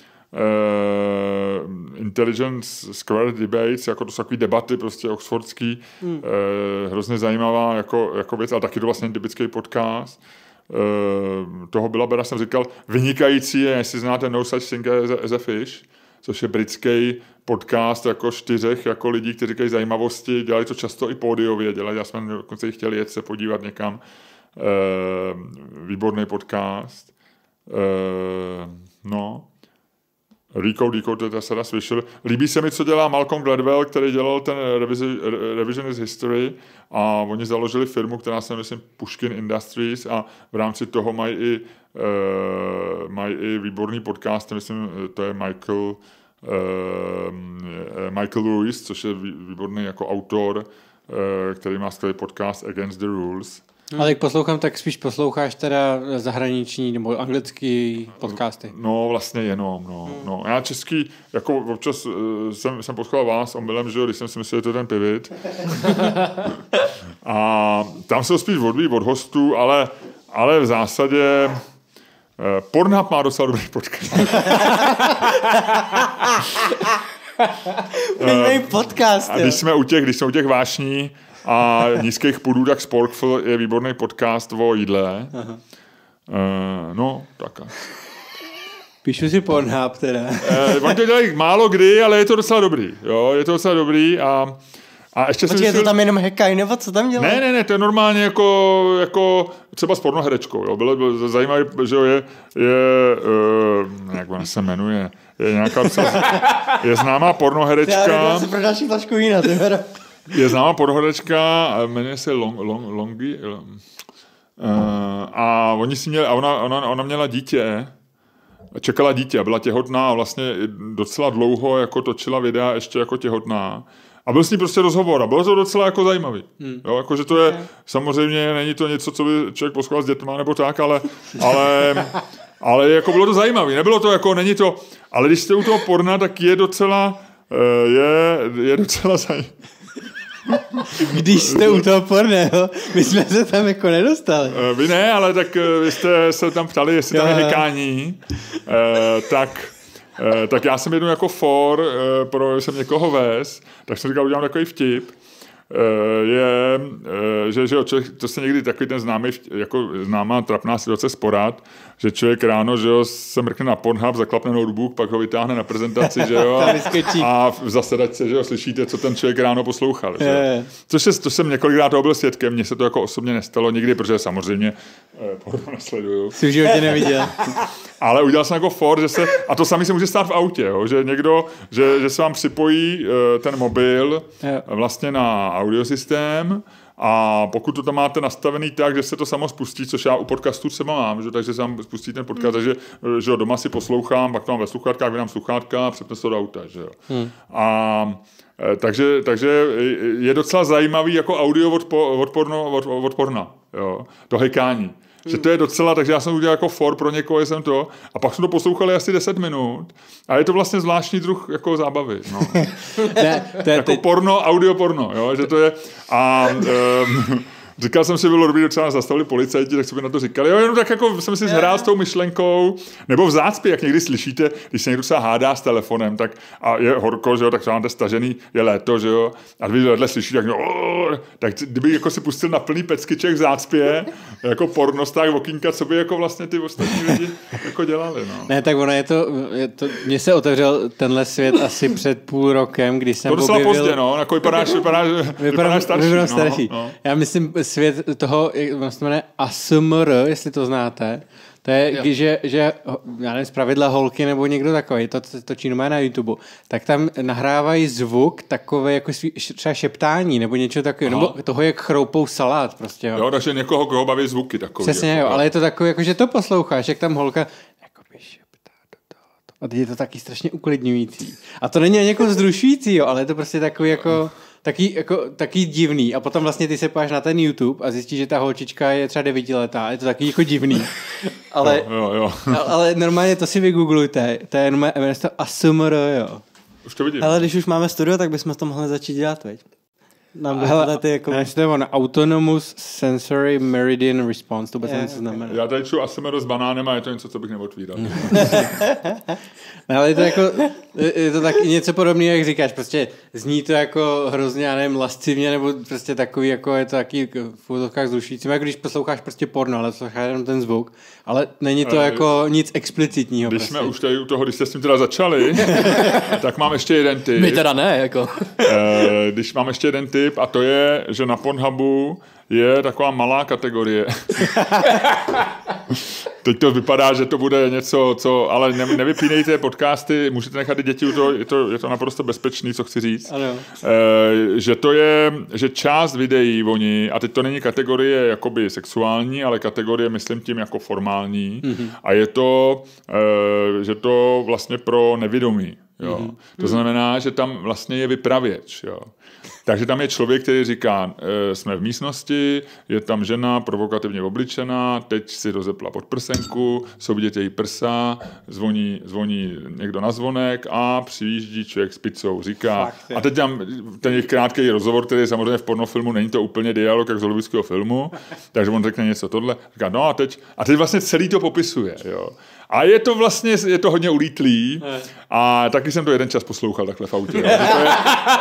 Intelligence Square Debates, jako to jsou takové debaty prostě oxfordský, mm. uh, hrozně zajímavá jako, jako věc, a taky to vlastně typický podcast. Uh, toho byla, Bera jsem říkal, vynikající je, jestli znáte No Such Thing as a, as a Fish, což je britský podcast jako čtyřech jako lidí, kteří říkají zajímavosti, dělají to často i pódiově, dělají, já jsem dokonce i chtěli jet se podívat někam, e, výborný podcast, e, no, Recode, Decode, to já teda slyšel. Líbí se mi, co dělá Malcolm Gladwell, který dělal ten Revisionist History a oni založili firmu, která se myslím Pushkin Industries a v rámci toho mají i, uh, mají i výborný podcast, myslím, to je Michael uh, Michael Lewis, což je výborný jako autor, uh, který má skvělý podcast Against the Rules Hmm. Ale jak poslouchám, tak spíš posloucháš teda zahraniční nebo anglický podcasty. No vlastně jenom, no. Hmm. no. Já český, jako občas uh, jsem, jsem poslouchal vás omylem, že když jsem si myslel, že to je ten pivit. a tam se spíš odvíjí od hostů, ale, ale v zásadě... Uh, Pornhub má docela dobrý podcast. uh, podcast. Eh, a když jsme u těch, když jsme u těch vášní, a nízkých tak Sporkful je výborný podcast o jídle. Aha. Uh, no, tak. Píšu si Pornhub teda. uh, eh, on to dělají málo kdy, ale je to docela dobrý. Jo, je to docela dobrý a a ještě Počkej, jsem je to tam jenom hekaj, nebo co tam dělají? Ne, ne, ne, to je normálně jako, jako třeba s pornoherečkou. Jo. Bylo, bylo zajímavé, že jo, je, je uh, jak ona se jmenuje, je nějaká, je známá pornoherečka. Já se pro další flašku vína, ty je známá podhodečka, jmenuje se Long, Long, Longy, uh, a oni si měli, a ona, ona, ona měla dítě, čekala dítě, byla těhotná a vlastně docela dlouho jako točila videa ještě jako těhotná. A byl s ní prostě rozhovor a bylo to docela jako zajímavý. Hmm. Jo, jako, že to je, okay. samozřejmě není to něco, co by člověk poskoval s dětma nebo tak, ale, ale, ale jako bylo to zajímavý, Nebylo to jako, není to, ale když jste u toho porna, tak je docela, eh, je, je docela zajímavý. Když jste u toho porného, my jsme se tam jako nedostali. Eh, vy ne, ale tak eh, vy jste se tam ptali, jestli tam je hekání. Eh, tak tak já jsem jednou jako for, pro jsem někoho vez, tak jsem říkal, udělám takový vtip. Eh, je, eh, že, že člověk, to se někdy takový ten známý, jako známá trapná situace sporát, že člověk ráno, že jo, se mrkne na Pornhub, zaklapne notebook, pak ho vytáhne na prezentaci, že jo, a v zasedačce, že jo, slyšíte, co ten člověk ráno poslouchal, že jo. Což se, to jsem několikrát byl svědkem, mně se to jako osobně nestalo nikdy, protože samozřejmě eh, porno nesleduju. Jsi už životě neviděl. Ale udělal jsem jako for, že se, a to sami se může stát v autě, jo, že někdo, že, že se vám připojí ten mobil vlastně na audiosystém a pokud to tam máte nastavený tak, že se to samo spustí, což já u podcastů třeba mám, že, takže vám spustí ten podcast, hmm. takže že doma si poslouchám, pak to mám ve sluchátkách, vydám sluchátka a přepnu to do auta. Že jo. Hmm. A, e, takže, takže je docela zajímavý jako audio od, po, od, od, od porna, jo, to hekání že to je docela, takže já jsem udělal jako for pro někoho, jsem to. A pak jsme to poslouchali asi 10 minut. A je to vlastně zvláštní druh jako zábavy. No. ne, to je, jako ty... porno, audio porno, jo, že to je. A um, Říkal jsem si, bylo dobrý, že nás zastavili policajti, tak co by na to říkali. Jo, jenom tak jako jsem si zhrál s tou myšlenkou, nebo v zácpě, jak někdy slyšíte, když se někdo se hádá s telefonem, tak a je horko, že jo, tak třeba máte stažený, je léto, že jo, a když vedle slyší, tak, no, tak kdyby jako si pustil na plný peckyček v zácpě, jako tak vokinka, co by jako vlastně ty ostatní lidi jako dělali. No. Ne, tak ono je to, je to mně se otevřel tenhle svět asi před půl rokem, když jsem to objevil... To pozdě, no, jako vypadáš, vypadáš, vypadáš, vypadáš starší. Vypadám no, starší. No, no. Já myslím, svět toho, jak to jmenuje, ASMR, jestli to znáte. To je, jo. že, že, já nevím, zpravidla holky nebo někdo takový, to, to točí normálně na YouTube, tak tam nahrávají zvuk takové jako svý, třeba šeptání nebo něčeho takového, nebo toho, jak chroupou salát prostě. Jo, jo takže někoho, koho baví zvuky takové. Přesně, jako, jo, ale je to takové, jako, že to posloucháš, jak tam holka, a teď je to taky strašně uklidňující. A to není ani jako zrušující, jo, ale je to prostě takový jako taky, jako, taky divný. A potom vlastně ty se páš na ten YouTube a zjistíš, že ta holčička je třeba devítiletá. Je to taky jako divný. ale, jo, jo, jo. ale normálně to si vygooglujte. To je normálně, jmenuje to ASMR, jo. Už to vidím. Ale když už máme studio, tak bychom to mohli začít dělat, veď nám Hele, ty jako... Ne, to on, Autonomous Sensory Meridian Response, to vůbec nevím, znamená. Já tady čuju ASMR s banánem a je to něco, co bych neotvíral. ne, ale je to jako, je to tak něco podobného, jak říkáš, prostě zní to jako hrozně, já nevím, lascivně, nebo prostě takový, jako je to taky v fotovkách zrušující, jako když posloucháš prostě porno, ale posloucháš jenom ten zvuk, ale není to ale, jako nic explicitního. Když prostě. jsme už tady u toho, když jste s tím teda začali, tak mám ještě jeden ty. My teda ne, jako. Eh, když mám ještě jeden ty, tip a to je, že na Pornhubu je taková malá kategorie. Teď to vypadá, že to bude něco, co, ale ne, nevypínejte podcasty, můžete nechat i děti u toho, je to, je to naprosto bezpečný, co chci říct. Ano. E, že to je, že část videí oni, a teď to není kategorie jakoby sexuální, ale kategorie myslím tím jako formální, mm-hmm. a je to, e, že to vlastně pro nevědomí. Jo. Mm-hmm. To znamená, že tam vlastně je vypravěč. Jo. Takže tam je člověk, který říká, eh, jsme v místnosti, je tam žena provokativně obličená, teď si rozepla prsenku, jsou vidět její prsa, zvoní, zvoní někdo na zvonek a přijíždí člověk s pizzou, říká. Fakt, a teď tam ten jejich krátký rozhovor, který je samozřejmě v pornofilmu, není to úplně dialog jak z hollywoodského filmu, takže on řekne něco tohle, říká, no a teď, a teď vlastně celý to popisuje, jo. A je to vlastně, je to hodně ulítlý a taky jsem to jeden čas poslouchal takhle v autě. Že to je,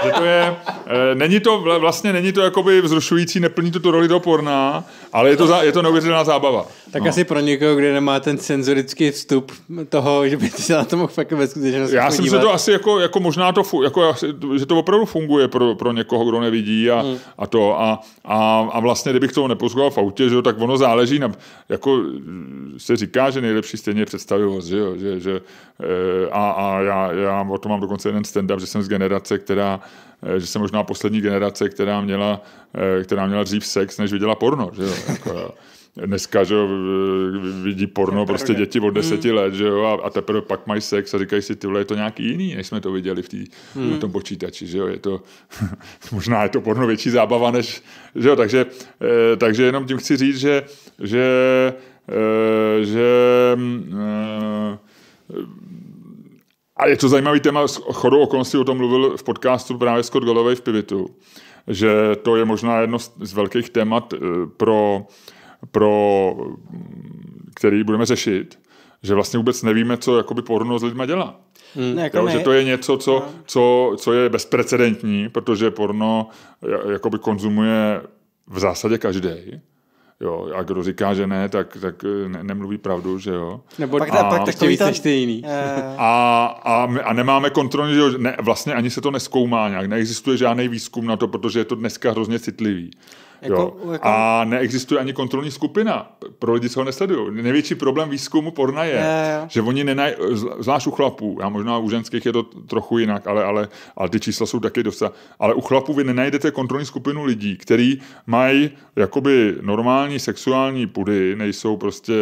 že to je, eh, není to, vlastně není to jakoby vzrušující, neplní to tu roli do porna, ale je to, je to neuvěřitelná zábava. Tak no. asi pro někoho, kde nemá ten senzorický vstup toho, že by se na to mohl fakt ve skutečnosti Já si jsem se to asi jako, jako možná to, jako, že to opravdu funguje pro, pro někoho, kdo nevidí a, hmm. a to. A, a, a, vlastně, kdybych to neposlouchal v autě, že, tak ono záleží na, jako se říká, že nejlepší stejně je představivost, že, že, že eh, a, a já, já o tom mám dokonce jeden stand-up, že jsem z generace, která eh, že jsem možná poslední generace, která měla, eh, která měla dřív sex, než viděla porno. Že jo? Jako, dneska že jo, vidí porno je prostě děti od mm. deseti mm. let že jo, a, a teprve pak mají sex a říkají si, tyhle je to nějaký jiný, než jsme to viděli v, tý, mm. v tom počítači. Že jo, je to, možná je to porno větší zábava, než, že jo, takže, eh, takže jenom tím chci říct, že, že, eh, že mm, eh, a je to zajímavý téma, chodou okolností o tom mluvil v podcastu právě Scott Galloway v Pivitu, že to je možná jedno z velkých témat pro pro, který budeme řešit, že vlastně vůbec nevíme, co jakoby porno s lidma dělá. Hmm. Ne, jako jo, Že to je něco, co, no. co, co je bezprecedentní, protože porno jakoby konzumuje v zásadě každý. Jo, a kdo říká, že ne, tak, tak ne, nemluví pravdu, že jo. Nebo pak, a, pak tak to víc než ty jiný. Eh. A, a, a nemáme kontroly, že jo, ne, vlastně ani se to neskoumá nějak, neexistuje žádný výzkum na to, protože je to dneska hrozně citlivý. Jako, jo. Jako... A neexistuje ani kontrolní skupina pro lidi, co ho nesledují. Největší problém výzkumu porna je, je, je. že oni nenaj... zvlášť u chlapů, A možná u ženských je to trochu jinak, ale, ale, ale ty čísla jsou taky dost. Ale u chlapů vy nenajdete kontrolní skupinu lidí, který mají jakoby normální sexuální pudy, nejsou prostě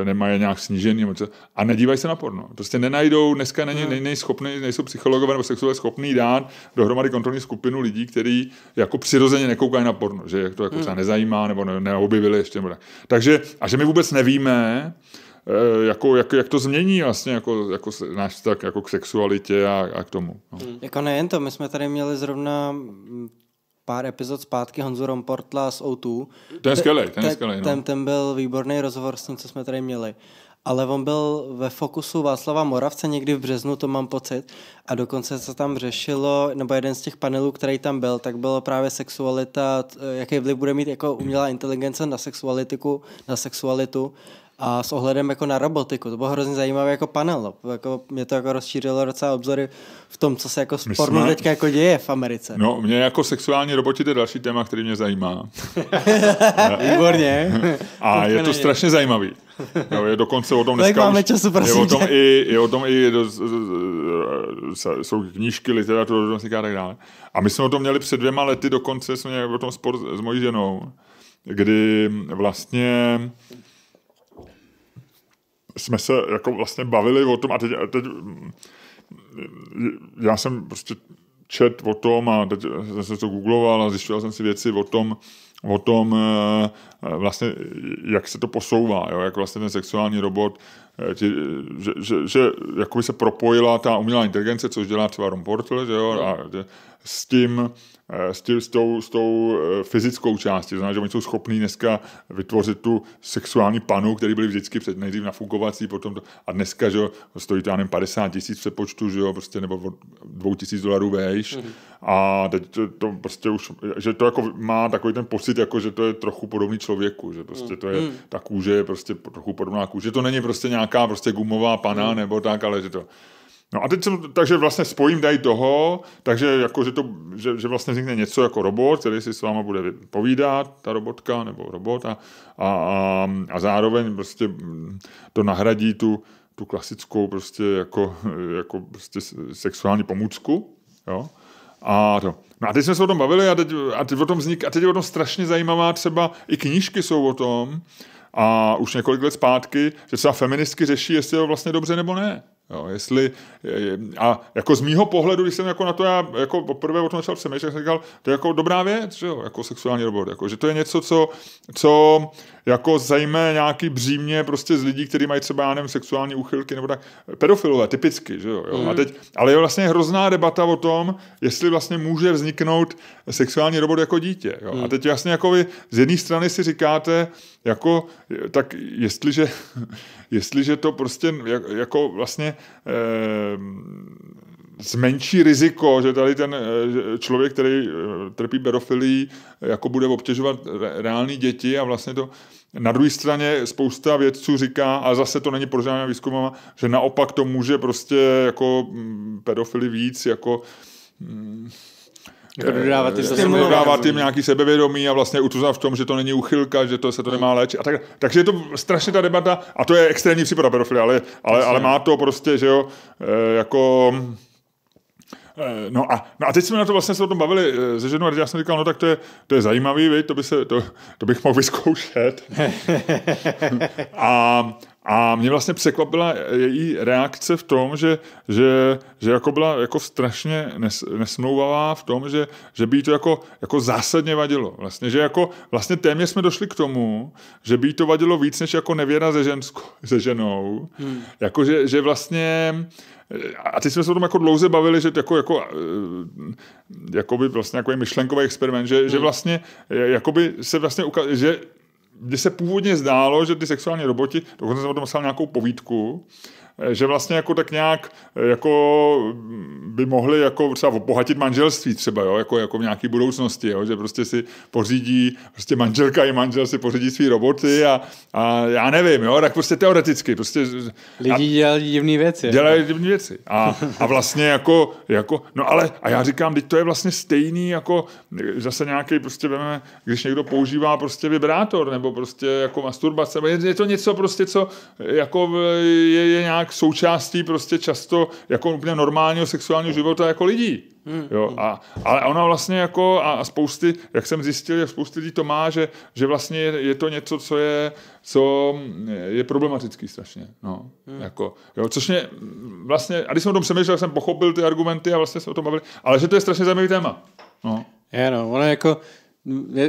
Eh, nemají nějak snížený a nedívají se na porno. Prostě nenajdou, dneska není, hmm. ne, schopný, nejsou psychologové nebo sexuálně schopný dát dohromady kontrolní skupinu lidí, kteří jako přirozeně nekoukají na porno, že to jako hmm. třeba nezajímá nebo ne, neobjevili ještě. Nebo tak. Takže, a že my vůbec nevíme, eh, jako, jak, jak to změní vlastně jako, jako náš tak jako k sexualitě a, a k tomu. No. Hmm. Jako nejen to, my jsme tady měli zrovna pár epizod zpátky Honzu Romportla z O2. Ten je skvělý, ten je skvělý. No. Ten, ten byl výborný rozhovor s tím, co jsme tady měli. Ale on byl ve fokusu Václava Moravce někdy v březnu, to mám pocit. A dokonce se tam řešilo, nebo jeden z těch panelů, který tam byl, tak bylo právě sexualita, jaký vliv bude mít jako umělá inteligence na sexualitiku, na sexualitu a s ohledem jako na robotiku. To bylo hrozně zajímavé jako panel. Jako, mě to jako rozšířilo docela obzory v tom, co se jako s jsme... teďka jako děje v Americe. No, mě jako sexuální roboti to je další téma, který mě zajímá. Výborně. a je to strašně zajímavý. No, je dokonce o tom dneska tak máme času, prosím je o tom i, je o tom i do, jsou knížky, literatura, a tak dále. A my jsme o tom měli před dvěma lety, dokonce jsme měli o tom spor s mojí ženou, kdy vlastně jsme se jako vlastně bavili o tom a teď, teď mm, já jsem prostě čet o tom a teď jsem se to googloval a zjišťoval jsem si věci o tom, o tom eh, eh, vlastně, jak se to posouvá, jo? jak vlastně ten sexuální robot, eh, ti, že, že, že jakoby se propojila ta umělá inteligence, což dělá třeba Ron Portal, že jo? A, no. s tím, Eh, s, tě, s, tou, s tou eh, fyzickou částí. Znamená, že oni jsou schopní dneska vytvořit tu sexuální panu, který byli vždycky před nejdřív nafukovací, potom to, a dneska, že stojí to, 50 tisíc přepočtu, že jo, prostě, nebo 2 tisíc dolarů vejš. Mm-hmm. A teď to, to, prostě už, že to jako má takový ten pocit, jako, že to je trochu podobný člověku, že prostě mm. to je, mm. ta kůže je prostě trochu podobná kůže. že To není prostě nějaká prostě gumová pana mm. nebo tak, ale že to No a teď jsem, takže vlastně spojím dají toho, takže jako, že, to, že, že vlastně vznikne něco jako robot, který si s váma bude povídat, ta robotka nebo robot a, a, a, a zároveň prostě to nahradí tu, tu klasickou prostě jako, jako prostě sexuální pomůcku, jo. A to. No a teď jsme se o tom bavili a teď, a teď o tom vznik, a teď je o tom strašně zajímavá třeba, i knížky jsou o tom, a už několik let zpátky, že třeba feministky řeší, jestli je vlastně dobře nebo ne. Jo, jestli, a jako z mýho pohledu, když jsem jako na to já jako poprvé o tom začal přemýšlet, jsem říkal, to je jako dobrá věc, že jo, jako sexuální robot, jako, že to je něco, co, co jako zajme nějaký břímně prostě z lidí, kteří mají třeba, já nevím, sexuální úchylky nebo tak, pedofilové typicky, že jo. jo? Mm. A mhm. teď, ale je vlastně hrozná debata o tom, jestli vlastně může vzniknout sexuální robot jako dítě. Jo? Mm. A mhm. teď vlastně jako vy z jedné strany si říkáte, jako, tak jestliže, jestliže to prostě jako vlastně eh, zmenší riziko, že tady ten eh, člověk, který eh, trpí berofilí, jako bude obtěžovat reální děti a vlastně to na druhé straně spousta vědců říká, a zase to není podřádná výzkumama, že naopak to může prostě jako mm, pedofily víc, jako mm, jako dodávat, jim, eh, jako dodávat jim nějaký sebevědomí a vlastně utuzovat v tom, že to není uchylka, že to se to nemá léčit. A tak, takže je to strašně ta debata, a to je extrémní případ pedofily, ale, ale, ale má to prostě, že jo, eh, jako mm, Eh, no a, no a teď jsme na to vlastně se o tom bavili se eh, ženou a já jsem říkal, no tak to je, to je zajímavý, viď? To, by se, to, to bych mohl vyzkoušet. a a mě vlastně překvapila její reakce v tom, že, že, že jako byla jako strašně nes, nesmlouvavá v tom, že, že by jí to jako, jako zásadně vadilo. Vlastně, že jako vlastně téměř jsme došli k tomu, že by jí to vadilo víc než jako nevěra ze, ženskou, ze ženou. Hmm. Jako, že, že vlastně a teď jsme se o tom jako dlouze bavili, že jako, jako, eh, jako by vlastně jako myšlenkový experiment, že, hmm. že vlastně eh, jako by se vlastně ukázalo, že mně se původně zdálo, že ty sexuální roboti, dokonce jsem o tom nějakou povídku, že vlastně jako tak nějak jako by mohli jako třeba obohatit manželství třeba, jo, jako, jako v nějaké budoucnosti, jo, že prostě si pořídí, prostě manželka i manžel si pořídí svý roboty a, a já nevím, jo, tak prostě teoreticky, prostě... Lidi dělají divné věci. Dělají divné věci. A, a vlastně jako, jako, no ale, a já říkám, teď to je vlastně stejný, jako zase nějaký prostě, veme, když někdo používá prostě vibrátor, nebo prostě jako masturbace, je, je to něco prostě, co jako je, je nějak nějak součástí prostě často jako úplně normálního sexuálního života jako lidí. Hmm. Jo, a, ale ona vlastně jako, a, a spousty, jak jsem zjistil, jak spousty lidí to má, že, že vlastně je, je to něco, co je, co je problematický strašně. No, hmm. jako, jo, což mě vlastně, a když jsem o tom přemýšlel, jsem pochopil ty argumenty a vlastně se o tom bavili, ale že to je strašně zajímavý téma. No. Je, no, ono jako,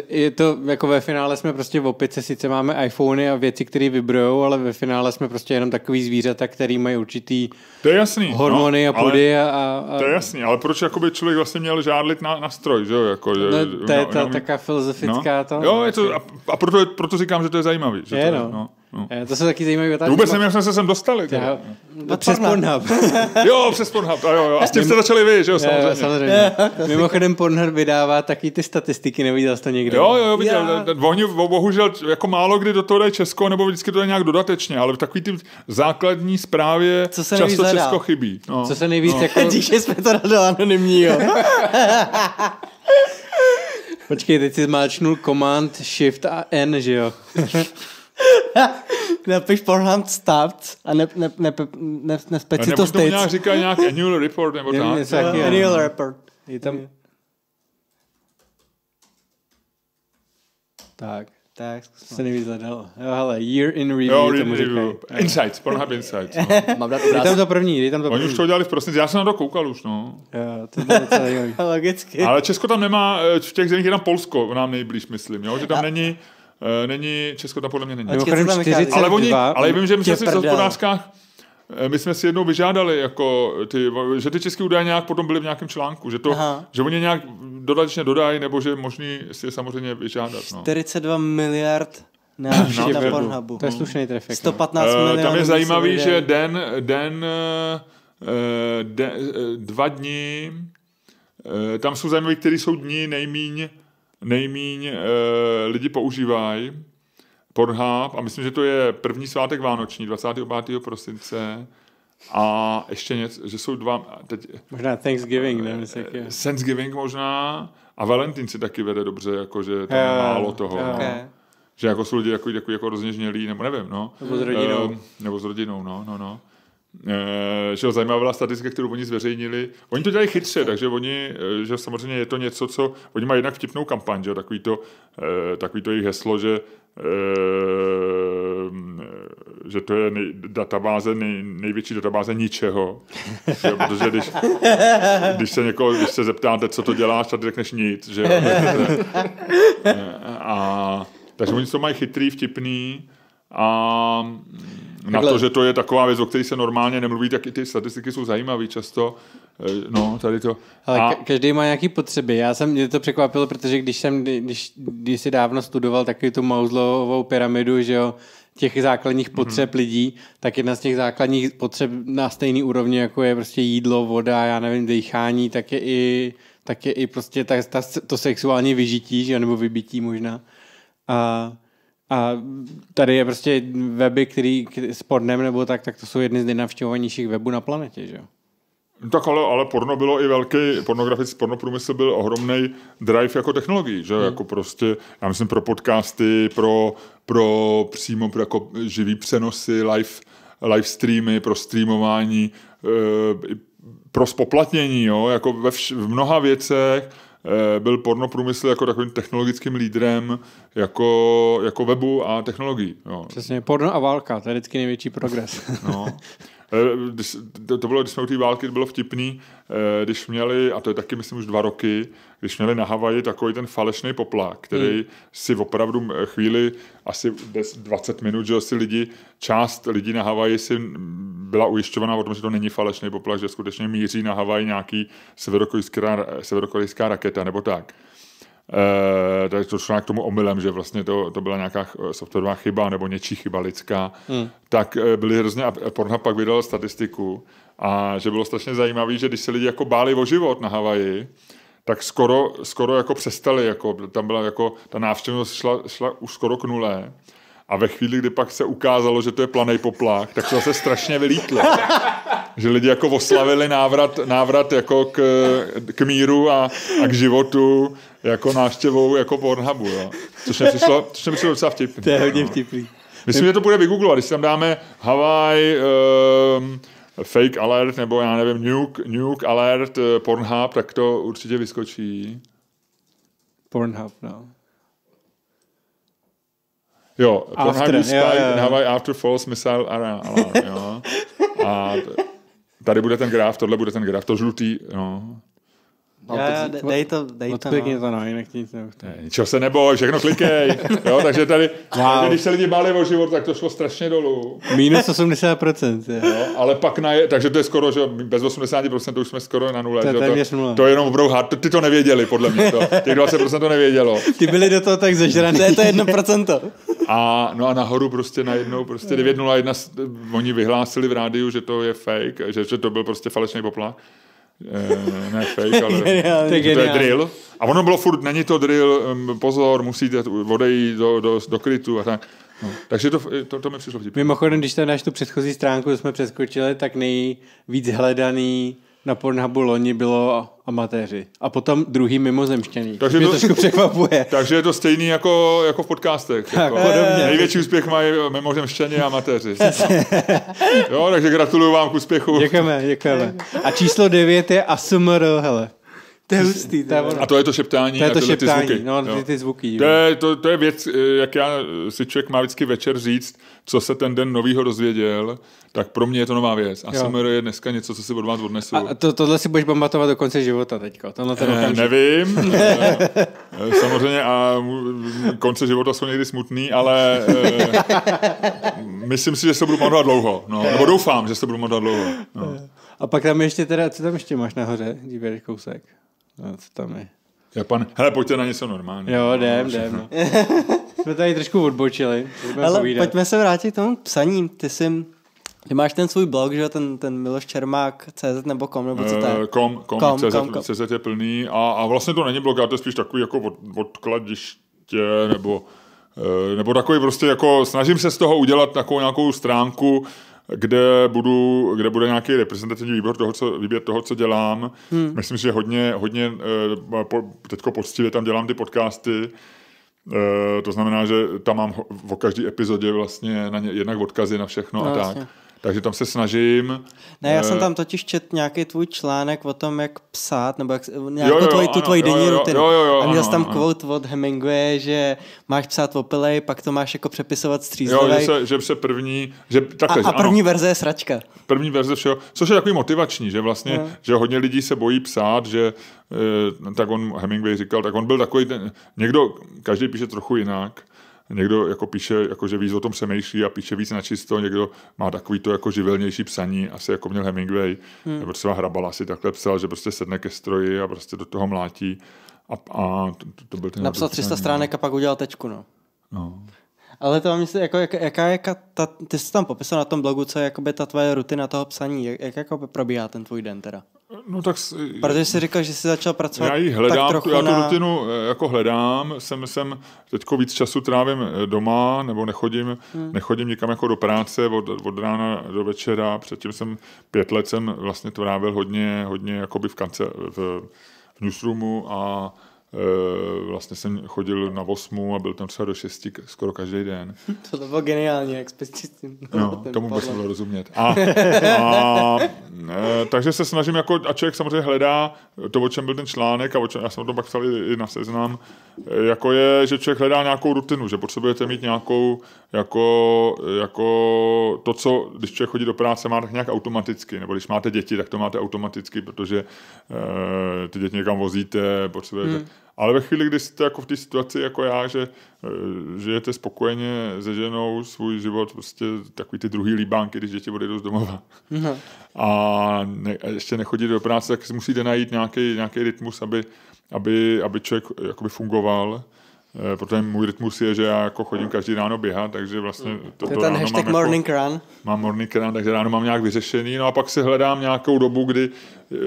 je to, jako ve finále jsme prostě v opice, sice máme iPhony a věci, které vybrojou, ale ve finále jsme prostě jenom takový zvířata, který mají určitý to je jasný, no, hormony no, a pudy. A, a, To je jasný, ale proč jako by člověk vlastně měl žádlit na, na stroj, že jo? Jako, že, no, to je no, ta, jenom, filozofická no. to. Jo, je to, a, a proto, proto říkám, že to je zajímavý. Že je, to je, no. no. No. Eh, to jsou taky zajímavé otázky. Vůbec nevím, jak jsme se sem dostali. Já, no, přes Pornhub. jo, přes Pornhub. A, jo, jo. a s tím jste začali vy, že jo, samozřejmě. Jo, samozřejmě. Mimochodem Pornhub vydává taky ty statistiky, neviděl jsi to někdy. Jo, jo, viděl. Oni bohužel jako málo kdy do toho dají Česko, nebo vždycky to je nějak dodatečně, ale v takový ty základní zprávě Co se často zadal? Česko chybí. No. Co se nejvíc no. jako... Díky, jsme to dali anonymního. Počkej, teď si zmáčnul Command, Shift a N, že jo? Napiš Pornhub Start a ne, ne, ne, ne, ne ne no, to states. nějak říká nějak annual report nebo tak. Něco tak no. Annual report. Je tam... Tak. Tak, se nejvíc zadalo. Jo, hele, Year in Review jo, in review. Insights, Pornhub Insights. No. Mám dát dej tam to první, dej tam to první. Oni už to udělali v prosinci, já jsem na to koukal už, no. Jo, to je docela Logicky. Ale Česko tam nemá, eh, v těch zemích je tam Polsko, nám nejblíž, myslím, jo, že tam a, není... Eh, není, Česko tam podle mě není. Mimochodem 42, ale, oni, ale vím, že my jsme si v hospodářkách eh, my jsme si jednou vyžádali, jako ty, že ty české údaje nějak potom byly v nějakém článku, že, to, že oni nějak dodatečně dodají, nebo že možný si je samozřejmě vyžádat. No. 42 miliard návštěv na, na Pornhubu. To je slušný trafik. 115 uh, milionů. Tam je zajímavý, že den, den, uh, dva dny, tam jsou zajímavé, které jsou dny nejmíň nejmíň e, lidi používají Pornhub a myslím, že to je první svátek Vánoční, 25. prosince a ještě něco, že jsou dva... Teď, možná Thanksgiving, ne? Eh, Thanksgiving možná a Valentín si taky vede dobře, jako že tam je málo toho. Yeah. No. Že jako jsou lidi jako, jako, jako rozněžnělí, nebo nevím, no. Nebo s rodinou. Eh, nebo s rodinou, no, no, no. Eh, že zajímavá byla statistika, kterou oni zveřejnili. Oni to dělají chytře, takže oni, eh, že samozřejmě je to něco, co, oni mají jednak vtipnou kampaň, že takový to, eh, takový to jejich heslo, že že to je nej, databáze, nej, největší databáze ničeho. Že, protože když, když, se někoho, když se zeptáte, co to děláš, tak řekneš nic. Že A, takže oni to mají chytrý, vtipný. A na Takhle. to, že to je taková věc, o které se normálně nemluví, tak i ty statistiky jsou zajímavé často. E, no, tady to. Ale a... každý má nějaký potřeby. Já jsem, mě to překvapilo, protože když jsem, když, když si dávno studoval taky tu Mauslovou pyramidu, že jo, těch základních mhm. potřeb mm-hmm. lidí, tak jedna z těch základních potřeb na stejný úrovni, jako je prostě jídlo, voda, já nevím, dechání, tak je i, tak je i prostě ta, ta, to sexuální vyžití, že jo, nebo vybití možná. A a tady je prostě weby, který s pornem nebo tak, tak to jsou jedny z nejnavštěvovanějších webů na planetě, že jo? No tak ale, ale porno bylo i velký, pornografický pornoprůmysl byl ohromný drive jako technologií, že hmm. jako prostě, já myslím pro podcasty, pro, pro přímo pro jako živý přenosy, live, live streamy, pro streamování, e, pro spoplatnění, jo, jako ve vš- v mnoha věcech, Eh, byl porno průmysl jako takovým technologickým lídrem jako, jako webu a technologií. Jo. Přesně, porno a válka, to je vždycky největší progres. no. Eh, to bylo, když jsme u té války, to bylo vtipný, eh, když měli, a to je taky myslím už dva roky, když měli na Havaji takový ten falešný poplak. který hmm. si opravdu eh, chvíli, asi 20 minut, že si lidi, část lidí na Havaji si byla ujišťovaná o tom, že to není falešný poplak, že skutečně míří na Havaj nějaký severokorejská, severokorejská raketa nebo tak. Eh, e, tak to šlo k tomu omylem, že vlastně to, to byla nějaká softwarová chyba nebo něčí chyba lidská, hmm. tak eh, byly hrozně, Pornhub pak vydal statistiku a že bylo strašně zajímavé, že když se lidi jako báli o život na Havaji, tak skoro, skoro jako přestali, jako, tam byla jako, ta návštěvnost šla, šla už skoro k nule. A ve chvíli, kdy pak se ukázalo, že to je planej poplach, tak se zase strašně vylítlo. že lidi jako oslavili návrat, návrat jako k, k míru a, a k životu jako návštěvou jako Pornhubu, jo. Což mi přišlo, což mi přišlo docela vtipný. To je hodně no. vtipný. Myslím, že to bude vygooglovat, když tam dáme Hawaii, um, fake alert, nebo já nevím, nuke, nuke alert, eh, Pornhub, tak to určitě vyskočí. Pornhub, no. Jo, Pornhub after, in Hawaii after false missile alarm, jo. A tady bude ten graf, tohle bude ten graf, to žlutý, no. No, já, dej to, dej to. Odklikni no. to, no, jinak nic Ničeho se neboj, všechno klikej. jo, takže tady, wow. když se lidi báli o život, tak to šlo strašně dolů. Minus 80%. Je. Jo, ale pak na, takže to je skoro, že bez 80% to už jsme skoro na nule. To, je že, to, to je jenom obrou hard, ty to nevěděli, podle mě. To, těch 20% to nevědělo. Ty byli do toho tak zežraný. to je to 1%. A, no a nahoru prostě najednou, prostě 901, oni vyhlásili v rádiu, že to je fake, že, že to byl prostě falešný poplach. Eh, ne fake, ale to je, drill. A ono bylo furt, není to drill, pozor, musíte odejít do, do, do krytu a tak. No, takže to, to, to mi přišlo vtipně. Mimochodem, když tam dáš tu předchozí stránku, co jsme přeskočili, tak nejvíc hledaný na Pornhubu loni bylo amatéři. A potom druhý mimozemštěný. Takže mě to, trošku překvapuje. Takže je to stejný jako, jako v podcastech. Tak, jako. Podobně. Největší úspěch mají mimozemštění a amatéři. jo, takže gratuluju vám k úspěchu. Děkujeme, děkujeme. A číslo devět je Asumr, hele. To je hustý. To je a to je to šeptání. To je to šeptání, ty zvuky. no, ty, ty zvuky. To je, to, to je věc, eh, jak já si člověk má vždycky večer říct, co se ten den novýho dozvěděl, tak pro mě je to nová věc. A SMR je dneska něco, co si od vás odnesu. A to, tohle si budeš pamatovat do konce života teďka. Tenhle ten e, nevím. Eh, samozřejmě a konce života jsou někdy smutný, ale myslím si, že se budu pamatovat dlouho. No, nebo doufám, že se budu pamatovat dlouho. No. A pak tam ještě teda, co tam ještě máš nahoře, když kousek? No, co tam je? Japan. Hele, pojďte na něco normálně. Jo, jdem, no, jdem. Jsme tady trošku odbočili. Ale pojďme se vrátit k tomu psaní. Ty jsi ty máš ten svůj blog, že ten, ten Miloš Čermák, CZ nebo kom, nebo co to je? Kom, kom, kom, CZ, kom, kom. CZ je plný a, a vlastně to není blog, to je spíš takový jako od, odkladiště nebo eh, nebo takový prostě jako snažím se z toho udělat takovou nějakou stránku, kde, budu, kde bude nějaký reprezentativní výbor toho, co, výběr toho, co dělám. Hmm. Myslím že hodně, hodně eh, teďko poctivě tam dělám ty podcasty, eh, to znamená, že tam mám o každé epizodě vlastně na ně, jednak odkazy na všechno no, a tak. Vlastně takže tam se snažím. Ne, já jsem eh, tam totiž čet nějaký tvůj článek o tom, jak psát, nebo jak, nějakou jo, jo, tvoj, tu ano, tvoji denní rutinu. Jo, jo, jo, a měl jsi tam quote od Hemingway, že máš psát opilej, pak to máš jako přepisovat střízlivej. Jo, že se, že se první... Že, takhle, a, a první ano, verze je sračka. První verze všeho, což je takový motivační, že vlastně, no. že hodně lidí se bojí psát, že eh, tak on Hemingway říkal, tak on byl takový, ten, někdo, každý píše trochu jinak, Někdo jako píše, jako že víc o tom přemýšlí a píše víc na čisto, někdo má takový to jako živelnější psaní, asi jako měl Hemingway, hmm. nebo třeba hrabal asi takhle psal, že prostě sedne ke stroji a prostě do toho mlátí. A, a to, to byl ten Napsal 300 no. stránek a pak udělal tečku, no. no. Ale to mám jako, jak, jaká je, ta, ty jsi tam popisal na tom blogu, co je by ta tvoje rutina toho psaní, jak, jak jako probíhá ten tvůj den teda? No tak... Protože jsi říkal, že jsi začal pracovat Já ji hledám, tak já tu na... rutinu eh, jako hledám, jsem, jsem teďko víc času trávím eh, doma, nebo nechodím, hmm. nechodím nikam jako do práce od, od rána do večera, předtím jsem pět let jsem vlastně trávil hodně, hodně jakoby v kance, v, v newsroomu a Eh, vlastně jsem chodil na 8 a byl tam třeba do 6 skoro každý den. To, to bylo geniální, jak No, tomu vůbec se rozumět. A, a, ne, eh, takže se snažím, jako, a člověk samozřejmě hledá to, o čem byl ten článek, a o čem, já jsem o tom pak psal i na seznam, eh, jako je, že člověk hledá nějakou rutinu, že potřebujete mít nějakou, jako, jako to, co, když člověk chodí do práce, má tak nějak automaticky, nebo když máte děti, tak to máte automaticky, protože e, ty děti někam vozíte, potřebujete hmm ale ve chvíli, kdy jste jako v té situaci jako já, eh, že žijete spokojeně se ženou svůj život, prostě takový ty druhý líbánky, když děti odejdou z domova no. a, ne, a ještě nechodí do práce, tak si musíte najít nějaký, nějaký rytmus, aby, aby, aby člověk eh, jakoby fungoval. Eh, protože můj rytmus je, že já jako chodím každý ráno běhat, takže vlastně mm. to, je ten hashtag mám jako morning jako, run. Mám morning run, takže ráno mám nějak vyřešený, no a pak si hledám nějakou dobu, kdy,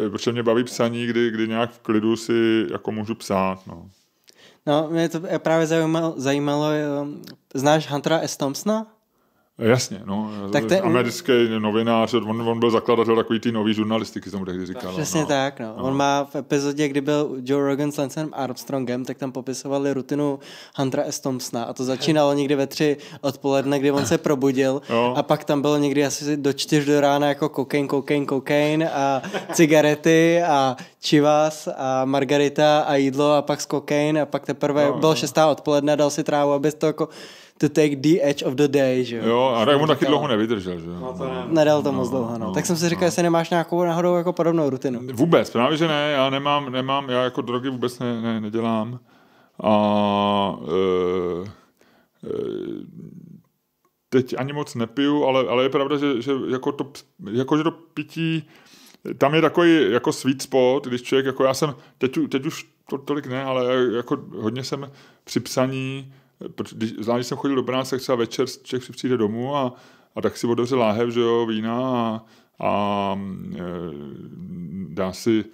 eh, protože mě baví psaní, kdy, kdy nějak v klidu si jako můžu psát, no. No, mě to právě zajímalo, zajímalo eh, znáš Huntera S. Thompsona? Jasně, no. Tak ten... Americký novinář, on, on byl zakladatel takový ty nový žurnalistiky, jsem mu tehdy říkal. Přesně no. tak, no. no. On má v epizodě, kdy byl Joe Rogan s Lancem Armstrongem, tak tam popisovali rutinu Huntera S. Thompsona a to začínalo někdy ve tři odpoledne, kdy on se probudil no. a pak tam bylo někdy asi do čtyř do rána jako kokain, kokain, kokain a cigarety a čivas a margarita a jídlo a pak z kokain a pak teprve no, bylo no. šestá odpoledne a dal si trávu, aby to jako to take the edge of the day, že jo. Jo, a on taky dlouho nevydržel, že jo. No, to ne. Nedal to no, moc dlouho, no. no. Tak jsem si říkal, no. jestli nemáš nějakou náhodou jako podobnou rutinu. Vůbec, právě že ne, já nemám, nemám, já jako drogy vůbec ne, ne, nedělám. A e, e, teď ani moc nepiju, ale, ale je pravda, že, že jako, to, jako že to pití tam je takový jako sweet spot, když člověk, jako já jsem, teď, teď už to tolik ne, ale jako hodně jsem při psaní když, znám, když jsem chodil do Brna, tak třeba večer člověk přijde domů a, a tak si otevře láhev, že jo, vína a, a e, dá si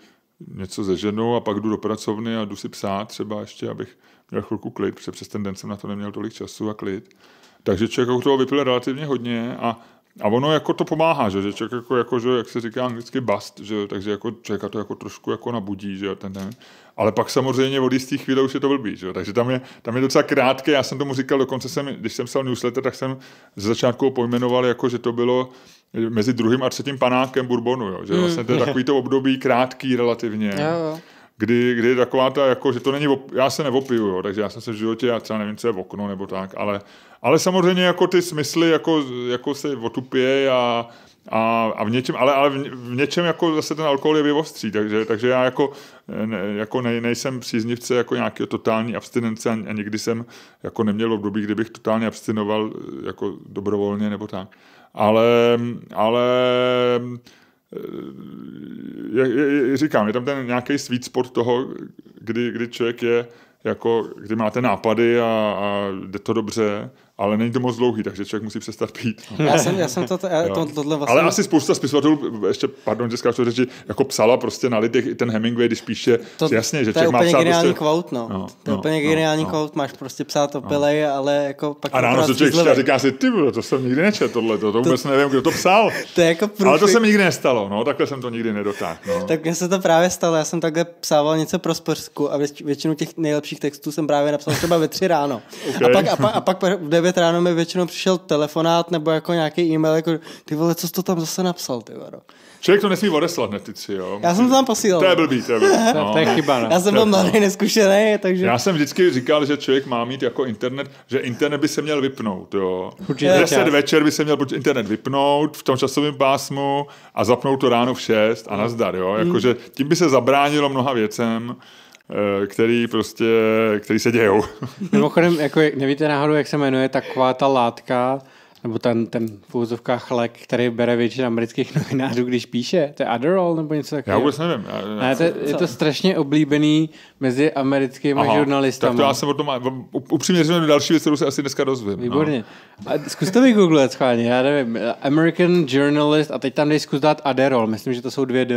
něco ze ženou a pak jdu do pracovny a jdu si psát třeba ještě, abych měl chvilku klid, protože přes ten den jsem na to neměl tolik času a klid. Takže člověk jako toho vypil relativně hodně a, a ono jako to pomáhá, že, že člověk jako, jako že, jak se říká anglicky bust, že, takže jako člověka to jako trošku jako nabudí, že ten, ten ale pak samozřejmě od jistý chvíle už je to blbý, že? takže tam je, tam je docela krátké, já jsem tomu říkal, dokonce jsem, když jsem psal newsletter, tak jsem ze začátku pojmenoval jako, že to bylo eh, mezi druhým a třetím panákem Bourbonu, jo? že mm. vlastně to je takový to období krátký relativně. Jo, jo kdy, kdy je taková ta, jako, že to není, op, já se nevopiju. jo, takže já jsem se v životě, já třeba nevím, co je v okno nebo tak, ale, ale samozřejmě jako ty smysly jako, jako se otupějí a a, a v něčem, ale, ale v něčem jako zase ten alkohol je vyvostří, takže, takže já jako, ne, jako nej, nejsem příznivce jako nějakého totální abstinence a, a nikdy jsem jako neměl období, bych totálně abstinoval jako dobrovolně nebo tak. Ale, ale je, je, je, říkám, je tam ten nějaký sweet spot toho, kdy, kdy člověk je jako, kdy máte nápady a, a jde to dobře ale není to moc dlouhý, takže člověk musí přestat pít. Já jsem, já jsem to, já, to, tohle vlastně... Ale asi spousta spisovatelů, ještě, pardon, že skáču řeči, jako psala prostě na lidech ten Hemingway, když píše, to, že jasně, že to člověk má psát geniální prostě... quote, no. no to je no, úplně no, geniální no, quote, máš prostě psát opilej, no. ale jako pak... A ráno se člověk a říká si, ty vole, to jsem nikdy nečetl, tohle, to, to vůbec to, nevím, kdo to psal. to je jako průfik. Ale to se mi nikdy nestalo, no, takhle jsem to nikdy nedotáhl. No. tak mně se to právě stalo, já jsem takhle psával něco pro Spořsku a většinu těch nejlepších textů jsem právě napsal třeba ve tři ráno. Okay. A pak, a pak, a pak 9 ráno mi většinou přišel telefonát nebo jako nějaký e-mail, jako ty vole, co jsi to tam zase napsal, ty vole. Člověk to nesmí odeslat, ne ty jo. Já jsem to tam posílal. To je blbý, to je blbý. No. to je chyba, no. Já jsem byl mladý, neskušený, takže... Já jsem vždycky říkal, že člověk má mít jako internet, že internet by se měl vypnout, jo. Určitě. večer by se měl buď internet vypnout v tom časovém pásmu a zapnout to ráno v 6 a nazdar, jo. Hmm. Jakože tím by se zabránilo mnoha věcem. Eh, který prostě, který se dějou. Mimochodem, jako nevíte náhodou, jak se jmenuje taková ta látka, nebo ten, ten v chlek, který bere většina amerických novinářů, když píše. To je Adderall nebo něco takového? Já vůbec nevím. Já, já, ne, to, je, to strašně oblíbený mezi americkými Aha, žurnalisty. Tak to já jsem o tom upřímně řekl další věc, kterou se asi dneska dozvím. No. Výborně. No. A zkus to vygooglet schválně, já nevím. American Journalist a teď tam dej zkus dát Adderall. Myslím, že to jsou dvě D.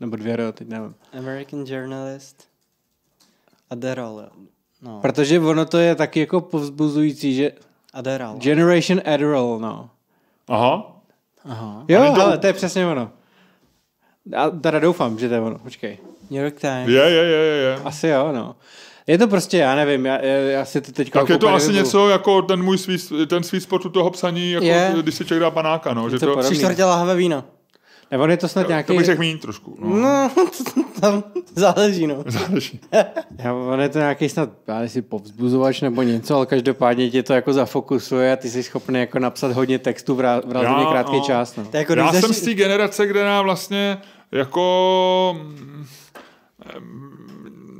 Nebo dvě R, teď nevím. American Journalist. Adderall. No. Protože ono to je taky jako povzbuzující, že... Adderall. Generation Adderall, no. Aha. Aha. Jo, ale to... ale to je přesně ono. A teda doufám, že to je ono, počkej. New York Times. Je, je, je, je. Asi jo, no. Je to prostě, já nevím, já, já si to teď Tak je to asi nevím. něco jako ten můj svý, ten svý sport u toho psaní, jako je. když se člověk dá panáka, no. Je že to, to... Tři čtvrtě lahve vína. Nebo je to snad jo, nějaký... To bych řekl méně trošku. No, no to, tam záleží, no. Záleží. Já, on je to nějaký snad, já si povzbuzovač nebo něco, ale každopádně tě to jako zafokusuje a ty jsi schopný jako napsat hodně textu v, rá, v relativně krátký no, čas. No. Jako já jsem z té generace, kde nám vlastně jako...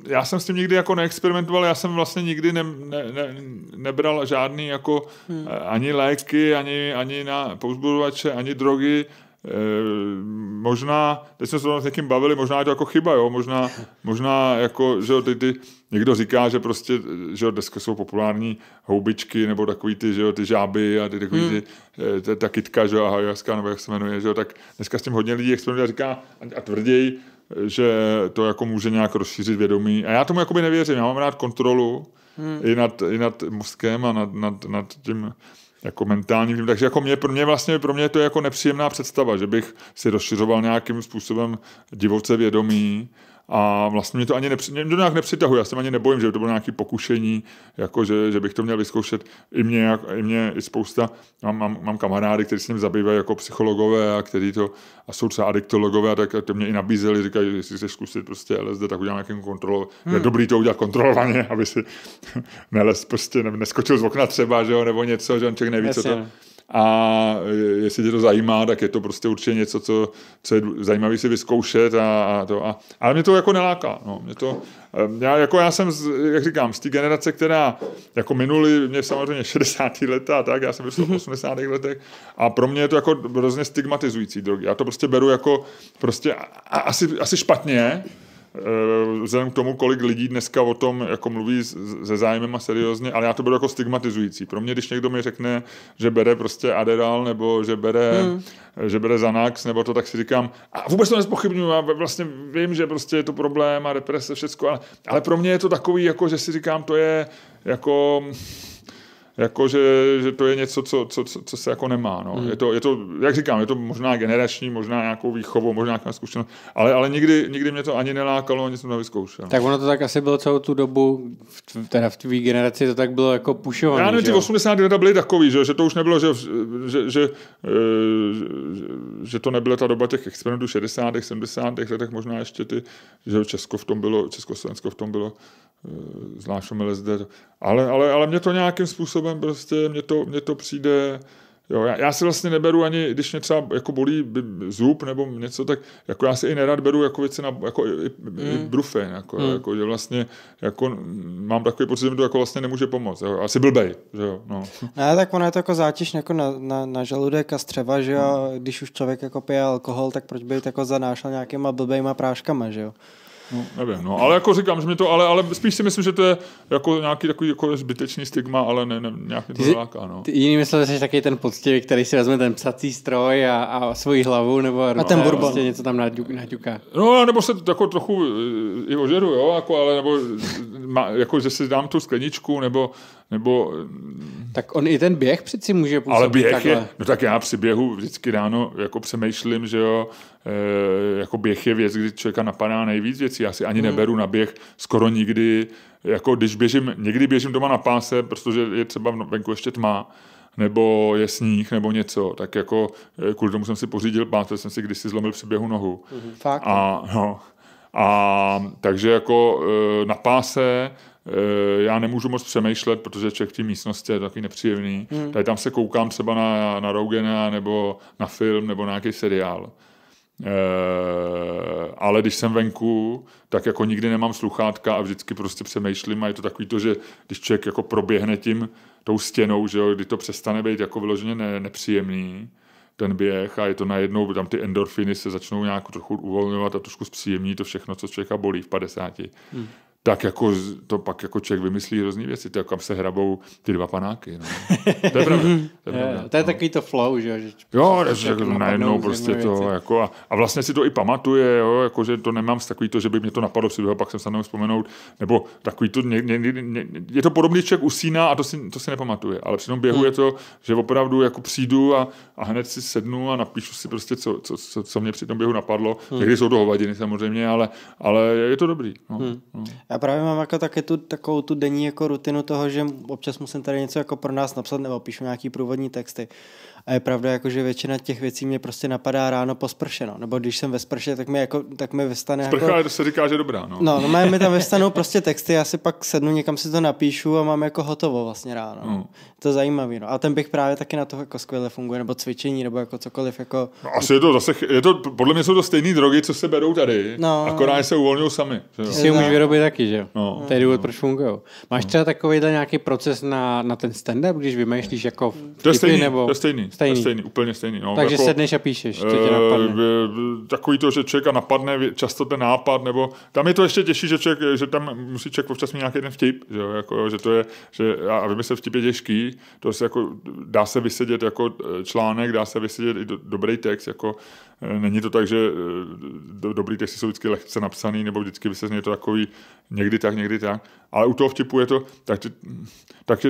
Já jsem s tím nikdy jako neexperimentoval, já jsem vlastně nikdy ne, ne, ne, nebral žádný jako hmm. Eh, ani léky, ani, ani na povzbuzovače, ani drogy Eh, možná, teď jsme se s někým bavili, možná je to jako chyba, jo? Možná, možná jako, že ty, ty, někdo říká, že prostě, že dneska jsou populární houbičky nebo takový ty, že ty žáby a ty takový hmm. ty, eh, ta, ta kytka, že jo, ahajaska, nebo jak se jmenuje, že tak dneska s tím hodně lidí experimentuje a říká a tvrději, že to jako může nějak rozšířit vědomí. A já tomu jakoby nevěřím, já mám rád kontrolu hmm. i, nad, i nad mozkem a nad, nad, nad tím jako mentální vím. Takže jako mě, pro mě vlastně pro mě to je jako nepříjemná představa, že bych si rozšiřoval nějakým způsobem divoce vědomí, a vlastně mě to ani nepři, mě to nějak nepřitahuje, já se ani nebojím, že by to bylo nějaké pokušení, jako že, že, bych to měl vyzkoušet. I mě, jak, i mě i spousta, mám, mám, mám kamarády, kteří se tím zabývají jako psychologové a kteří to, a jsou třeba adiktologové, a tak to mě i nabízeli, říkají, že si chceš zkusit prostě LSD, tak udělám nějakým kontrolu, Hmm. Je dobrý to udělat kontrolovaně, aby si neles, prostě neskočil z okna třeba, že jo, nebo něco, že on člověk neví, Jasně. co to a jestli tě to zajímá, tak je to prostě určitě něco, co, co je zajímavé si vyzkoušet a, a to. A, ale mě to jako neláká. No. Mě to, ehm, já, jako já jsem, jak říkám, z té generace, která jako minuli mě samozřejmě 60. leta a tak, já jsem vyšel v 80. Mhm. letech a pro mě je to jako hrozně stigmatizující drogy. Já to prostě beru jako prostě a, asi, asi špatně, Eh, vzhledem k tomu, kolik lidí dneska o tom jako mluví se zájmem a seriózně, ale já to budu jako stigmatizující. Pro mě, když někdo mi řekne, že bere prostě Adderall nebo že bere, hmm. že bere zanax, nebo to, tak si říkám, a vůbec to nespochybnuju, já vlastně vím, že prostě je to problém a represe, všecko, ale, ale pro mě je to takový, jako že si říkám, to je jako jako že, že to je něco, co, co, co se jako nemá. No. Mm. Je, to, je to, jak říkám, je to možná generační, možná nějakou výchovou, možná nějaká zkušenost, ale, ale nikdy, nikdy mě to ani nelákalo, ani jsem to nevyzkoušel. Tak ono to tak asi bylo celou tu dobu, v, teda v tvý generaci to tak bylo jako pušované. Já nevím, ty 80. leta byly takový, že, že to už nebylo, že, že, že, že, eh, že to nebyla ta doba těch experimentů 60. 70. letech, možná ještě ty, že Česko v tom bylo, Československo v tom bylo Eh, zvlášť LSD. Ale, ale, ale mě to nějakým způsobem prostě, mě to, mě to přijde, Jo, já, já si vlastně neberu ani, když mě třeba jako bolí zub nebo něco, tak jako já si i nerad beru jako věci na, jako i, mm. i hmm. brufen, jako, mm. jako, že vlastně jako mám takový pocit, že mi to jako vlastně nemůže pomoct. Jo, asi blbej, že jo, no. Ne, tak ono je to jako zátěž jako na, na, na žaludek a střeva, že jo, mm. když už člověk jako pije alkohol, tak proč by jako zanášel nějakýma blbejma práškama, že jo. No, nevím, no, ale jako říkám, že mi to, ale, ale spíš si myslím, že to je jako nějaký takový jako zbytečný stigma, ale ne, ne nějak mě to láká, no. Ty myslím, že jsi taky ten poctivý, který si vezme ten psací stroj a, a svoji hlavu, nebo a no, ten A Prostě něco tam naďuk, No, nebo se jako trochu e, i ožeru, jo, jako, ale nebo e, e, ma, jako, že si dám tu skleničku, nebo nebo... Tak on i ten běh přeci může působit Ale běh takhle. je, no tak já při běhu vždycky ráno jako přemýšlím, že jo, e, jako běh je věc, kdy člověka napadá nejvíc věcí. Já si ani hmm. neberu na běh skoro nikdy, jako když běžím, někdy běžím doma na páse, protože je třeba no- venku ještě tma, nebo je sníh, nebo něco, tak jako eh, kvůli tomu jsem si pořídil pás, jsem si kdysi zlomil při běhu nohu. hmm Fakt? A, no, a takže jako eh, na páse Eh, já nemůžu moc přemýšlet, protože člověk v té místnosti je takový nepříjemný. Hmm. Tady tam se koukám třeba na, na Rougena, nebo na film, nebo na nějaký seriál. E, ale když jsem venku, tak jako nikdy nemám sluchátka a vždycky prostě přemýšlím a je to takový to, že když člověk jako proběhne tím, tou stěnou, že jo, kdy to přestane být jako vyloženě ne, nepříjemný, ten běh a je to najednou, tam ty endorfiny se začnou nějak trochu uvolňovat a trošku zpříjemní to všechno, co člověka bolí v 50. Hmm tak jako to pak jako člověk vymyslí hrozný věci, to jako, kam se hrabou ty dva panáky. No. To je pravda. To je, pravda, to je no. takový to flow, že jo? Že jo, jako najednou prostě to věci. jako a, a, vlastně si to i pamatuje, jo, jako, že to nemám z takový to, že by mě to napadlo si toho, pak jsem se na vzpomenout, nebo takový to, ně, ně, ně, ně, je to podobný, člověk usíná a to si, to si nepamatuje, ale při tom běhu hmm. je to, že opravdu jako přijdu a, a hned si sednu a napíšu si prostě, co, co, co, co mě při tom běhu napadlo, hmm. někdy jsou to hovadiny samozřejmě, ale, ale je to dobrý. No, hmm. no. Já právě mám jako taky tu, takovou tu denní jako rutinu toho, že občas musím tady něco jako pro nás napsat nebo píšu nějaký průvodní texty. A je pravda, jako, že většina těch věcí mě prostě napadá ráno po sprše, no. nebo když jsem ve sprše, tak mi, jako, tak mi vystane... Sprcha jako... se říká, že dobrá, no. No, no mi tam vystanou prostě texty, já si pak sednu, někam si to napíšu a mám jako hotovo vlastně ráno. No. To je zajímavé. no. A ten bych právě taky na to jako skvěle funguje, nebo cvičení, nebo jako cokoliv, jako... No, asi je to zase, je to, podle mě jsou to stejné drogy, co se berou tady, no. akorát se uvolňují sami. Ty jo? Si umíš vyrobit taky, že jo? No. To je důvod, no. proč fungují. Máš no. třeba takovýhle nějaký proces na, na ten stand-up, když vymýšlíš jako vtipy, to je stejný, nebo... to je stejný, stejný. stejný úplně stejný. No. Takže jako, sedneš a píšeš, co tě eh, napadne. Takový to, že člověka napadne často ten nápad, nebo tam je to ještě těžší, že, člověk, že tam musí člověk občas mít nějaký ten vtip, že, jako, že to je, že, a vymyslet vtip je těžký, to se jako, dá se vysedět jako eh, článek, dá se vysedět i do, dobrý text, jako Eh, není to tak, že eh, dobrý texty jsou vždycky lehce napsaný, nebo vždycky by se z něj to takový někdy tak, někdy tak. Ale u toho vtipu je to, tak, tak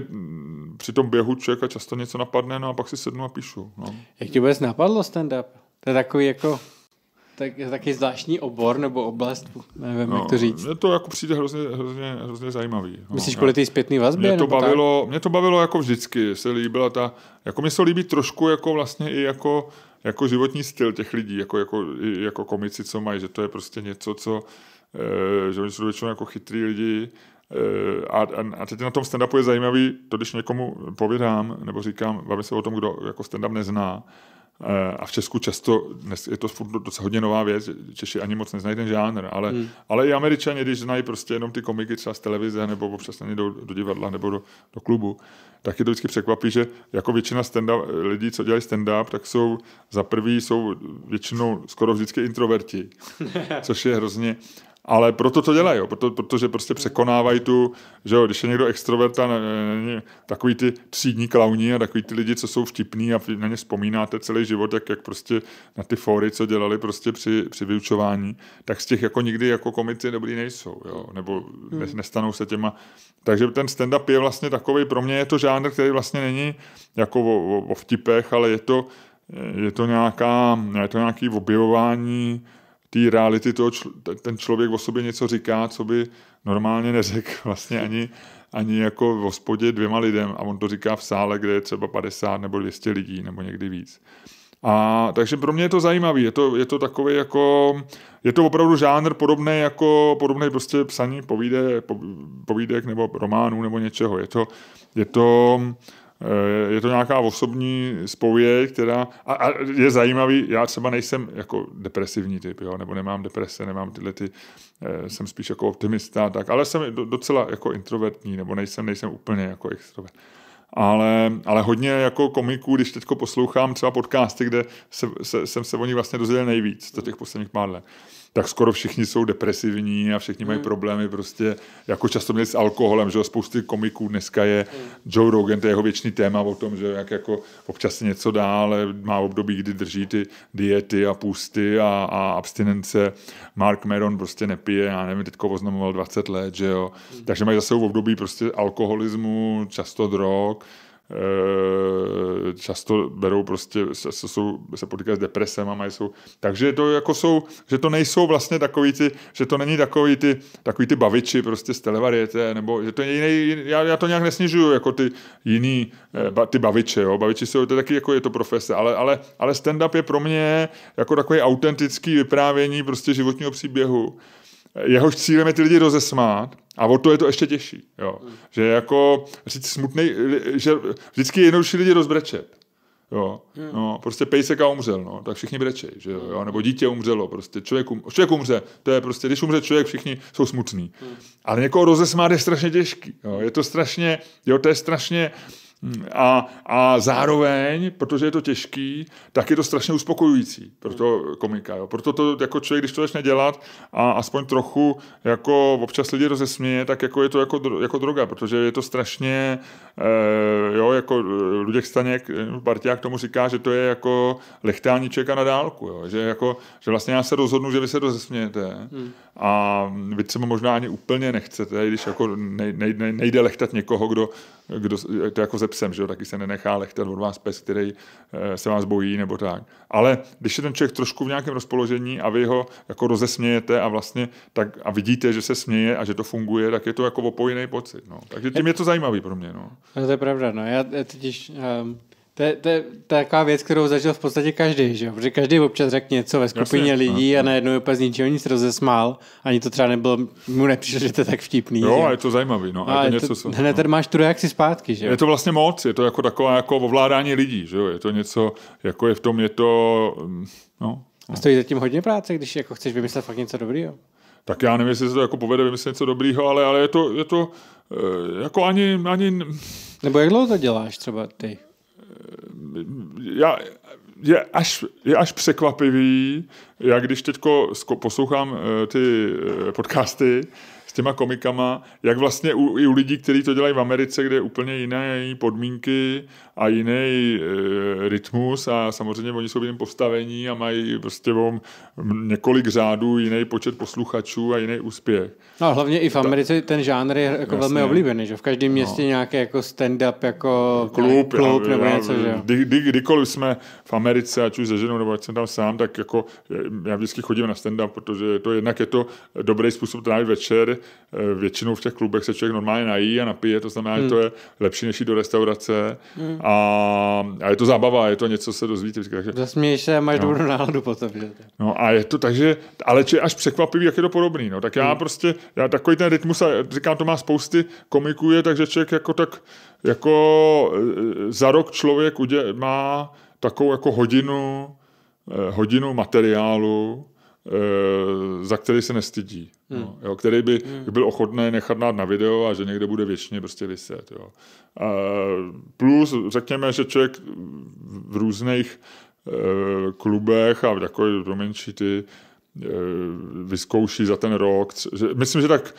při tom běhu člověka často něco napadne, no a pak si sednu a píšu. No. Jak ti vůbec napadlo stand-up? To je takový jako tak, taky zvláštní obor nebo oblast, nevím, no, jak to no, říct. Mně to jako přijde hrozně, hrozně, hrozně zajímavý. No, Myslíš kvůli té zpětné vazbě? Mě to, bavilo, tak? mě to bavilo jako vždycky, se líbila ta, jako mě se líbí trošku jako vlastně i jako jako životní styl těch lidí, jako, jako, jako komici, co mají, že to je prostě něco, co, eh, že oni jsou většinou jako chytrý lidi, eh, a, a, a teď na tom stand-upu je zajímavý, to když někomu povídám, nebo říkám, bavím se o tom, kdo jako stand-up nezná, Eh, a v Česku často, dnes je to docela hodně nová věc, Češi ani moc neznají ten žánr, ale, hmm. ale i Američani, když znají prostě jenom ty komiky třeba z televize nebo občas na do, do divadla nebo do, do klubu, tak je to vždycky překvapí, že jako většina stand eh, lidí, co dělají stand-up, tak jsou za prvý, jsou většinou skoro vždycky introverti, což je hrozně ale proto to dělají, jo. Proto, protože prostě překonávají tu, že jo, když je někdo extrovert a takový ty třídní klauní a takový ty lidi, co jsou vtipní a na ně vzpomínáte celý život, jak, jak prostě na ty fóry, co dělali prostě při, při vyučování, tak z těch jako nikdy jako komici dobrý nejsou, jo, nebo ne, hmm. nestanou se těma. Takže ten stand-up je vlastně takový, pro mě je to žánr, který vlastně není jako o, o, o vtipech, ale je to, je to, nějaká, je to nějaký objevování té reality toho, ten člověk o sobě něco říká, co by normálně neřekl vlastně ani, ani jako v hospodě dvěma lidem a on to říká v sále, kde je třeba 50 nebo 200 lidí nebo někdy víc. A, takže pro mě je to zajímavé, je to, je to takový jako, je to opravdu žánr podobný jako, podobný prostě psaní povídek, povídek nebo románů nebo něčeho. Je to, je to, Eh, je to nějaká osobní spověď, která, a, a je zajímavý, já třeba nejsem jako depresivní typ, jo, nebo nemám deprese, nemám tyhle ty, eh, jsem spíš jako optimista, tak, ale jsem docela jako introvertní, nebo nejsem, nejsem úplně jako extrovert. Ale, ale hodně jako komiků, když teď poslouchám třeba podcasty, kde se, se, jsem se o ní vlastně dozvěděl nejvíc za těch posledních pár let tak skoro všichni jsou depresivní a všichni mají hmm. problémy prostě, jako často měli s alkoholem, že spousty komiků dneska je Joe Rogan, to je jeho věčný téma o tom, že jak jako občas něco dá, ale má období, kdy drží ty diety a pusty a, a abstinence. Mark Meron prostě nepije, já nevím, teďko oznamoval 20 let, že jo. Hmm. Takže mají zase období prostě alkoholismu, často drog, Eh, často berou prostě, se, jsou, se potýkají s depresem a mají jsou, takže to jako jsou, že to nejsou vlastně takový ty, že to není takový ty, takový ty baviči prostě z televariete, nebo že to je jiný, já, já to nějak nesnižuju, jako ty jiný, eh, ty baviče, jo, baviči jsou, to taky jako je to profese, ale, ale, ale stand-up je pro mě jako takový autentický vyprávění prostě životního příběhu, jehož cílem je ty lidi rozesmát, a o to je to ještě těžší, jo. Hmm. Že jako říct smutný, že vždycky je jednodušší lidi rozbrečet. Jo, hmm. no, prostě a umřel, no, tak všichni brečej, že jo, nebo dítě umřelo, prostě člověk, um, člověk umře, to je prostě, když umře člověk, všichni jsou smutní. Hmm. Ale někoho rozesmát je strašně těžký, jo, je to strašně, jo, to je strašně, uh, Hmm, a, a zároveň, protože je to těžký, tak je to strašně uspokojující pro to komika. Jo. Proto to jako člověk, když to začne dělat a aspoň trochu jako občas lidi rozesměje, tak jako je to jako, jako droga, protože je to strašně, e, jo, jako eh, Luděk Staněk, eh, Bartiák tomu říká, že to je jako lechtání člověka na dálku, jo. Že, jako, že vlastně já se rozhodnu, že vy se rozesmějete hmm. a vy třeba možná ani úplně nechcete, když jako nej, nej, nejde lechtat někoho, kdo, kdo to jako zeptá psem, že jo, taky se nenechá lechtat od vás pes, který eh, se vás bojí nebo tak. Ale když je ten člověk trošku v nějakém rozpoložení a vy ho jako rozesmějete a vlastně tak a vidíte, že se směje a že to funguje, tak je to jako opojený pocit. No. Takže tím je to zajímavý pro mě. No. no to je pravda. No. Já teď, um to je, to je taková věc, kterou zažil v podstatě každý, že jo? Protože každý občas řekl něco ve skupině Jasně, lidí no, a najednou je úplně z ničeho nic rozesmál. Ani to třeba nebylo, mu nepřišlo, že to je tak vtipný. Jo, jo? a je to zajímavý, no. A, a je to, něco, to co, hned no. máš tu reakci zpátky, že jo? Je to vlastně moc, je to jako taková jako ovládání lidí, že jo? Je to něco, jako je v tom, je to, mm, no. no. stojí zatím hodně práce, když jako chceš vymyslet fakt něco dobrýho? Tak já nevím, jestli se to jako povede vymyslet něco dobrýho, ale, ale je to, je to eh, jako ani, ani... Nebo jak dlouho to děláš třeba ty? já, je, až, je až překvapivý, jak když teď poslouchám eh, ty eh, podcasty, s těma komikama, jak vlastně u, i u lidí, kteří to dělají v Americe, kde je úplně jiné podmínky a jiný e, rytmus a samozřejmě oni jsou v jiném postavení a mají prostě vám několik řádů, jiný počet posluchačů a jiný úspěch. No a hlavně i v Americe ten žánr je jako jasně. velmi oblíbený, že v každém no. městě no. nějaký jako stand-up, jako klub, klub já, nebo já, něco, že kdy, kdy, kdykoliv jsme v Americe, ať už se ženou nebo ať jsem tam sám, tak jako já vždycky chodím na stand-up, protože to jednak je to dobrý způsob trávit večer, Eh, většinou v těch klubech se člověk normálně nají a napije, to znamená, hmm. že to hmm. je lepší než jít do restaurace hmm. a, a, je to zábava, je to něco, co se dozvíte. Takže, Zasměješ se a máš no. dobrou náladu potom. Že? No a je to takže, ale je až překvapivý, jak je to podobný. No. Tak já hmm. prostě, já takový ten rytmus, a říkám, to má spousty komiků, je, takže člověk jako tak, jako eh, za rok člověk udě, má takovou jako hodinu, eh, hodinu materiálu, Eh, za který se nestydí, no, hmm. no, jo, který by hmm. byl ochotný nechat dát na video a že někde bude věčně prostě vyset. Jo. A plus řekněme, že člověk v různých e, klubech a v takové menší ty e, vyzkouší za ten rok. Že, myslím, že tak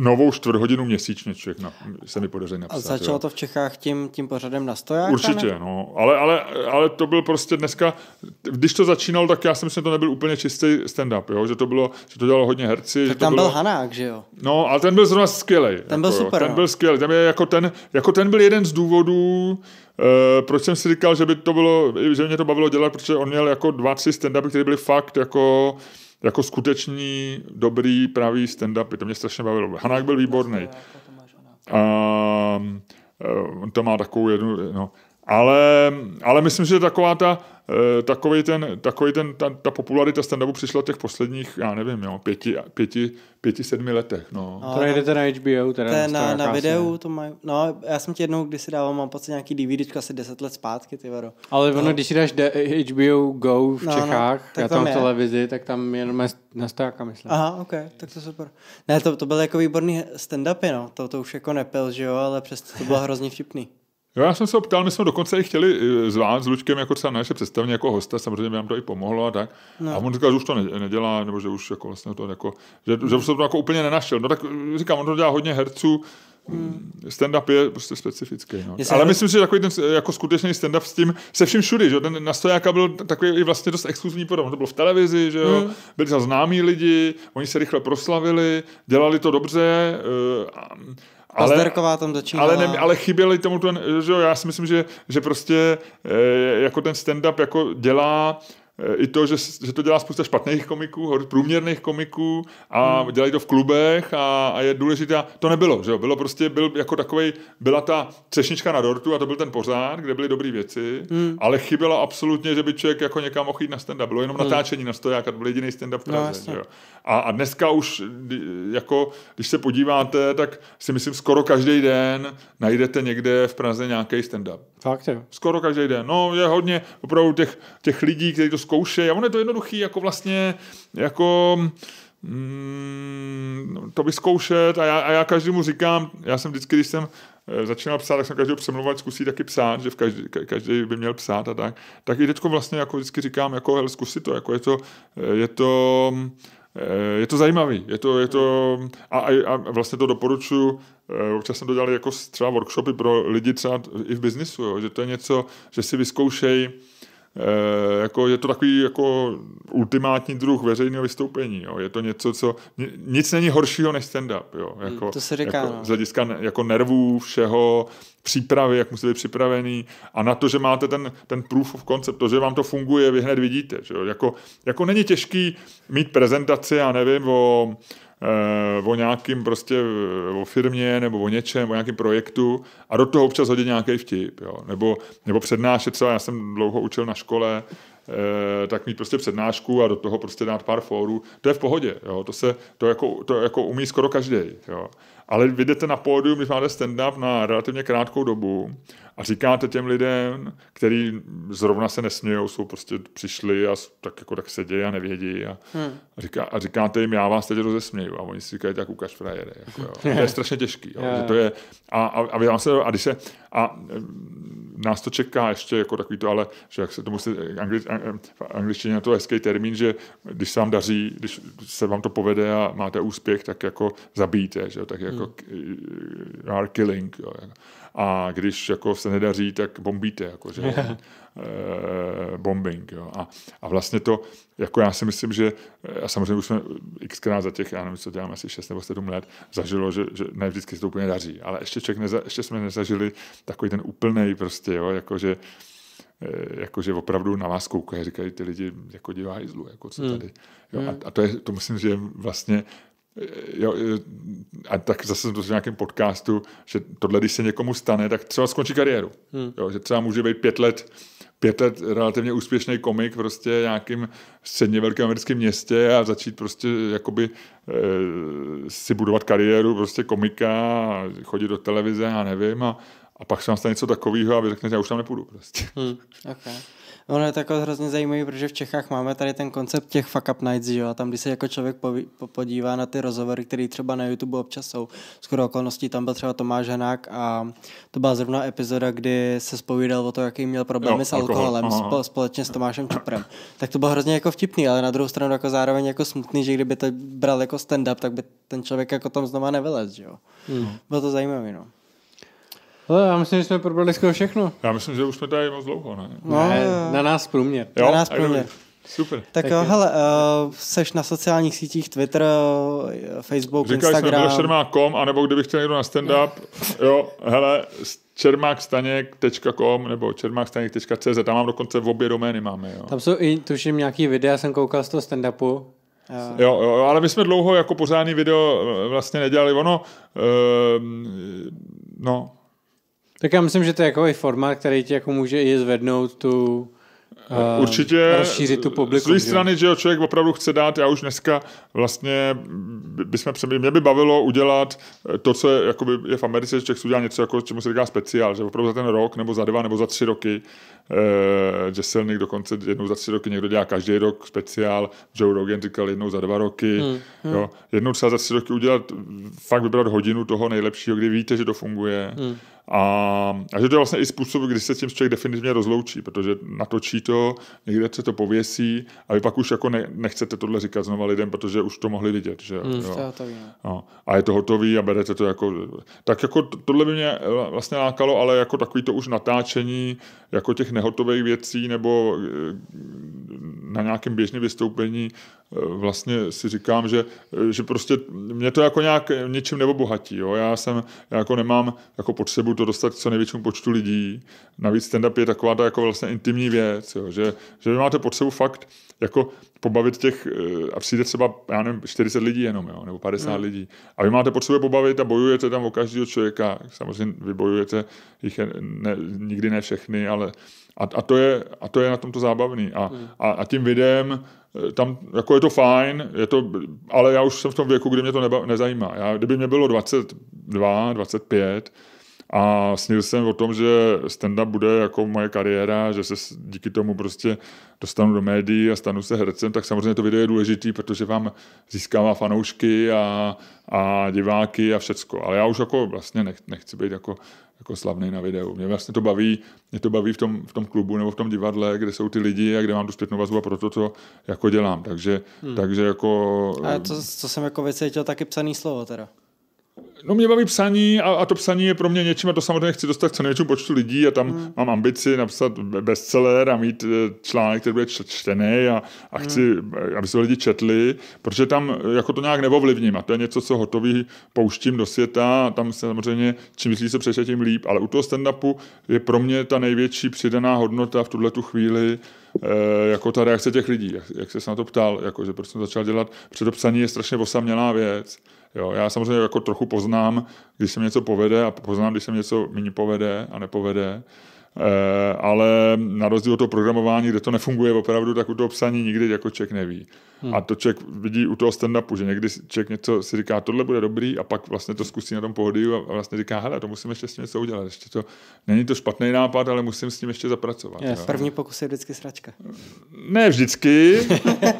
novou čtvrthodinu měsíčně člověk na, se mi podaří napsat. A začalo jo. to v Čechách tím, tím pořadem na stojáka? Určitě, ne? no. Ale, ale, ale to byl prostě dneska, když to začínal, tak já si myslím, že to nebyl úplně čistý stand-up, jo? Že, to bylo, že to dělalo hodně herci. Tak tam to bylo... byl Hanák, že jo? No, ale ten byl zrovna skvělý. Ten jako, byl super. Jo. Ten no. byl skvělý. Ten, je jako ten, jako ten byl jeden z důvodů, Uh, proč jsem si říkal, že by to bylo, že mě to bavilo dělat, protože on měl jako dva, tři stand které byly fakt jako jako skutečný dobrý, pravý stand-upy. To mě strašně bavilo. Hanák byl výborný. Jako A, eh, to má takovou jednu... No, ale, ale myslím, že taková ta, eh, takový ten, takový ten, ta, ta popularita stand přišla těch posledních, já nevím, jo, pěti, pěti, pěti sedmi letech. No. no to najdete na HBO. Teda to je na, na videu, to mají, no já jsem ti jednou kdysi dával, mám pocit nějaký DVD asi deset let zpátky, ty varo. Ale ono, no. když si dáš de, HBO Go v no, no Čechách, no, já tam, tam je. v televizi, tak tam jenom na stáka, myslím. Aha, ok, tak to super. Ne, to, to byly jako výborný stand-upy, no, to, to už jako nepil, že jo, ale přesto to bylo hrozně vtipný. Jo, já jsem se ho ptal, my jsme dokonce i chtěli eh, zvát s Lučkem jako třeba naše představně jako hosta, samozřejmě nám to i pomohlo a tak. No. A on říkal, že už to nedělá, nebo že už jako vlastně to jako, že, že už se to jako úplně nenašel. No tak eh, říkám, on to dělá hodně herců, Hmm. Eh, stand-up je prostě specifický. No. Ale myslím si, že takový ten jako skutečný stand-up s tím, se vším všudy, že ten na byl takový i vlastně dost exkluzivní podob. To bylo v televizi, že jo, hmm. byli tam známí lidi, oni se rychle proslavili, dělali to dobře. Uh, a, ale, Pazderková tam začínala. Ale, ne, ale chyběli tomu, ten, že jo, já si myslím, že, že prostě e, jako ten stand-up jako dělá e, i to, že, že to dělá spousta špatných komiků, průměrných komiků a hmm. dělají to v klubech a, a je důležité. To nebylo, že jo? Bylo prostě, byl jako takovej, byla ta třešnička na dortu a to byl ten pořád, kde byly dobré věci, hmm. ale chybělo absolutně, že by člověk jako někam mohl jít na stand-up. Bylo jenom hmm. natáčení na stojak a to byl jediný stand-up v no, Praze, no, jo? A, a dneska už, jako, když se podíváte, tak si myslím, skoro každý den najdete někde v Praze nějaký stand-up. Fakt jo. Skoro každý den. No, je hodně opravdu těch, těch lidí, kteří to zkoušej a on je to jednoduchý, jako vlastně, jako mm, to vyzkoušet a já, a já každému říkám, já jsem vždycky, když jsem eh, začínal psát, tak jsem každého přemluvat, zkusí taky psát, že v každý, každý, by měl psát a tak. Tak i teď vlastně jako vždycky říkám, jako hele, zkusit to, jako je to, eh, je to, eh, je to zajímavý, je to, je to a, a, vlastně to doporučuji, občas jsem to dělal jako třeba workshopy pro lidi třeba i v biznisu, jo, že to je něco, že si vyzkoušej, Eh, jako je to takový jako ultimátní druh veřejného vystoupení. Jo. Je to něco, co... Nic není horšího než stand-up. Jo. Hmm, jako, to se říká. Jako, no. Z hlediska jako nervů, všeho, přípravy, jak musíte být připravený a na to, že máte ten, ten proof of concept, to, že vám to funguje, vy hned vidíte. Že jo. Jako, jako není těžký mít prezentaci, já nevím, o Eh, o nějakým prostě, eh, o firmě nebo o něčem, o nějakém projektu a do toho občas hodit nějaký vtip, jo. Nebo, nebo přednášet třeba, já jsem dlouho učil na škole, eh, tak mít prostě přednášku a do toho prostě dát pár fórů, to je v pohodě, jo. To, se, to, jako, to jako umí skoro každý, jo. Ale vy jdete na pódium, když máte stand-up na relativně krátkou dobu a říkáte těm lidem, který zrovna se nesmějou, jsou prostě přišli a tak jako tak sedějí a nevědí a, hmm. a, říká, a říkáte jim, já vás teď rozesměju a oni si říkají, tak ukaž frajere. Jako, jo. A to je hmm. strašně těžký. Jo, že to je, a, a, a, vám se, a, když se, a mm, nás to čeká ještě jako takový to, ale že jak se to musí angli, v angličtině na to hezký termín, že když se vám daří, když se vám to povede a máte úspěch, tak jako zabijte, že tak jako jako hard killing. Jo, jako. A když jako se nedaří, tak bombíte, jako, že, yeah. e, bombing. Jo. A, a vlastně to, jako já si myslím, že, a samozřejmě už jsme xkrát za těch, já nevím, co děláme, asi 6 nebo 7 let, zažilo, že, že ne vždycky se to úplně daří, ale ještě, člověk neza, ještě jsme nezažili takový ten úplný prostě, jo, jako že, eh, jakože opravdu na vás koukají, říkají ty lidi, jako divá hajzlu, jako co hmm. tady. Jo, a, hmm. a to, je, to myslím, že je vlastně Jo, e, a tak zase jsem to v nějakém podcastu, že tohle, když se někomu stane, tak třeba skončí kariéru. Hmm. Jo, že třeba může být pět let, pět let relativně úspěšný komik prostě nějakým středně velkém americkém městě a začít prostě jakoby e, si budovat kariéru prostě komika, chodit do televize a nevím a, a pak se vám stane něco takového a vy řeknete, já už tam nepůjdu prostě. Hmm. Okay ono je takové hrozně zajímavé, protože v Čechách máme tady ten koncept těch fuck up nights, že jo, a tam, když se jako člověk podívá na ty rozhovory, které třeba na YouTube občas jsou, skoro okolností tam byl třeba Tomáš Hanák a to byla zrovna epizoda, kdy se spovídal o to, jaký měl problémy jo, s alkoholem alkohol. společně s Tomášem Čuprem. Tak to bylo hrozně jako vtipný, ale na druhou stranu jako zároveň jako smutný, že kdyby to bral jako stand-up, tak by ten člověk jako tam znova nevylez, že jo. Hmm. Bylo to zajímavé, no. Ale já myslím, že jsme probrali skoro všechno. Já myslím, že už jsme tady moc dlouho, ne? No, ne, na nás průměr. Jo? Na nás průměr. Super. Tak, tak jo, hele, uh, seš na sociálních sítích Twitter, eh, Facebook, Říkali Instagram. Říkali jsme čermák.com, anebo kdybych chtěl někdo na stand-up, jo, hele, čermákstaněk.com nebo čermákstaněk.cz, tam mám dokonce v obě domény máme, jo. Tam jsou i, tuším, nějaký videa, jsem koukal z toho stand-upu, Jo, jo, ale my jsme dlouho jako pořádný video eh, vlastně nedělali. Ono, uh, no, tak já myslím, že to je jako formát, který ti jako může i zvednout tu Uh, Určitě rozšířit tu publiku. Z druhé strany, že jo, člověk opravdu chce dát, já už dneska vlastně bychom přemýšleli, mě by bavilo udělat eh, to, co je, je v Americe, že člověk udělá něco, jako, čemu se říká speciál, že opravdu za ten rok, nebo za dva, nebo za tři roky, eh, že silný dokonce jednou za tři roky někdo dělá každý rok speciál, Joe Rogan říkal jednou za dva roky, hmm, hmm. Jo, jednou třeba za tři roky udělat, fakt vybrat hodinu toho nejlepšího, kdy víte, že to funguje. Hmm a, a že to je vlastně i způsob, kdy se tím člověk definitivně rozloučí, protože natočí to, někde se to pověsí a vy pak už jako ne, nechcete tohle říkat znova lidem, protože už to mohli vidět. Že, hmm, jo. To no. no. A je to hotový a berete to jako... Tak jako tohle by mě eh, vlastně lákalo, ale jako takový to už natáčení jako těch nehotových věcí nebo eh, na nějakém běžném vystoupení vlastně si říkám, že, že prostě mě to jako nějak něčím neobohatí. Jo? Já jsem, já jako nemám jako potřebu to dostat co největšímu počtu lidí. Navíc stand-up je taková ta jako vlastně intimní věc, jo? Že, že máte potřebu fakt jako pobavit těch, eh, a přijde třeba, já nevím, 40 lidí jenom, jo? nebo 50 hmm. lidí. A vy máte potřebu pobavit a bojujete tam o každého člověka. Samozřejmě vy bojujete jich ne, nikdy ne všechny, ale a, a, to je, a to je na tomto zábavný. A, hmm. a, a tím videem Eh, tam jako je to fajn, je to, ale já už jsem v tom věku, kdy mě to neba, nezajímá. Já, kdyby mě bylo 22, 25, a snil jsem o tom, že stand-up bude jako moje kariéra, že se díky tomu prostě dostanu do médií a stanu se hercem, tak samozřejmě to video je důležitý, protože vám získává fanoušky a, a diváky a všecko. Ale já už jako vlastně nech, nechci být jako, jako slavný na videu. Mě vlastně to baví, mě to baví v tom, v tom klubu nebo v tom divadle, kde jsou ty lidi a kde mám tu zpětnou vazbu a pro to, co jako dělám. Takže, hmm. takže jako... A to, co jsem jako vycítil, taky psaný slovo teda. No mě baví psaní a, a to psaní je pro mě něčím a to samozřejmě chci dostat co největším počtu lidí a tam hmm. mám ambici napsat bestseller a mít eh, článek, který bude čtený a, a hmm. chci, hmm. aby se lidi četli, protože tam eh, jako to nějak neovlivním a to je něco, co hotový pouštím do světa a tam se samozřejmě čím se přečte, tím líp, ale u toho stand je pro mě ta největší přidaná hodnota v tuhle tu chvíli eh, jako ta reakce těch lidí, jak, jak se na to ptal, jako, že proč jsem začal dělat, předopsaní je strašně osamělá věc Jo, já samozřejmě jako trochu poznám, když se mi něco povede a poznám, když se mi něco méně povede a nepovede, Eh, ale na rozdíl od toho programování, kde to nefunguje opravdu, tak u toho psaní nikdy jako člověk neví. Hmm. A to člověk vidí u toho stand-upu, že někdy člověk něco si říká, tohle bude dobrý a pak vlastně to zkusí na tom pohodlí a vlastně říká, hele, to musím ještě s tím něco udělat. Ještě to, není to špatný nápad, ale musím s tím ještě zapracovat. Je, jo. první pokus je vždycky sračka. Ne vždycky,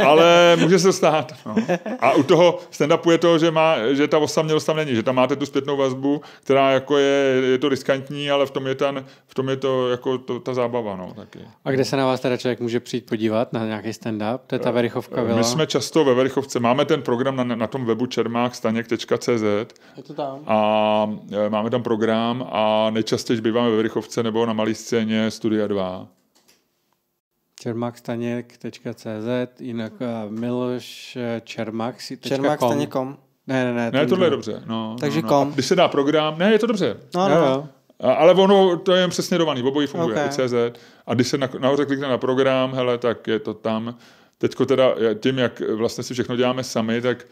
ale může se stát. No. A u toho stand-upu je to, že, má, že ta osamělost tam není, že tam máte tu zpětnou vazbu, která jako je, je to riskantní, ale v tom je, ten, v tom je to jako to, ta zábava, no, taky. A kde se na vás teda člověk může přijít podívat na nějaký stand-up? To je ta eh, Verichovka vila? My jsme často ve Verichovce, máme ten program na, na tom webu čermákstaněk.cz Je to tam. A eh, máme tam program a nejčastěji býváme ve Verichovce nebo na malé scéně Studia 2 Čermákstaněk.cz jinak eh, Miloš Čermák Čermakstaněk.com. Ne, ne, ne. Ne, tohle je dobře. No, Takže no, no. kom. Když se dá program, ne, je to dobře. No, no. no ale ono, to je přesně dovaný, obojí funguje, okay. CZ. A když se na, nahoře klikne na program, hele, tak je to tam. Teď teda tím, jak vlastně si všechno děláme sami, tak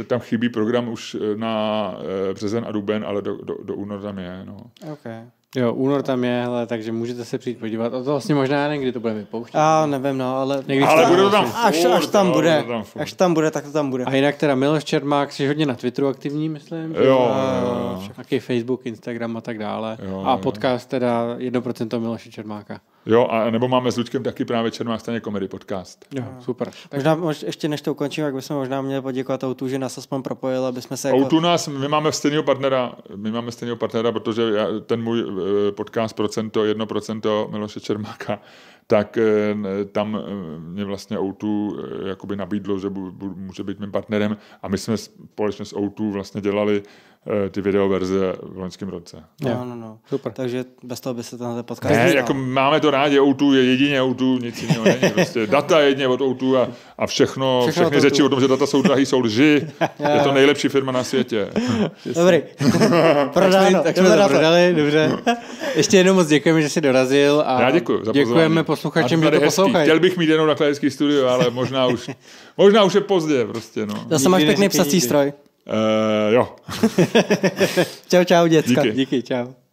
e, tam chybí program už eh, na eh, březen a duben, ale do, do, do února tam je. No. Okay. Jo, únor tam je, hele, takže můžete se přijít podívat. A to vlastně možná já někdy to bude vypouštět. Já nevím, no, ale... Někdy ale bude to tam furt, až, až tam bude, tam až tam bude, tak to tam bude. A jinak teda Miloš Čermák, jsi hodně na Twitteru aktivní, myslím. Jo, jo, jo. Taky Facebook, Instagram a tak dále. Jo, a podcast jo. teda 1% Miloše Čermáka. Jo, a nebo máme s Luďkem taky právě Černá staně komedy podcast. Jo, super. Možná mož, ještě než to ukončím, jak bychom možná měli poděkovat Outu, že nás aspoň propojil, aby jsme se... Jako- Outu jako... nás, my máme stejného partnera, my máme stejného partnera, protože já, ten můj eh, podcast procento, jedno procento Miloše Čermáka, tak eh, tam eh, mě vlastně Outu jakoby nabídlo, že může být mým partnerem a my jsme společně s Outu vlastně dělali Eh, ty videoverze v loňském roce. No, no, no, no. Super. Takže bez toho by se tenhle podcast Ne, jako máme to rádi, O2 je jedině O2, nic jiného není. Prostě data je jedině od O2 a, a všechno, všechno všechny řeči o tom, že data jsou drahý, jsou lži. je to nejlepší firma na světě. Dobrý. Prodáno. Tak jsme, tak jsme prodali, dobře. Ještě jednou moc děkujeme, že jsi dorazil. A Já děkuji za pozvání. Děkujeme posluchačům, že to poslouchají. Chtěl bych mít jenom na studio, ale možná už, možná už je pozdě prostě. No. Zase máš pěkný psací stroj. Uh, jo. čau, čau, děcka. Díky. Díky, čau.